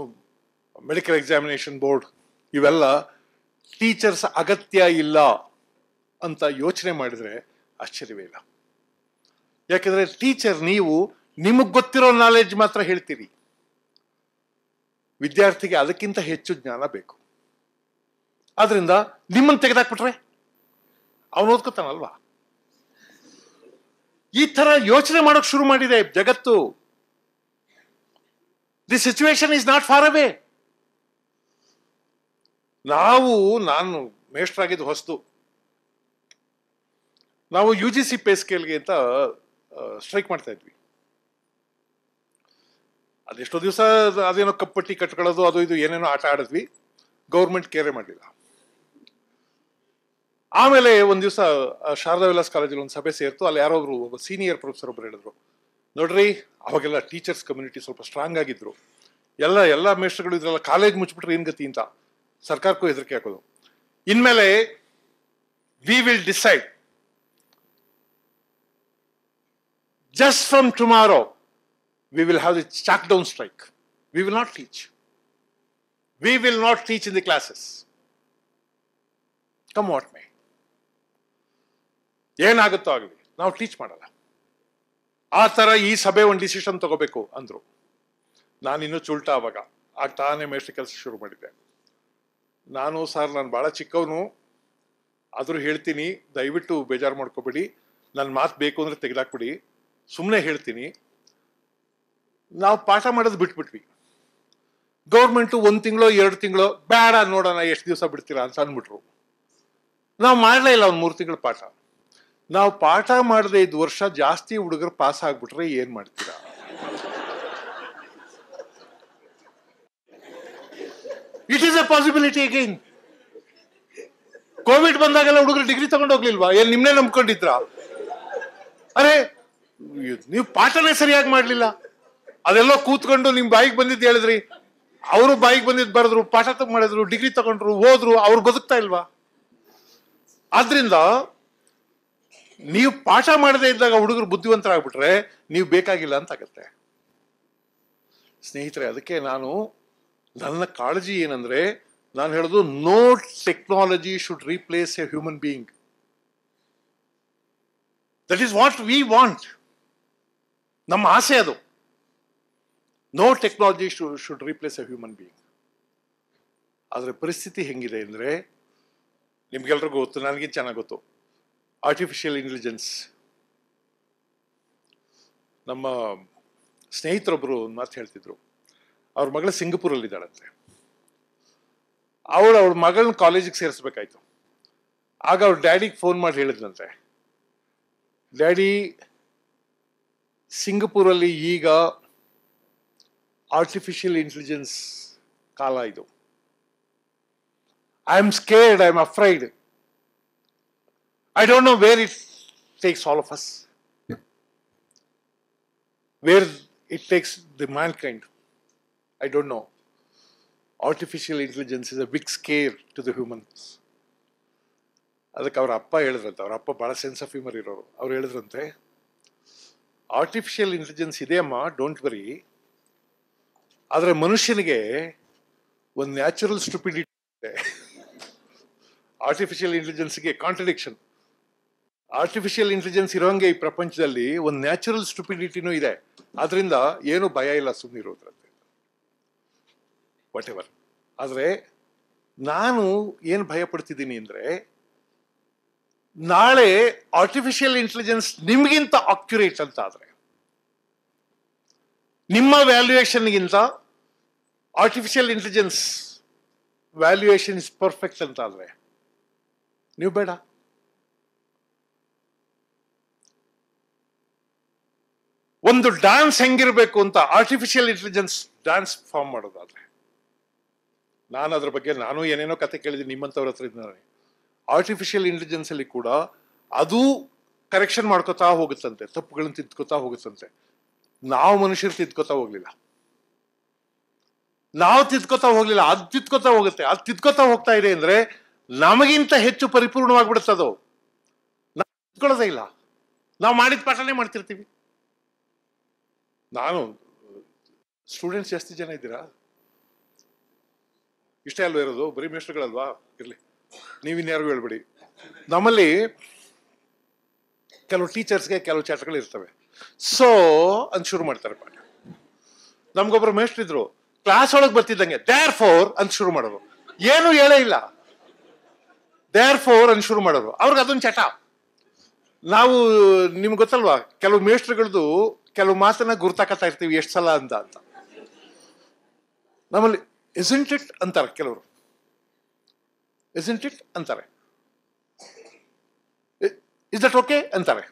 D: ಮೆಡಿಕಲ್ ಎಕ್ಸಾಮಿನೇಷನ್ ಬೋರ್ಡ್ ಇವೆಲ್ಲ ಟೀಚರ್ಸ್ ಅಗತ್ಯ ಇಲ್ಲ ಅಂತ ಯೋಚನೆ ಮಾಡಿದರೆ ಆಶ್ಚರ್ಯವೇ ಇಲ್ಲ ಯಾಕೆಂದರೆ ಟೀಚರ್ ನೀವು ನಿಮಗೆ ಗೊತ್ತಿರೋ ನಾಲೆಡ್ಜ್ ಮಾತ್ರ ಹೇಳ್ತೀರಿ ವಿದ್ಯಾರ್ಥಿಗೆ ಅದಕ್ಕಿಂತ ಹೆಚ್ಚು ಜ್ಞಾನ ಬೇಕು ಆದ್ದರಿಂದ ನಿಮ್ಮನ್ನು ತೆಗೆದಾಕ್ಬಿಟ್ರೆ ಅವನು ಓದ್ಕೋತಾನಲ್ವಾ ಈ ತರ ಯೋಚನೆ ಮಾಡೋಕೆ ಶುರು ಮಾಡಿದೆ ಜಗತ್ತು the situation is not far away ನಾವು ನಾನು ಆಗಿದ್ದು ಹೊಸ್ತು ನಾವು ಯು ಜಿ ಸಿ ಪೇ ಸ್ಕೇಲ್ಗೆ ಅಂತ ಸ್ಟ್ರೈಕ್ ಮಾಡ್ತಾ ಇದ್ವಿ ಅದೆಷ್ಟೋ ದಿವಸ ಅದೇನೋ ಕಪ್ಪಟ್ಟಿ ಕಟ್ಕೊಳ್ಳೋದು ಅದು ಇದು ಏನೇನೋ ಆಟ ಆಡಿದ್ವಿ ಗೌರ್ಮೆಂಟ್ ಕೇರೆ ಮಾಡಲಿಲ್ಲ ಆಮೇಲೆ ಒಂದು ದಿವಸ ಶಾರದಾ ವಿಲಾಸ್ ಕಾಲೇಜಲ್ಲಿ ಒಂದು ಸಭೆ ಸೇರ್ತು ಅಲ್ಲಿ ಯಾರೋ ಒಬ್ಬ ಸೀನಿಯರ್ ಪ್ರೊಫೆಸರ್ ಒಬ್ಬರು ಹೇಳಿದ್ರು ನೋಡ್ರಿ ಅವಾಗೆಲ್ಲ ಟೀಚರ್ಸ್ ಕಮ್ಯುನಿಟಿ ಸ್ವಲ್ಪ ಸ್ಟ್ರಾಂಗ್ ಆಗಿದ್ರು ಎಲ್ಲ ಎಲ್ಲ ಮೇಷ್ಟ್ರಗಳು ಇದ್ರೆಲ್ಲ ಕಾಲೇಜ್ ಮುಚ್ಚಿಬಿಟ್ರೆ ಏನು ಗತಿ ಅಂತ ಸರ್ಕಾರಕ್ಕೂ ಹೆದರಿಕೆ ಹಾಕೋದು ಇನ್ಮೇಲೆ we will decide just from tomorrow we will have the chalk down strike we will not teach we will not teach in the classes come what may ಏನಾಗುತ್ತೋ ಆಗಲಿ ನಾವು ಟೀಚ್ ಮಾಡಲ್ಲ ಆ ಥರ ಈ ಸಭೆ ಒಂದು ಡಿಸಿಷನ್ ತಗೋಬೇಕು ಅಂದರು ನಾನಿನ್ನೂ ಚುಲ್ಟ ಅವಾಗ ಆಗ ತಾನೇ ಮೇಷ್ಟ್ರಿ ಕೆಲಸ ಶುರು ಮಾಡಿದ್ದೆ ನಾನು ಸರ್ ನಾನು ಭಾಳ ಚಿಕ್ಕವನು ಆದರೂ ಹೇಳ್ತೀನಿ ದಯವಿಟ್ಟು ಬೇಜಾರು ಮಾಡ್ಕೋಬೇಡಿ ನನ್ನ ಮಾತು ಬೇಕು ಅಂದರೆ ತೆಗೆದಾಕ್ಬಿಡಿ ಸುಮ್ಮನೆ ಹೇಳ್ತೀನಿ ನಾವು ಪಾಠ ಮಾಡೋದು ಬಿಟ್ಬಿಟ್ವಿ ಗೌರ್ಮೆಂಟು ಒಂದು ತಿಂಗಳು ಎರಡು ತಿಂಗಳು ಬೇಡ ನೋಡೋಣ ಎಷ್ಟು ದಿವಸ ಬಿಡ್ತೀರಾ ಅಂತ ಅಂದ್ಬಿಟ್ರು ನಾವು ಮಾಡಲೇ ಇಲ್ಲ ಒಂದು ಮೂರು ತಿಂಗಳು ಪಾಠ ನಾವು ಪಾಠ ಮಾಡದೆ ಇದ್ದ ವರ್ಷ ಜಾಸ್ತಿ ಹುಡುಗರು ಪಾಸ್ ಆಗ್ಬಿಟ್ರೆ ಏನ್ ಮಾಡ್ತೀರಾ it is a possibility again covid ಬಂದಾಗೆಲ್ಲ ಹುಡುಗರು ಡಿಗ್ರಿ ತಗೊಂಡು ಹೋಗ್ಲಿಲ್ವಾ ಏನ್ ನಿಮ್ನೆ ನಂಬ್ಕೊಂಡಿದ್ರ ಅರೆ ನೀವು ಪಾಠನೇ ಸರಿಯಾಗಿ ಮಾಡ್ಲಿಲ್ಲ ಅದೆಲ್ಲ ಕೂತ್ಕೊಂಡು ನಿಮ್ ಬಾಯಿಗೆ ಬಂದಿದ್ದು ಹೇಳಿದ್ರಿ ಅವರು ಬಾಯಿಗೆ ಬಂದಿದ್ದು ಬರೆದ್ರು ಪಾಠ ಮಾಡಿದ್ರು ಡಿಗ್ರಿ ತಗೊಂಡ್ರು ಹೋದ್ರು ಅವ್ರು ಬದುಕ್ತಾ ಇಲ್ವಾ ಆದ್ರಿಂದ ನೀವು ಪಾಠ ಮಾಡದೇ ಇದ್ದಾಗ ಹುಡುಗರು ಬುದ್ಧಿವಂತರಾಗ್ಬಿಟ್ರೆ ನೀವು ಬೇಕಾಗಿಲ್ಲ ಅಂತ ಆಗುತ್ತೆ ಸ್ನೇಹಿತರೆ ಅದಕ್ಕೆ ನಾನು ನನ್ನ ಕಾಳಜಿ ಏನಂದ್ರೆ ನಾನು ಹೇಳೋದು no technology should replace a human being that is what we want ನಮ್ಮ ಆಸೆ ಅದು no technology should replace a human being ಆದರೆ ಪರಿಸ್ಥಿತಿ ಹೆಂಗಿದೆ ಅಂದರೆ ನಿಮ್ಗೆಲ್ರಿಗೂ ಗೊತ್ತು ನನಗೆ ಚೆನ್ನಾಗಿ ಗೊತ್ತು ಆರ್ಟಿಫಿಷಿಯಲ್ ಇಂಟೆಲಿಜೆನ್ಸ್ ನಮ್ಮ ಸ್ನೇಹಿತರೊಬ್ಬರು ಒಂದು ಮಾತು ಹೇಳ್ತಿದ್ರು ಅವ್ರ ಮಗಳು ಸಿಂಗಪುರಲ್ಲಿದ್ದಾಳಂತೆ ಅವಳು ಅವಳ ಮಗಳನ್ನ ಕಾಲೇಜಿಗೆ ಸೇರಿಸ್ಬೇಕಾಯ್ತು ಆಗ ಅವ್ರ ಡ್ಯಾಡಿಗೆ ಫೋನ್ ಮಾಡಿ ಹೇಳಿದ್ನಂತೆ ಡ್ಯಾಡಿ ಸಿಂಗಪುರಲ್ಲಿ ಈಗ ಆರ್ಟಿಫಿಷಿಯಲ್ ಇಂಟೆಲಿಜೆನ್ಸ್ ಕಾಲ ಇದು I am scared I am afraid I don't know where it takes all of us, yeah. where it takes the mankind. I don't know. Artificial intelligence is a big scare to the humans ಅದಕ್ಕೆ ಅವರ ಅಪ್ಪ ಹೇಳಿದ್ರಂತೆ ಅವರ ಅಪ್ಪ ಭಾಳ sense of humour ಇರೋರು ಅವ್ರು ಹೇಳಿದ್ರಂತೆ ಆರ್ಟಿಫಿಷಿಯಲ್ ಇಂಟೆಲಿಜೆನ್ಸ್ ಇದೆಯಮ್ಮ ಡೋಂಟ್ ವರಿ ಆದರೆ ಮನುಷ್ಯನಿಗೆ ಒಂದು ನ್ಯಾಚುರಲ್ ಸ್ಟುಪಿಡಿಟಿ ಇದೆ ಆರ್ಟಿಫಿಷಿಯಲ್ ಇಂಟೆಲಿಜೆನ್ಸ್ಗೆ ಕಾಂಟ್ರಡಿಕ್ಷನ್ ಆರ್ಟಿಫಿಷಿಯಲ್ ಇಂಟೆಲಿಜೆನ್ಸ್ ಇರೋಂಗೆ ಈ ಪ್ರಪಂಚದಲ್ಲಿ ಒಂದು ನ್ಯಾಚುರಲ್ ಸ್ಟುಪಿಡಿಟಿನೂ ಇದೆ ಆದ್ರಿಂದ ಏನು ಭಯ ಇಲ್ಲ ಸುಮ್ಮನೆ ಇರೋದ್ರಂತೆ ವಾಟ್ ಎವರ್ ಆದರೆ ನಾನು ಏನು ಭಯ ಪಡ್ತಿದ್ದೀನಿ ಅಂದರೆ ನಾಳೆ ಆರ್ಟಿಫಿಷಿಯಲ್ ಇಂಟೆಲಿಜೆನ್ಸ್ ನಿಮಗಿಂತ ಅಕ್ಯುರೇಟ್ ಅಂತ ಆದರೆ ನಿಮ್ಮ ವ್ಯಾಲ್ಯೂಯೇಷನ್ಗಿಂತ artificial intelligence valuation is perfect ಅಂತ ಆದರೆ ನೀವು ಬೇಡ ಒಂದು ಡ್ಯಾನ್ಸ್ ಹೆಂಗಿರಬೇಕು ಅಂತ ಆರ್ಟಿಫಿಷಿಯಲ್ ಇಂಟೆಲಿಜೆನ್ಸ್ ಡ್ಯಾನ್ಸ್ ಫಾರ್ಮ್ ಮಾಡೋದಾದ್ರೆ ನಾನು ಅದ್ರ ಬಗ್ಗೆ ನಾನು ಏನೇನೋ ಕತೆ ಕೇಳಿದ್ದೀನಿ ನಿಮ್ಮಂಥವ್ರ ಹತ್ರ ಇದ್ದಾನೆ ಆರ್ಟಿಫಿಷಿಯಲ್ ಇಂಟೆಲಿಜೆನ್ಸ್ ಅಲ್ಲಿ ಕೂಡ ಅದು ಕರೆಕ್ಷನ್ ಮಾಡ್ಕೋತಾ ಹೋಗುತ್ತಂತೆ ತಪ್ಪುಗಳನ್ನ ತಿದ್ಕೋತಾ ಹೋಗುತ್ತಂತೆ ನಾವು ಮನುಷ್ಯರು ತಿದ್ಕೋತಾ ಹೋಗ್ಲಿಲ್ಲ ನಾವು ತಿದ್ಕೋತಾ ಹೋಗ್ಲಿಲ್ಲ ಅದು ತಿದ್ಕೋತಾ ಹೋಗುತ್ತೆ ಅದು ತಿದ್ಕೋತಾ ಹೋಗ್ತಾ ಇದೆ ಅಂದ್ರೆ ನಮಗಿಂತ ಹೆಚ್ಚು ಪರಿಪೂರ್ಣವಾಗಿಬಿಡುತ್ತದು ನಾವು ತಿದ್ಕೊಳ್ಳೋದೇ ಇಲ್ಲ ನಾವು ಮಾಡಿದ ಪಾಠನೇ ಮಾಡ್ತಿರ್ತೀವಿ ನಾನು ಸ್ಟೂಡೆಂಟ್ಸ್ ಜಾಸ್ತಿ ಜನ ಇದ್ದೀರಾ ಇಷ್ಟೇ ಅಲ್ವಾ ಇರೋದು ಬರೀ ಮೇಷ್ಟ್ರುಗಳಲ್ವಾ ಇರಲಿ ನೀವಿನ್ಯಾರಿಗೂ ಹೇಳ್ಬಿಡಿ ನಮ್ಮಲ್ಲಿ ಕೆಲವು ಟೀಚರ್ಸ್ಗೆ ಕೆಲವು ಚಾಟ್ಗಳು ಇರ್ತವೆ ಸೊ ಅಂತ ಶುರು ಮಾಡ್ತಾರೆ ಪಾಠ ನಮ್ಗೊಬ್ರು ಮೇಷ್ಟ್ರಿದ್ರು ಕ್ಲಾಸ್ ಒಳಗೆ ಬರ್ತಿದ್ದಂಗೆ ದೇರ್ ಫೋರ್ ಅಂತ ಶುರು ಮಾಡೋರು ಏನು ಹೇಳೇ ಇಲ್ಲ ದೇರ್ ಫೋರ್ ಅಂತ ಶುರು ಮಾಡೋರು ಅವ್ರಿಗೆ ಅದೊಂದು ಚಟ ನಾವು ನಿಮ್ಗೆ ಗೊತ್ತಲ್ವಾ ಕೆಲವು ಮೇಷ್ಟ್ರುಗಳದ್ದು ಕೆಲವು ಮಾತನ್ನ ಗುರ್ತಾಕತಾ ಇರ್ತೀವಿ ಎಷ್ಟು ಸಲ ಅಂತ ಅಂತ ನಮ್ಮಲ್ಲಿ ಇಸಂಟ್ ಇಟ್ ಅಂತಾರೆ ಕೆಲವರು ಇಸಂಟ್ ಇಟ್ ಅಂತಾರೆ ಇಸ್ ದಟ್ ಓಕೆ ಅಂತಾರೆ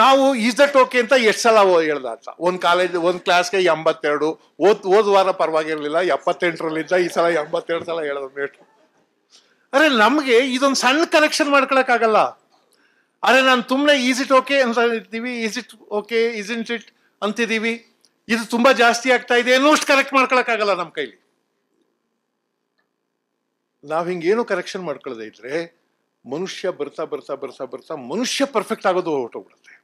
D: ನಾವು ಇಸ್ ದಟ್ ಓಕೆ ಅಂತ ಎಷ್ಟು ಸಲ ಹೇಳ್ದ ಅಂತ ಒಂದು ಕಾಲೇಜ್ ಒಂದು ಕ್ಲಾಸ್ಗೆ ಎಂಬತ್ತೆರಡು ಓದ್ ಓದ್ ವಾರ ಪರವಾಗಿರಲಿಲ್ಲ ಎಪ್ಪತ್ತೆಂಟರಲ್ಲಿದ್ದ ಈ ಸಲ ಎಂಬತ್ತೆರಡು ಸಲ ಹೇಳೋದು ಮೇಟ್ ಅರೆ ನಮಗೆ ಇದೊಂದು ಸಣ್ಣ ಕರೆಕ್ಷನ್ ಆಗಲ್ಲ ಆದರೆ ನಾನು ತುಂಬಾ ಈಸ್ ಇಟ್ ಓಕೆ ಅಂತ ಇರ್ತೀವಿ is it okay is in it ಅಂತಿದ್ದೀವಿ ಇದು ತುಂಬ ಜಾಸ್ತಿ ಆಗ್ತಾ ಇದೆ ಏನೂ ಅಷ್ಟು ಕರೆಕ್ಟ್ ಮಾಡ್ಕೊಳಕ್ಕಾಗಲ್ಲ ನಮ್ಮ ಕೈಲಿ ನಾವು ಹಿಂಗೇನು ಕರೆಕ್ಷನ್ ಮಾಡ್ಕೊಳ್ಳದೆ ಇದ್ರೆ ಮನುಷ್ಯ ಬರ್ತಾ ಬರ್ತಾ ಬರ್ತಾ ಬರ್ತಾ ಮನುಷ್ಯ ಪರ್ಫೆಕ್ಟ್ ಆಗೋದು ಹೊರಟೋಗ್ಬಿಡುತ್ತೆ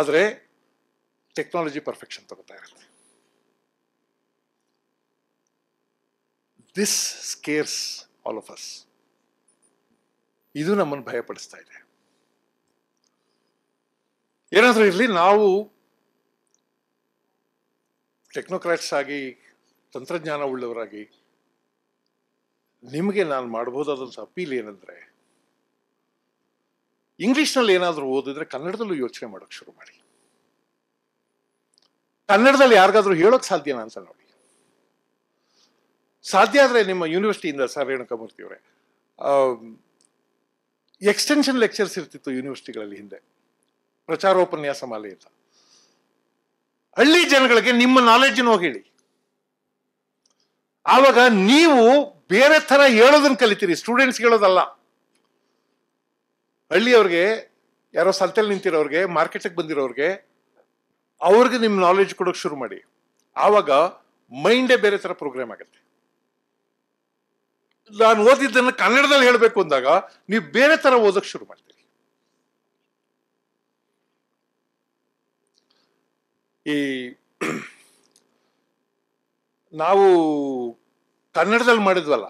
D: ಆದರೆ ಟೆಕ್ನಾಲಜಿ ಪರ್ಫೆಕ್ಷನ್ ತಗೋತಾ ಇರುತ್ತೆ this scares all of us ಇದು ನಮ್ಮನ್ನು ಭಯಪಡಿಸ್ತಾ ಇದೆ ಏನಾದರೂ ಇರಲಿ ನಾವು ಟೆಕ್ನೋಕ್ರಾಟ್ಸ್ ಆಗಿ ತಂತ್ರಜ್ಞಾನ ಉಳ್ಳವರಾಗಿ ನಿಮಗೆ ನಾನು ಮಾಡ್ಬೋದಾದಂಥ ಅಪೀಲ್ ಏನಂದರೆ ಇಂಗ್ಲೀಷ್ನಲ್ಲಿ ಏನಾದರೂ ಓದಿದ್ರೆ ಕನ್ನಡದಲ್ಲೂ ಯೋಚನೆ ಮಾಡೋಕ್ಕೆ ಶುರು ಮಾಡಿ ಕನ್ನಡದಲ್ಲಿ ಯಾರಿಗಾದ್ರೂ ಹೇಳೋಕ್ಕೆ ಸಾಧ್ಯನಾ ಅಂತ ನೋಡಿ ಸಾಧ್ಯ ಆದರೆ ನಿಮ್ಮ ಯೂನಿವರ್ಸಿಟಿಯಿಂದ ಸರ್ ರೇಣುಕಾಮೂರ್ತಿಯವರೇ ಎಕ್ಸ್ಟೆನ್ಷನ್ ಲೆಕ್ಚರ್ಸ್ ಇರ್ತಿತ್ತು ಯೂನಿವರ್ಸಿಟಿಗಳಲ್ಲಿ ಹಿಂದೆ ಪ್ರಚಾರೋಪನ್ಯಾಸ ಮಾಲೆ ಅಂತ ಹಳ್ಳಿ ಜನಗಳಿಗೆ ನಿಮ್ಮ ನಾಲೆಜ್ನೋ ಹೇಳಿ ಆವಾಗ ನೀವು ಬೇರೆ ತರ ಹೇಳೋದನ್ನ ಕಲಿತೀರಿ ಸ್ಟೂಡೆಂಟ್ಸ್ ಹೇಳೋದಲ್ಲ ಹಳ್ಳಿಯವ್ರಿಗೆ ಯಾರೋ ಸಂತೆಲಿ ನಿಂತಿರೋರಿಗೆ ಮಾರ್ಕೆಟಿಗೆ ಬಂದಿರೋರಿಗೆ ಅವ್ರಿಗೆ ನಿಮ್ಮ ನಾಲೆಜ್ ಕೊಡೋಕೆ ಶುರು ಮಾಡಿ ಆವಾಗ ಮೈಂಡೇ ಬೇರೆ ಥರ ಪ್ರೋಗ್ರಾಮ್ ಆಗುತ್ತೆ ನಾನು ಓದಿದ್ದನ್ನು ಕನ್ನಡದಲ್ಲಿ ಹೇಳಬೇಕು ಅಂದಾಗ ನೀವು ಬೇರೆ ಥರ ಓದೋಕೆ ಶುರು ಮಾಡಿ ಈ ನಾವು ಕನ್ನಡದಲ್ಲಿ ಮಾಡಿದ್ವಲ್ಲ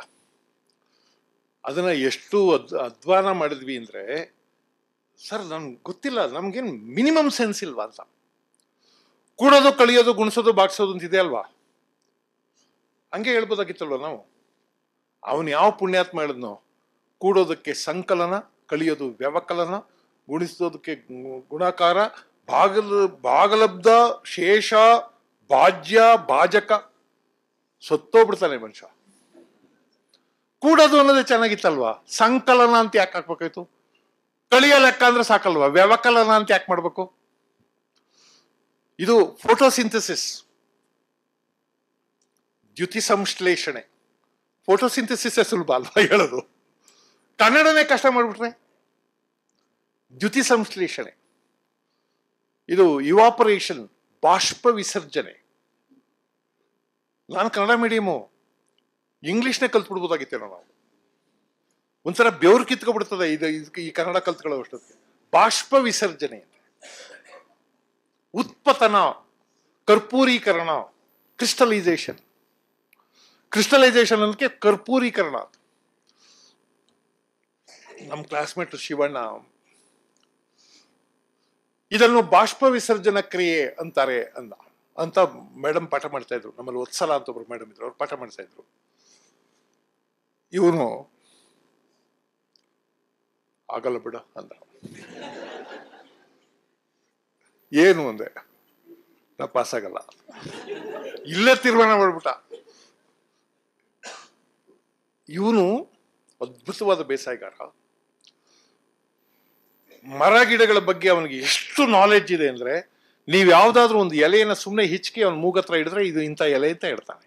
D: ಅದನ್ನು ಎಷ್ಟು ಅದ್ ಅಧ್ವಾನ ಮಾಡಿದ್ವಿ ಅಂದರೆ ಸರ್ ನಮ್ಗೆ ಗೊತ್ತಿಲ್ಲ ನಮಗೇನು ಮಿನಿಮಮ್ ಸೆನ್ಸ್ ಇಲ್ವಾ ಅಂತ ಕೂಡೋದು ಕಳಿಯೋದು ಗುಣಿಸೋದು ಬಾಗಿಸೋದು ಇದೆ ಅಲ್ವಾ ಹಂಗೆ ಹೇಳ್ಬೋದಾಗಿತ್ತಲ್ವ ನಾವು ಅವನು ಯಾವ ಪುಣ್ಯಾತ್ಮ ಹೇಳಿದ್ನೋ ಕೂಡೋದಕ್ಕೆ ಸಂಕಲನ ಕಳಿಯೋದು ವ್ಯವಕಲನ ಗುಣಿಸೋದಕ್ಕೆ ಗುಣಾಕಾರ ಭಾಗಲ ಭಾಗಲಬ್ಧ ಶೇಷ ಭಾಜ್ಯ ಭಾಜಕ ಸತ್ತೋಗ್ಬಿಡ್ತಾನೆ ಮನುಷ್ಯ ಕೂಡೋದು ಅನ್ನೋದೇ ಚೆನ್ನಾಗಿತ್ತಲ್ವಾ ಸಂಕಲನ ಅಂತ ಯಾಕೆ ಹಾಕ್ಬೇಕಾಯ್ತು ಕಳಿಯ ಲೆಕ್ಕ ಅಂದ್ರೆ ಸಾಕಲ್ವಾ ವ್ಯವಕಲನ ಅಂತ ಯಾಕೆ ಮಾಡ್ಬೇಕು ಇದು ಫೋಟೋಸಿಂಥಸಿಸ್ ದ್ಯುತಿ ಸಂಶ್ಲೇಷಣೆ ಫೋಟೋಸಿಂಥಸಿಸ್ ಸುಲಭ ಅಲ್ವಾ ಹೇಳೋದು ಕನ್ನಡನೇ ಕಷ್ಟ ಮಾಡ್ಬಿಟ್ರೆ ದ್ಯುತಿ ಸಂಶ್ಲೇಷಣೆ ಇದು ಇವಾಪರೇಷನ್ ಬಾಷ್ಪ ವಿಸರ್ಜನೆ ನಾನು ಕನ್ನಡ ಮೀಡಿಯಮು ಇಂಗ್ಲೀಷ್ನೇ ಕಲ್ತ್ಬಿಡ್ಬೋದಾಗಿತ್ತೇನೋ ನಾವು ಒಂಥರ ಬೆವರು ಕಿತ್ಕೊಬಿಡ್ತದೆ ಇದು ಇದಕ್ಕೆ ಈ ಕನ್ನಡ ಕಲ್ತ್ಕೊಳ್ಳೋ ಅಷ್ಟೊತ್ತಿಗೆ ಬಾಷ್ಪ ವಿಸರ್ಜನೆ ಉತ್ಪತನ ಕರ್ಪೂರೀಕರಣ ಕ್ರಿಸ್ಟಲೈಸೇಷನ್ ಕ್ರಿಸ್ಟಲೈಸೇಷನ್ ಅನ್ನಕ್ಕೆ ಕರ್ಪೂರೀಕರಣ ನಮ್ಮ ಕ್ಲಾಸ್ಮೇಟ್ ಶಿವಣ್ಣ ಇದನ್ನು ಬಾಷ್ಪ ವಿಸರ್ಜನ ಕ್ರಿಯೆ ಅಂತಾರೆ ಅಂದ ಅಂತ ಮೇಡಮ್ ಪಾಠ ಮಾಡ್ತಾ ಇದ್ರು ನಮ್ಮಲ್ಲಿ ಒತ್ಸಲ ಅಂತ ಒಬ್ರು ಮೇಡಮ್ ಇದ್ರು ಅವ್ರು ಪಾಠ ಮಾಡ್ತಾ ಇದ್ರು ಇವನು ಆಗಲ್ಲ ಬಿಡ ಅಂದ ಏನು ಅಂದೆ ನಾ ಪಾಸ್ ಆಗಲ್ಲ ಇಲ್ಲೇ ತೀರ್ಮಾನ ಮಾಡ್ಬಿಟ್ಟ ಇವನು ಅದ್ಭುತವಾದ ಬೇಸಾಯಗಾರ ಮರ ಗಿಡಗಳ ಬಗ್ಗೆ ಅವನಿಗೆ ಎಷ್ಟು ನಾಲೆಡ್ಜ್ ಇದೆ ಅಂದ್ರೆ ನೀವು ಯಾವುದಾದ್ರೂ ಒಂದು ಎಲೆಯನ್ನ ಸುಮ್ಮನೆ ಹಿಚ್ಕಿ ಅವನ ಮೂಗತ್ರ ಹಿಡಿದ್ರೆ ಇದು ಇಂಥ ಎಲೆ ಅಂತ ಇಡ್ತಾನೆ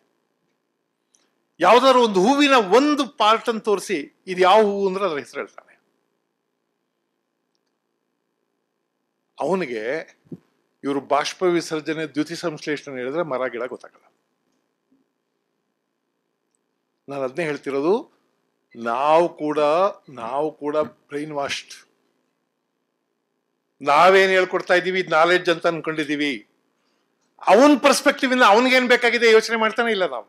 D: ಯಾವ್ದಾದ್ರು ಒಂದು ಹೂವಿನ ಒಂದು ಪಾರ್ಟ್ ಅನ್ನು ತೋರಿಸಿ ಇದು ಯಾವ ಹೂವು ಅಂದ್ರೆ ಅದರ ಹೆಸರು ಹೇಳ್ತಾನೆ ಅವನಿಗೆ ಇವರು ಬಾಷ್ಪ ವಿಸರ್ಜನೆ ದ್ಯುತಿ ಸಂಶ್ಲೇಷಣೆ ಹೇಳಿದ್ರೆ ಮರ ಗಿಡ ಗೊತ್ತಾಗಲ್ಲ ನಾನು ಅದನ್ನೇ ಹೇಳ್ತಿರೋದು ನಾವು ಕೂಡ ನಾವು ಕೂಡ ಬ್ರೈನ್ ವಾಶ್ಡ್ ನಾವೇನು ಹೇಳ್ಕೊಡ್ತಾ ಇದ್ದೀವಿ ಇದು ನಾಲೆಡ್ಜ್ ಅಂತ ಅನ್ಕೊಂಡಿದ್ದೀವಿ ಅವನ ಪರ್ಸ್ಪೆಕ್ಟಿವ್ ಇಂದ ಏನ್ ಬೇಕಾಗಿದೆ ಯೋಚನೆ ಮಾಡ್ತಾನೆ ಇಲ್ಲ ನಾವು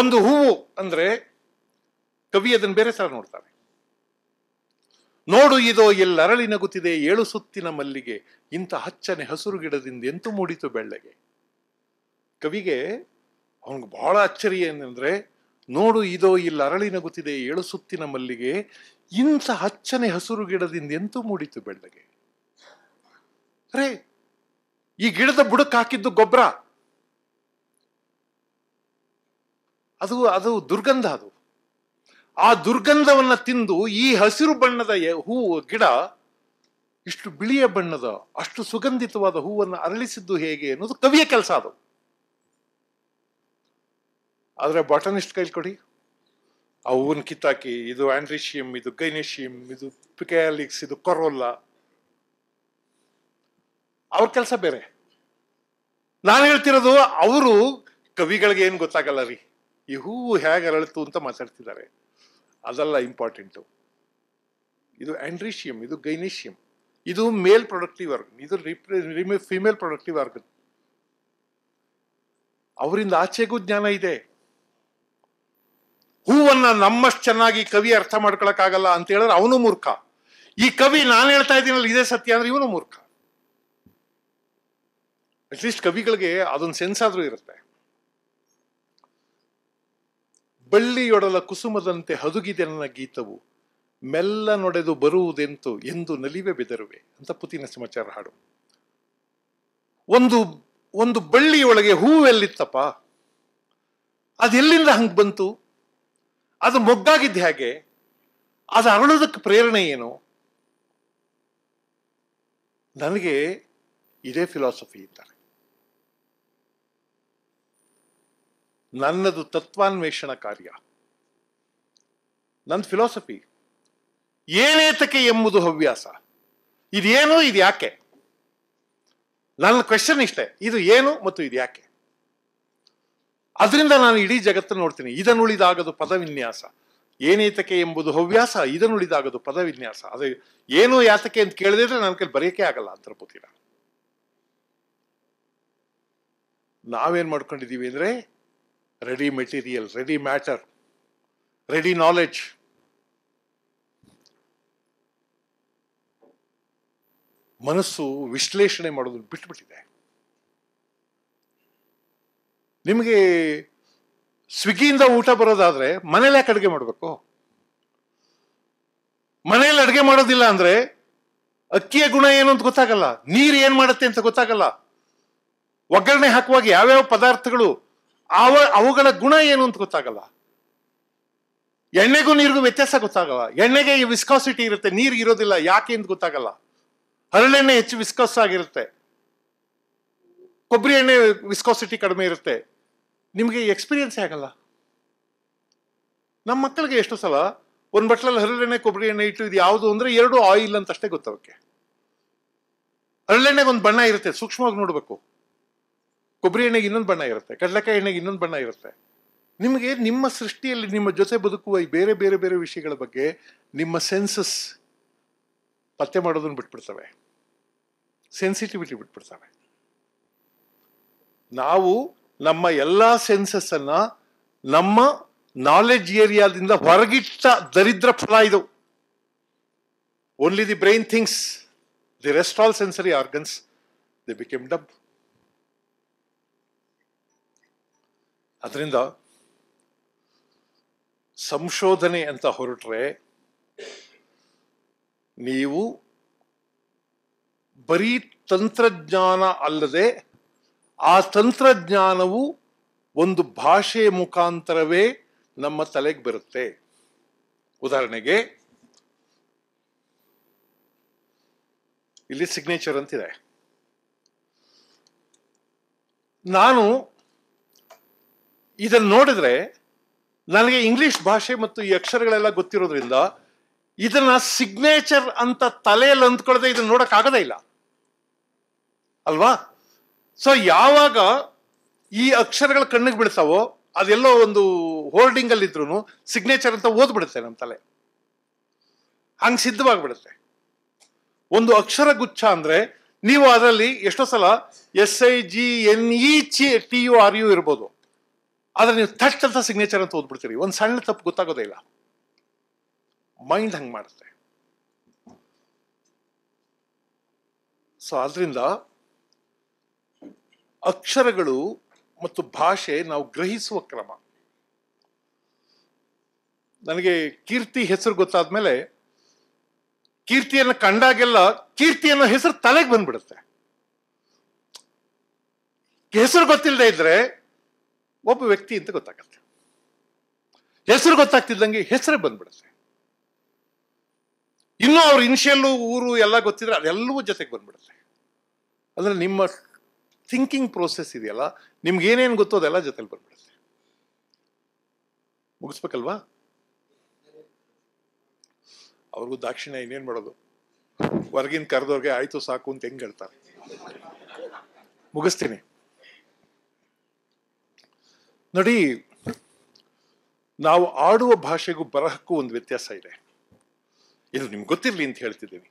D: ಒಂದು ಹೂವು ಅಂದ್ರೆ ಕವಿ ಅದನ್ನ ಬೇರೆ ತರ ನೋಡ್ತಾನೆ ನೋಡು ಇದೋ ಎಲ್ಲರಳಿ ನಗುತ್ತಿದೆ ಏಳು ಸುತ್ತಿನ ಮಲ್ಲಿಗೆ ಇಂಥ ಹಚ್ಚನೆ ಹಸುರು ಗಿಡದಿಂದ ಎಂತೂ ಮೂಡಿತು ಬೆಳ್ಳಗೆ ಕವಿಗೆ ಅವನಿಗೆ ಬಹಳ ಅಚ್ಚರಿ ಏನಂದ್ರೆ ನೋಡು ಇದೋ ಇಲ್ಲಿ ಅರಳಿ ನಗುತ್ತಿದೆ ಏಳು ಸುತ್ತಿನ ಮಲ್ಲಿಗೆ ಇಂಥ ಹಚ್ಚನೆ ಹಸಿರು ಗಿಡದಿಂದ ಎಂತೂ ಮೂಡಿತು ಬೆಳ್ಳಗೆ ಅರೆ ಈ ಗಿಡದ ಬುಡಕ್ಕೆ ಹಾಕಿದ್ದು ಗೊಬ್ಬರ ಅದು ಅದು ದುರ್ಗಂಧ ಅದು ಆ ದುರ್ಗಂಧವನ್ನ ತಿಂದು ಈ ಹಸಿರು ಬಣ್ಣದ ಹೂವು ಗಿಡ ಇಷ್ಟು ಬಿಳಿಯ ಬಣ್ಣದ ಅಷ್ಟು ಸುಗಂಧಿತವಾದ ಹೂವನ್ನು ಅರಳಿಸಿದ್ದು ಹೇಗೆ ಅನ್ನೋದು ಕವಿಯ ಕೆಲಸ ಅದು ಆದರೆ ಬಾಟನಿಸ್ಟ್ ಕೈಲಿ ಕೊಡಿ ಅವನ್ ಕಿತ್ತಾಕಿ ಇದು ಆಂಡ್ರಿಶಿಯಂ ಇದು ಗೈನೇಶಿಯಂ ಇದು ಪಿಕಾಲಿಕ್ಸ್ ಇದು ಕೊರೋಲ್ಲ ಅವ್ರ ಕೆಲಸ ಬೇರೆ ನಾನು ಹೇಳ್ತಿರೋದು ಅವರು ಕವಿಗಳಿಗೆ ಏನು ಗೊತ್ತಾಗಲ್ಲ ರೀ ಈ ಹೂವು ಹೇಗೆ ಅರಳಿತು ಅಂತ ಮಾತಾಡ್ತಿದ್ದಾರೆ ಅದೆಲ್ಲ ಇಂಪಾರ್ಟೆಂಟು ಇದು ಆಂಡ್ರಿಶಿಯಂ ಇದು ಗೈನೇಶಿಯಂ ಇದು ಮೇಲ್ ಪ್ರೊಡಕ್ಟಿವ್ ಆರ್ಗನ್ ಇದು ರಿಮೇ ಫಿಮೇಲ್ ಪ್ರೊಡಕ್ಟಿವ್ ಆರ್ಗನ್ ಅವರಿಂದ ಆಚೆಗೂ ಜ್ಞಾನ ಇದೆ ಹೂವನ್ನ ನಮ್ಮಷ್ಟು ಚೆನ್ನಾಗಿ ಕವಿ ಅರ್ಥ ಮಾಡ್ಕೊಳಕ್ಕಾಗಲ್ಲ ಅಂತ ಹೇಳಿದ್ರೆ ಅವನು ಮೂರ್ಖ ಈ ಕವಿ ನಾನು ಹೇಳ್ತಾ ಇದ್ದೀನಲ್ಲ ಇದೇ ಸತ್ಯ ಅಂದ್ರೆ ಇವನು ಮೂರ್ಖ ಅಟ್ಲೀಸ್ಟ್ ಕವಿಗಳಿಗೆ ಅದೊಂದು ಸೆನ್ಸ್ ಆದ್ರೂ ಇರುತ್ತೆ ಬಳ್ಳಿಯೊಡಲ ಕುಸುಮದಂತೆ ಹದುಗಿದೆ ನನ್ನ ಗೀತವು ಮೆಲ್ಲ ನೊಡೆದು ಬರುವುದೆಂತು ಎಂದು ನಲಿವೆ ಬೆದರುವೆ ಅಂತ ಪುತಿನ ಸಮಾಚಾರ ಹಾಡು ಒಂದು ಒಂದು ಬಳ್ಳಿಯೊಳಗೆ ಹೂವೆಲ್ಲಿತ್ತಪ್ಪ ಅದೆಲ್ಲಿಂದ ಹಂಗೆ ಬಂತು ಅದು ಮೊಗ್ಗಾಗಿದ್ದ ಹೇಗೆ ಅದು ಅರಳೋದಕ್ಕೆ ಪ್ರೇರಣೆ ಏನು ನನಗೆ ಇದೇ ಫಿಲಾಸಫಿ ಇದ್ದಾರೆ ನನ್ನದು ತತ್ವಾನ್ವೇಷಣ ಕಾರ್ಯ ನನ್ನ ಫಿಲಾಸಫಿ ಏನೇತಕ್ಕೆ ಎಂಬುದು ಹವ್ಯಾಸ ಇದೇನು ಇದು ಯಾಕೆ ನನ್ನ ಕ್ವೆಶನ್ ಇಷ್ಟೇ ಇದು ಏನು ಮತ್ತು ಇದು ಯಾಕೆ ಅದರಿಂದ ನಾನು ಇಡೀ ಜಗತ್ತನ್ನು ನೋಡ್ತೀನಿ ಉಳಿದಾಗದು ಪದವಿನ್ಯಾಸ ಏನೇತಕೆ ಎಂಬುದು ಹವ್ಯಾಸ ಇದನ್ನುಳಿದಾಗದು ಪದವಿನ್ಯಾಸ ಅದೇ ಏನು ಯಾತಕೆ ಅಂತ ಕೇಳಿದ್ರೆ ನನ್ನ ಕೈಲಿ ಬರೆಯಕ್ಕೆ ಆಗಲ್ಲ ಅಂತರ್ಬೋತೀರ ನಾವೇನ್ ಮಾಡ್ಕೊಂಡಿದ್ದೀವಿ ಅಂದ್ರೆ ready material ready matter ready knowledge ಮನಸ್ಸು ವಿಶ್ಲೇಷಣೆ ಮಾಡೋದನ್ನು ಬಿಟ್ಬಿಟ್ಟಿದೆ ನಿಮಗೆ ಸ್ವಿಗ್ಗಿಯಿಂದ ಊಟ ಬರೋದಾದ್ರೆ ಮನೇಲಿ ಯಾಕೆ ಅಡುಗೆ ಮಾಡಬೇಕು ಮನೇಲಿ ಅಡುಗೆ ಮಾಡೋದಿಲ್ಲ ಅಂದ್ರೆ ಅಕ್ಕಿಯ ಗುಣ ಏನು ಅಂತ ಗೊತ್ತಾಗಲ್ಲ ನೀರು ಏನು ಮಾಡುತ್ತೆ ಅಂತ ಗೊತ್ತಾಗಲ್ಲ ಒಗ್ಗರಣೆ ಹಾಕುವಾಗ ಯಾವ್ಯಾವ ಪದಾರ್ಥಗಳು ಅವ ಅವುಗಳ ಗುಣ ಏನು ಅಂತ ಗೊತ್ತಾಗಲ್ಲ ಎಣ್ಣೆಗೂ ನೀರಿಗೂ ವ್ಯತ್ಯಾಸ ಗೊತ್ತಾಗಲ್ಲ ಎಣ್ಣೆಗೆ ವಿಸ್ಕಾಸಿಟಿ ಇರುತ್ತೆ ನೀರಿಗೆ ಇರೋದಿಲ್ಲ ಯಾಕೆ ಅಂತ ಗೊತ್ತಾಗಲ್ಲ ಹರಳೆಣ್ಣೆ ಹೆಚ್ಚು ವಿಸ್ಕಾಸ್ ಆಗಿರುತ್ತೆ ಕೊಬ್ಬರಿ ಎಣ್ಣೆ ವಿಸ್ಕಾಸಿಟಿ ಕಡಿಮೆ ಇರುತ್ತೆ ನಿಮಗೆ ಎಕ್ಸ್ಪೀರಿಯನ್ಸೇ ಆಗಲ್ಲ ನಮ್ಮ ಮಕ್ಕಳಿಗೆ ಎಷ್ಟು ಸಲ ಒಂದು ಬಟ್ಲಲ್ಲಿ ಹರಳೆಣ್ಣೆ ಕೊಬ್ಬರಿ ಎಣ್ಣೆ ಇಟ್ಟು ಇದು ಯಾವುದು ಅಂದರೆ ಎರಡು ಆಯಿಲ್ ಅಂತ ಅಷ್ಟೇ ಗೊತ್ತವಕ್ಕೆ ಹರಳೆಣ್ಣೆಗೆ ಒಂದು ಬಣ್ಣ ಇರುತ್ತೆ ಸೂಕ್ಷ್ಮವಾಗಿ ನೋಡಬೇಕು ಕೊಬ್ಬರಿ ಎಣ್ಣೆಗೆ ಇನ್ನೊಂದು ಬಣ್ಣ ಇರುತ್ತೆ ಕಡಲೆಕಾಯಿ ಎಣ್ಣೆಗೆ ಇನ್ನೊಂದು ಬಣ್ಣ ಇರುತ್ತೆ ನಿಮಗೆ ನಿಮ್ಮ ಸೃಷ್ಟಿಯಲ್ಲಿ ನಿಮ್ಮ ಜೊತೆ ಬದುಕುವ ಈ ಬೇರೆ ಬೇರೆ ಬೇರೆ ವಿಷಯಗಳ ಬಗ್ಗೆ ನಿಮ್ಮ ಸೆನ್ಸಸ್ ಪತ್ತೆ ಮಾಡೋದನ್ನು ಬಿಟ್ಬಿಡ್ತವೆ ಸೆನ್ಸಿಟಿವಿಟಿ ಬಿಟ್ಬಿಡ್ತವೆ ನಾವು ನಮ್ಮ ಎಲ್ಲ ಸೆನ್ಸಸ್ ಅನ್ನ ನಮ್ಮ ನಾಲೆಡ್ಜ್ ಏರಿಯಾದಿಂದ ಹೊರಗಿಟ್ಟ ದರಿದ್ರ ಫಲ ಇದು only the brain things the rest all sensory organs the became dumb ಅದರಿಂದ ಸಂಶೋಧನೆ ಅಂತ ಹೊರಟ್ರೆ ನೀವು ಬರೀ ತಂತ್ರಜ್ಞಾನ ಅಲ್ಲದೆ ಆ ತಂತ್ರಜ್ಞಾನವು ಒಂದು ಭಾಷೆಯ ಮುಖಾಂತರವೇ ನಮ್ಮ ತಲೆಗೆ ಬರುತ್ತೆ ಉದಾಹರಣೆಗೆ ಇಲ್ಲಿ ಸಿಗ್ನೇಚರ್ ಅಂತಿದೆ ನಾನು ಇದನ್ನು ನೋಡಿದ್ರೆ ನನಗೆ ಇಂಗ್ಲಿಷ್ ಭಾಷೆ ಮತ್ತು ಈ ಅಕ್ಷರಗಳೆಲ್ಲ ಗೊತ್ತಿರೋದ್ರಿಂದ ಇದನ್ನ ಸಿಗ್ನೇಚರ್ ಅಂತ ತಲೆಯಲ್ಲಿ ಅಂದ್ಕೊಳ್ಳದೆ ಇದನ್ನ ನೋಡಕ್ ಆಗದೇ ಇಲ್ಲ ಅಲ್ವಾ ಸೊ ಯಾವಾಗ ಈ ಅಕ್ಷರಗಳ ಕಣ್ಣಿಗೆ ಬಿಡ್ತಾವೋ ಅದೆಲ್ಲೋ ಒಂದು ಹೋಲ್ಡಿಂಗ್ ಅಲ್ಲಿ ಇದ್ರು ಸಿಗ್ನೇಚರ್ ಅಂತ ಓದ್ಬಿಡುತ್ತೆ ನಮ್ಮ ತಲೆ ಹಂಗ್ ಸಿದ್ಧವಾಗ್ಬಿಡುತ್ತೆ ಒಂದು ಅಕ್ಷರ ಗುಚ್ಛ ಅಂದ್ರೆ ನೀವು ಅದರಲ್ಲಿ ಎಷ್ಟೋ ಸಲ S I G N E ಚಿ ಟಿ ಯು ಆರ್ ಯು ಇರ್ಬೋದು ಆದ್ರೆ ನೀವು ಥಟ್ ಅಂತ ಸಿಗ್ನೇಚರ್ ಅಂತ ಓದ್ಬಿಡ್ತೀರಿ ಒಂದು ಸಣ್ಣ ತಪ್ಪು ಗೊತ್ತಾಗೋದೇ ಇಲ್ಲ ಮೈಂಡ್ ಹಂಗೆ ಮಾಡುತ್ತೆ ಸೊ ಅದರಿಂದ ಅಕ್ಷರಗಳು ಮತ್ತು ಭಾಷೆ ನಾವು ಗ್ರಹಿಸುವ ಕ್ರಮ ನನಗೆ ಕೀರ್ತಿ ಹೆಸರು ಗೊತ್ತಾದ ಮೇಲೆ ಕೀರ್ತಿಯನ್ನು ಕಂಡಾಗೆಲ್ಲ ಕೀರ್ತಿ ಅನ್ನೋ ಹೆಸರು ತಲೆಗೆ ಬಂದ್ಬಿಡುತ್ತೆ ಹೆಸರು ಗೊತ್ತಿಲ್ಲದೆ ಇದ್ರೆ ಒಬ್ಬ ವ್ಯಕ್ತಿ ಅಂತ ಗೊತ್ತಾಗತ್ತೆ ಹೆಸರು ಗೊತ್ತಾಗ್ತಿದ್ದಂಗೆ ಹೆಸರೇ ಬಂದ್ಬಿಡುತ್ತೆ ಇನ್ನೂ ಅವ್ರ ಇನ್ಷಿಯಲ್ಲು ಊರು ಎಲ್ಲ ಗೊತ್ತಿದ್ರೆ ಅದೆಲ್ಲವೂ ಜೊತೆಗೆ ಬಂದ್ಬಿಡುತ್ತೆ ಅಂದ್ರೆ ನಿಮ್ಮ ಥಿಂಕಿಂಗ್ ಪ್ರೋಸೆಸ್ ಇದೆಯಲ್ಲ ನಿಮ್ಗೆ ಏನೇನು ಗೊತ್ತೋ ಅದೆಲ್ಲ ಜೊತೆಲಿ ಬರ್ಬಿಡುತ್ತೆ ಮುಗಿಸ್ಬೇಕಲ್ವಾ ಅವ್ರಿಗೂ ದಾಕ್ಷಿಣ್ಯ ಇನ್ನೇನು ಮಾಡೋದು ಹೊರಗಿನ ಕರೆದವ್ರಿಗೆ ಆಯಿತು ಸಾಕು ಅಂತ ಹೆಂಗೆ ಹೇಳ್ತಾರೆ ಮುಗಿಸ್ತೀನಿ ನೋಡಿ ನಾವು ಆಡುವ ಭಾಷೆಗೂ ಬರಹಕ್ಕೂ ಒಂದು ವ್ಯತ್ಯಾಸ ಇದೆ ಇದು ನಿಮ್ಗೆ ಗೊತ್ತಿರಲಿ ಅಂತ ಹೇಳ್ತಿದ್ದೀನಿ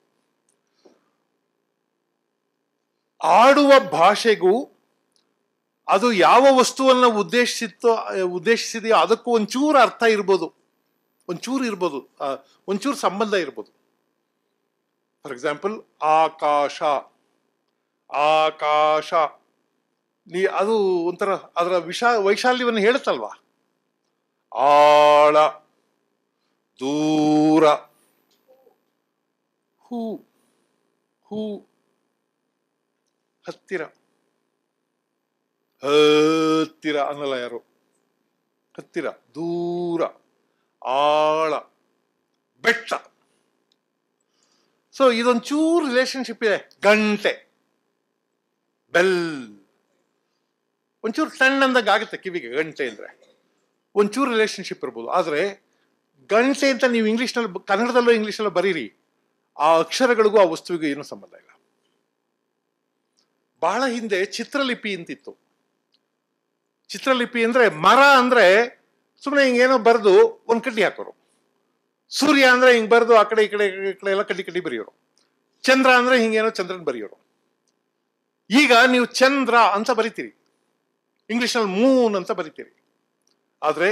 D: ಆಡುವ ಭಾಷೆಗೂ ಅದು ಯಾವ ವಸ್ತುವನ್ನು ಉದ್ದೇಶಿಸಿತ್ತೋ ಉದ್ದೇಶಿಸಿದೆಯೋ ಅದಕ್ಕೂ ಒಂಚೂರು ಅರ್ಥ ಇರ್ಬೋದು ಒಂಚೂರು ಇರ್ಬೋದು ಒಂಚೂರು ಸಂಬಂಧ ಇರ್ಬೋದು ಫಾರ್ ಎಕ್ಸಾಂಪಲ್ ಆಕಾಶ ಆಕಾಶ ನೀ ಅದು ಒಂಥರ ಅದರ ವಿಶಾ ವೈಶಾಲ್ಯವನ್ನು ಹೇಳುತ್ತಲ್ವಾ ಆಳ ದೂರ ಹೂ ಹೂ ಹತ್ತಿರ ಹತ್ತಿರ ಅನ್ನಲ್ಲ ಯಾರು ಹತ್ತಿರ ದೂರ ಆಳ ಬೆಟ್ಟ ಸೊ ಇದೊಂಚೂರು ರಿಲೇಶನ್ಶಿಪ್ ಇದೆ ಗಂಟೆ ಬೆಲ್ ಒಂಚೂರು ಸಣ್ಣಂದಾಗ ಆಗುತ್ತೆ ಕಿವಿಗೆ ಗಂಟೆ ಅಂದರೆ ಒಂಚೂರು ರಿಲೇಶನ್ಶಿಪ್ ಇರ್ಬೋದು ಆದರೆ ಗಂಟೆ ಅಂತ ನೀವು ಇಂಗ್ಲೀಷ್ನಲ್ಲಿ ಕನ್ನಡದಲ್ಲೂ ಇಂಗ್ಲೀಷಲ್ಲೂ ಬರೀರಿ ಆ ಅಕ್ಷರಗಳಿಗೂ ಆ ವಸ್ತುವಿಗೂ ಏನೂ ಸಂಬಂಧ ಇಲ್ಲ ಬಹಳ ಹಿಂದೆ ಚಿತ್ರಲಿಪಿ ಅಂತಿತ್ತು ಚಿತ್ರಲಿಪಿ ಅಂದರೆ ಮರ ಅಂದರೆ ಸುಮ್ಮನೆ ಹಿಂಗೇನೋ ಬರೆದು ಒಂದು ಕಡ್ಡಿ ಹಾಕೋರು ಸೂರ್ಯ ಅಂದರೆ ಹಿಂಗೆ ಬರೆದು ಆ ಕಡೆ ಈ ಕಡೆ ಈ ಕಡೆ ಎಲ್ಲ ಕಡ್ಡಿ ಕಡ್ಡಿ ಬರೆಯೋರು ಚಂದ್ರ ಅಂದರೆ ಹಿಂಗೇನೋ ಚಂದ್ರನ ಬರೆಯೋರು ಈಗ ನೀವು ಚಂದ್ರ ಅಂತ ಬರಿತೀರಿ ಇಂಗ್ಲೀಷ್ನಲ್ಲಿ ಮೂನ್ ಅಂತ ಬರಿತೀರಿ ಆದರೆ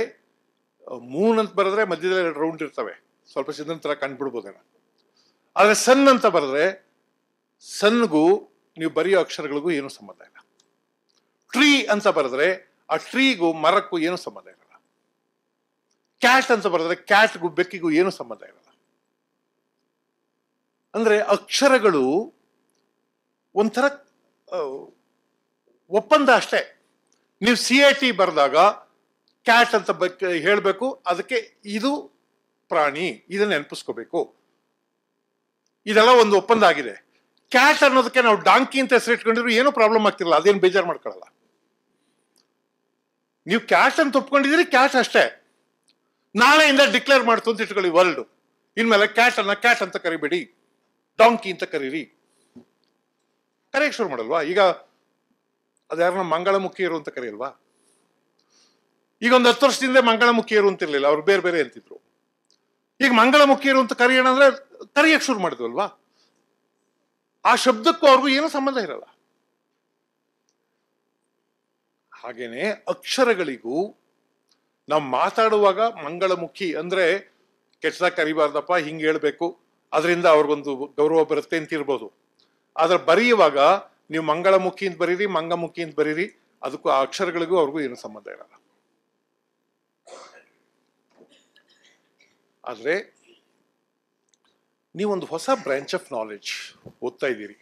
D: ಮೂನ್ ಅಂತ ಬರೆದ್ರೆ ಮಧ್ಯದಲ್ಲಿ ಎರಡು ರೌಂಡ್ ಇರ್ತವೆ ಸ್ವಲ್ಪ ಚಂದ್ರನ ಥರ ಕಂಡುಬಿಡ್ಬೋದೇನೋ ಆದರೆ ಸನ್ ಅಂತ ಬರೆದ್ರೆ ಸನ್ಗೂ ನೀವು ಬರೆಯೋ ಅಕ್ಷರಗಳಿಗೂ ಏನೂ ಸಂಬಂಧ ಇಲ್ಲ ಟ್ರೀ ಅಂತ ಬರೆದ್ರೆ ಆ ಟ್ರೀಗೂ ಮರಕ್ಕೂ ಏನು ಸಂಬಂಧ ಇರಲ್ಲ ಕ್ಯಾಟ್ ಅಂತ ಬರೆದ್ರೆ ಕ್ಯಾಟ್ಗೂ ಬೆಕ್ಕಿಗೂ ಏನು ಸಂಬಂಧ ಇರಲ್ಲ ಅಂದ್ರೆ ಅಕ್ಷರಗಳು ಒಂಥರ ಒಪ್ಪಂದ ಅಷ್ಟೇ ನೀವು ಸಿ ಎ ಟಿ ಬರೆದಾಗ ಕ್ಯಾಟ್ ಅಂತ ಹೇಳಬೇಕು ಅದಕ್ಕೆ ಇದು ಪ್ರಾಣಿ ಇದನ್ನು ನೆನಪಿಸ್ಕೋಬೇಕು ಇದೆಲ್ಲ ಒಂದು ಒಪ್ಪಂದ ಆಗಿದೆ ಕ್ಯಾಟ್ ಅನ್ನೋದಕ್ಕೆ ನಾವು ಡಾಂಕಿ ಅಂತ ಹೆಸರು ಇಟ್ಕೊಂಡಿದ್ರು ಏನೂ ಪ್ರಾಬ್ಲಮ್ ಆಗ್ತಿರಲ್ಲ ಅದೇನು ಬೇಜಾರು ಮಾಡ್ಕೊಳ್ಳಲ್ಲ ನೀವು ಕ್ಯಾಟ್ ಅಂತ ಒಪ್ಕೊಂಡಿದ್ದೀರಿ ಕ್ಯಾಟ್ ಅಷ್ಟೇ ನಾಳೆಯಿಂದ ಡಿಕ್ಲೇರ್ ಮಾಡ್ತು ಅಂತ ಇಟ್ಕೊಳ್ಳಿ ವರ್ಲ್ಡ್ ಇನ್ಮೇಲೆ ಕ್ಯಾಟ್ ಅನ್ನ ಕ್ಯಾಟ್ ಅಂತ ಕರಿಬೇಡಿ ಡಾಂಕಿ ಅಂತ ಕರೀರಿ ಕರೆಯಕ್ಕೆ ಶುರು ಮಾಡಲ್ವಾ ಈಗ ಅದ್ಯಾರನ್ನ ಮಂಗಳಮುಖಿಯರು ಅಂತ ಕರೆಯಲ್ವಾ ಈಗ ಒಂದು ಹತ್ತು ವರ್ಷದಿಂದ ಮಂಗಳಮುಖಿಯರು ಅಂತಿರ್ಲಿಲ್ಲ ಅವ್ರು ಬೇರೆ ಬೇರೆ ಅಂತಿದ್ರು ಈಗ ಮಂಗಳಮುಖಿಯರು ಅಂತ ಕರೆಯೋಣ ಅಂದ್ರೆ ಕರೆಯಕ್ಕೆ ಶುರು ಮಾಡಿದ್ವಲ್ವಾ ಆ ಶಬ್ದಕ್ಕೂ ಅವ್ರಿಗೂ ಏನು ಸಂಬಂಧ ಇರಲ್ಲ ಹಾಗೇನೆ ಅಕ್ಷರಗಳಿಗೂ ನಾವು ಮಾತಾಡುವಾಗ ಮಂಗಳಮುಖಿ ಅಂದ್ರೆ ಕೆಟ್ಟದ ಕರಿಬಾರ್ದಪ್ಪ ಹಿಂಗೆ ಹೇಳ್ಬೇಕು ಅದರಿಂದ ಅವ್ರಿಗೊಂದು ಗೌರವ ಬರುತ್ತೆ ಅಂತ ಇರ್ಬೋದು ಆದ್ರೆ ಬರೆಯುವಾಗ ನೀವು ಮಂಗಳಮುಖಿ ಅಂತ ಬರೀರಿ ಮಂಗಮುಖಿ ಅಂತ ಬರೀರಿ ಅದಕ್ಕೂ ಆ ಅಕ್ಷರಗಳಿಗೂ ಅವ್ರಿಗೂ ಏನು ಸಂಬಂಧ ಇರಲ್ಲ ಆದರೆ ನೀವೊಂದು ಹೊಸ ಬ್ರ್ಯಾಂಚ್ ಆಫ್ ನಾಲೆಡ್ಜ್ ಓದ್ತಾ ಇದ್ದೀರಿ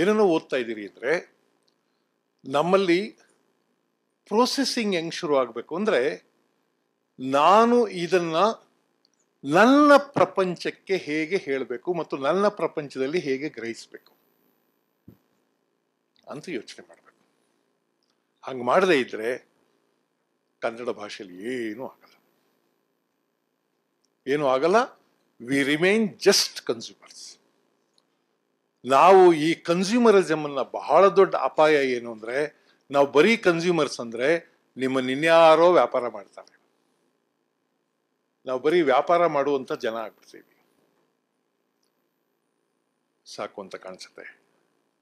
D: ಏನೇನೋ ಓದ್ತಾ ಇದ್ದೀರಿ ಅಂದರೆ ನಮ್ಮಲ್ಲಿ ಪ್ರೊಸೆಸಿಂಗ್ ಹೆಂಗೆ ಶುರು ಆಗಬೇಕು ಅಂದರೆ ನಾನು ಇದನ್ನು ನನ್ನ ಪ್ರಪಂಚಕ್ಕೆ ಹೇಗೆ ಹೇಳಬೇಕು ಮತ್ತು ನನ್ನ ಪ್ರಪಂಚದಲ್ಲಿ ಹೇಗೆ ಗ್ರಹಿಸಬೇಕು ಅಂತ ಯೋಚನೆ ಮಾಡಬೇಕು ಹಂಗೆ ಮಾಡದೇ ಇದ್ದರೆ ಕನ್ನಡ ಭಾಷೆಯಲ್ಲಿ ಏನೂ ಆಗಲ್ಲ ಏನೂ ಆಗಲ್ಲ ವಿ ರಿಮೈನ್ ಜಸ್ಟ್ ಕನ್ಸ್ಯೂಮರ್ಸ್ ನಾವು ಈ ಕನ್ಸ್ಯೂಮರಿಸಮನ್ನು ಬಹಳ ದೊಡ್ಡ ಅಪಾಯ ಏನು ಅಂದರೆ ನಾವು ಬರೀ ಕನ್ಸ್ಯೂಮರ್ಸ್ ಅಂದರೆ ನಿಮ್ಮ ನಿನ್ಯಾರೋ ವ್ಯಾಪಾರ ಮಾಡ್ತಾರೆ ನಾವು ಬರೀ ವ್ಯಾಪಾರ ಮಾಡುವಂಥ ಜನ ಆಗ್ಬಿಡ್ತೀವಿ ಸಾಕು ಅಂತ ಕಾಣಿಸುತ್ತೆ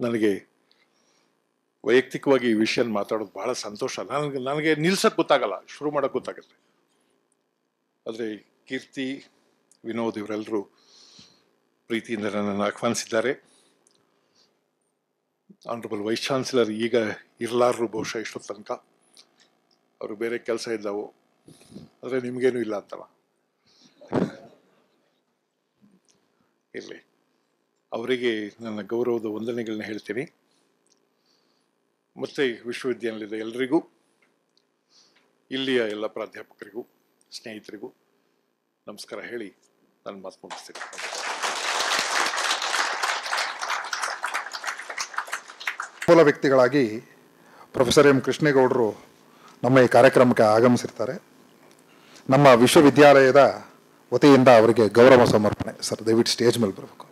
D: ನನಗೆ ವೈಯಕ್ತಿಕವಾಗಿ ಈ ವಿಷಯ ಮಾತಾಡೋದು ಬಹಳ ಸಂತೋಷ ನನಗೆ ನನಗೆ ನಿಲ್ಸಕ್ಕೆ ಗೊತ್ತಾಗಲ್ಲ ಶುರು ಮಾಡೋಕ್ಕೆ ಗೊತ್ತಾಗುತ್ತೆ ಆದರೆ ಕೀರ್ತಿ ವಿನೋದ್ ಇವರೆಲ್ಲರೂ ಪ್ರೀತಿಯಿಂದ ನನ್ನನ್ನು ಆಹ್ವಾನಿಸಿದ್ದಾರೆ ಆನರಬಲ್ ವೈಸ್ ಚಾನ್ಸಲರ್ ಈಗ ಇರಲಾರರು ಬಹುಶಃ ಇಷ್ಟು ತನಕ ಅವರು ಬೇರೆ ಕೆಲಸ ಇದ್ದಾವೆ ಆದರೆ ನಿಮಗೇನು ಇಲ್ಲ ಅಂತಲ್ಲ ಇರಲಿ ಅವರಿಗೆ ನನ್ನ ಗೌರವದ ವಂದನೆಗಳನ್ನ ಹೇಳ್ತೀನಿ ಮತ್ತೆ ವಿಶ್ವವಿದ್ಯಾನಿಲಯದ ಎಲ್ಲರಿಗೂ ಇಲ್ಲಿಯ ಎಲ್ಲ ಪ್ರಾಧ್ಯಾಪಕರಿಗೂ ಸ್ನೇಹಿತರಿಗೂ ನಮಸ್ಕಾರ ಹೇಳಿ ಮೂಲ
A: ವ್ಯಕ್ತಿಗಳಾಗಿ ಪ್ರೊಫೆಸರ್ ಎಂ ಕೃಷ್ಣೇಗೌಡರು ನಮ್ಮ ಈ ಕಾರ್ಯಕ್ರಮಕ್ಕೆ ಆಗಮಿಸಿರ್ತಾರೆ ನಮ್ಮ ವಿಶ್ವವಿದ್ಯಾಲಯದ ವತಿಯಿಂದ ಅವರಿಗೆ ಗೌರವ ಸಮರ್ಪಣೆ ಸರ್ ದಯವಿಟ್ಟು ಸ್ಟೇಜ್ ಮೇಲೆ ಬರಬೇಕು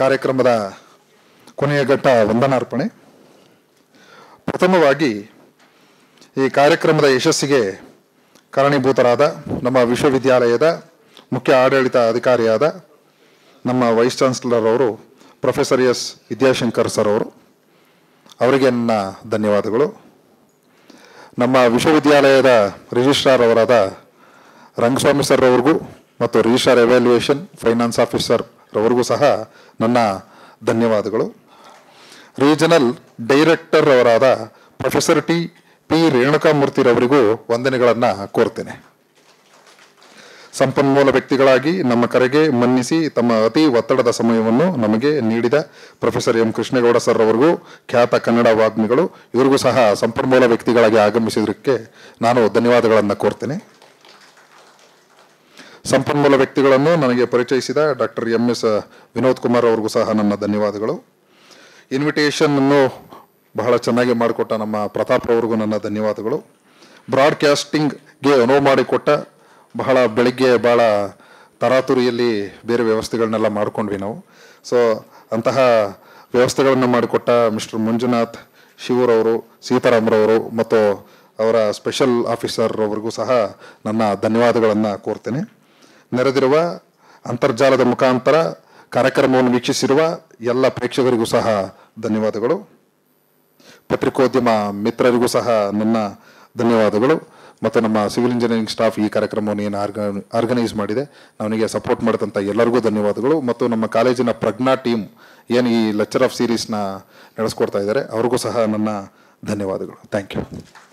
A: ಕಾರ್ಯಕ್ರಮದ ಕೊನೆಯ ಘಟ್ಟ ವಂದನಾರ್ಪಣೆ ಪ್ರಥಮವಾಗಿ ಈ ಕಾರ್ಯಕ್ರಮದ ಯಶಸ್ಸಿಗೆ ಕಾರಣೀಭೂತರಾದ ನಮ್ಮ ವಿಶ್ವವಿದ್ಯಾಲಯದ ಮುಖ್ಯ ಆಡಳಿತ ಅಧಿಕಾರಿಯಾದ ನಮ್ಮ ವೈಸ್ ಚಾನ್ಸಲರ್ ಅವರು ಪ್ರೊಫೆಸರ್ ಎಸ್ ವಿದ್ಯಾಶಂಕರ್ ಸರ್ ಅವರು ಅವರಿಗೆ ನನ್ನ ಧನ್ಯವಾದಗಳು ನಮ್ಮ ವಿಶ್ವವಿದ್ಯಾಲಯದ ರಿಜಿಸ್ಟ್ರಾರ್ ಅವರಾದ ರಂಗಸ್ವಾಮಿ ಸರ್ ಅವ್ರಿಗೂ ಮತ್ತು ರಿಜಿಸ್ಟ್ರಾರ್ ಎವ್ಯಾಲ್ಯೂಯೇಷನ್ ಫೈನಾನ್ಸ್ ಆಫೀಸರ್ ರವರಿಗೂ ಸಹ ನನ್ನ ಧನ್ಯವಾದಗಳು ರೀಜನಲ್ ಡೈರೆಕ್ಟರ್ ಅವರಾದ ಪ್ರೊಫೆಸರ್ ಟಿ ಪಿ ರೇಣುಕಾಮೂರ್ತಿರವರಿಗೂ ವಂದನೆಗಳನ್ನು ಕೋರ್ತೇನೆ ಸಂಪನ್ಮೂಲ ವ್ಯಕ್ತಿಗಳಾಗಿ ನಮ್ಮ ಕರೆಗೆ ಮನ್ನಿಸಿ ತಮ್ಮ ಅತಿ ಒತ್ತಡದ ಸಮಯವನ್ನು ನಮಗೆ ನೀಡಿದ ಪ್ರೊಫೆಸರ್ ಎಂ ಕೃಷ್ಣೇಗೌಡ ಸರ್ ಅವರಿಗೂ ಖ್ಯಾತ ಕನ್ನಡ ವಾಗ್ಮಿಗಳು ಇವರಿಗೂ ಸಹ ಸಂಪನ್ಮೂಲ ವ್ಯಕ್ತಿಗಳಾಗಿ ಆಗಮಿಸಿದ್ದಕ್ಕೆ ನಾನು ಧನ್ಯವಾದಗಳನ್ನು ಕೋರ್ತೇನೆ ಸಂಪನ್ಮೂಲ ವ್ಯಕ್ತಿಗಳನ್ನು ನನಗೆ ಪರಿಚಯಿಸಿದ doctor M S Vinod Kumar ಅವ್ರಿಗೂ ಸಹ ನನ್ನ ಧನ್ಯವಾದಗಳು ಇನ್ವಿಟೇಷನನ್ನು ಬಹಳ ಚೆನ್ನಾಗಿ ಮಾಡಿಕೊಟ್ಟ ನಮ್ಮ ಪ್ರತಾಪ್ ಅವ್ರಿಗೂ ನನ್ನ ಧನ್ಯವಾದಗಳು ಬ್ರಾಡ್ಕ್ಯಾಸ್ಟಿಂಗ್ಗೆ ಅನುವು ಮಾಡಿಕೊಟ್ಟ ಬಹಳ ಬೆಳಗ್ಗೆ ಬಹಳ ತರಾತುರಿಯಲ್ಲಿ ಬೇರೆ ವ್ಯವಸ್ಥೆಗಳನ್ನೆಲ್ಲ ಮಾಡಿಕೊಂಡ್ವಿ ನಾವು ಸೊ ಅಂತಹ ವ್ಯವಸ್ಥೆಗಳನ್ನು ಮಾಡಿಕೊಟ್ಟ ಮಿಸ್ಟರ್ ಮಂಜುನಾಥ್ ಶಿವರವರು ಸೀತಾರಾಮ್ರವರು ಮತ್ತು ಅವರ ಸ್ಪೆಷಲ್ ಆಫೀಸರ್ ಅವರಿಗೂ ಸಹ ನನ್ನ ಧನ್ಯವಾದಗಳನ್ನು ಕೋರ್ತೇನೆ ನೆರೆದಿರುವ ಅಂತರ್ಜಾಲದ ಮುಖಾಂತರ ಕಾರ್ಯಕ್ರಮವನ್ನು ವೀಕ್ಷಿಸಿರುವ ಎಲ್ಲ ಪ್ರೇಕ್ಷಕರಿಗೂ ಸಹ ಧನ್ಯವಾದಗಳು ಪತ್ರಿಕೋದ್ಯಮ ಮಿತ್ರರಿಗೂ ಸಹ ನನ್ನ ಧನ್ಯವಾದಗಳು ಮತ್ತು ನಮ್ಮ ಸಿವಿಲ್ ಇಂಜಿನಿಯರಿಂಗ್ ಸ್ಟಾಫ್ ಈ ಕಾರ್ಯಕ್ರಮವನ್ನು ಏನು ಆರ್ಗನೈಸ್ ಮಾಡಿದೆ ನನಗೆ ಸಪೋರ್ಟ್ ಮಾಡಿದಂಥ ಎಲ್ಲರಿಗೂ ಧನ್ಯವಾದಗಳು ಮತ್ತು ನಮ್ಮ ಕಾಲೇಜಿನ ಪ್ರಜ್ಞಾ ಟೀಮ್ ಏನು ಈ ಲೆಕ್ಚರ್ ಆಫ್ ಸೀರೀಸ್ನ ನಡೆಸ್ಕೊಡ್ತಾ ಇದ್ದಾರೆ ಅವ್ರಿಗೂ ಸಹ ನನ್ನ ಧನ್ಯವಾದಗಳು ಥ್ಯಾಂಕ್ ಯು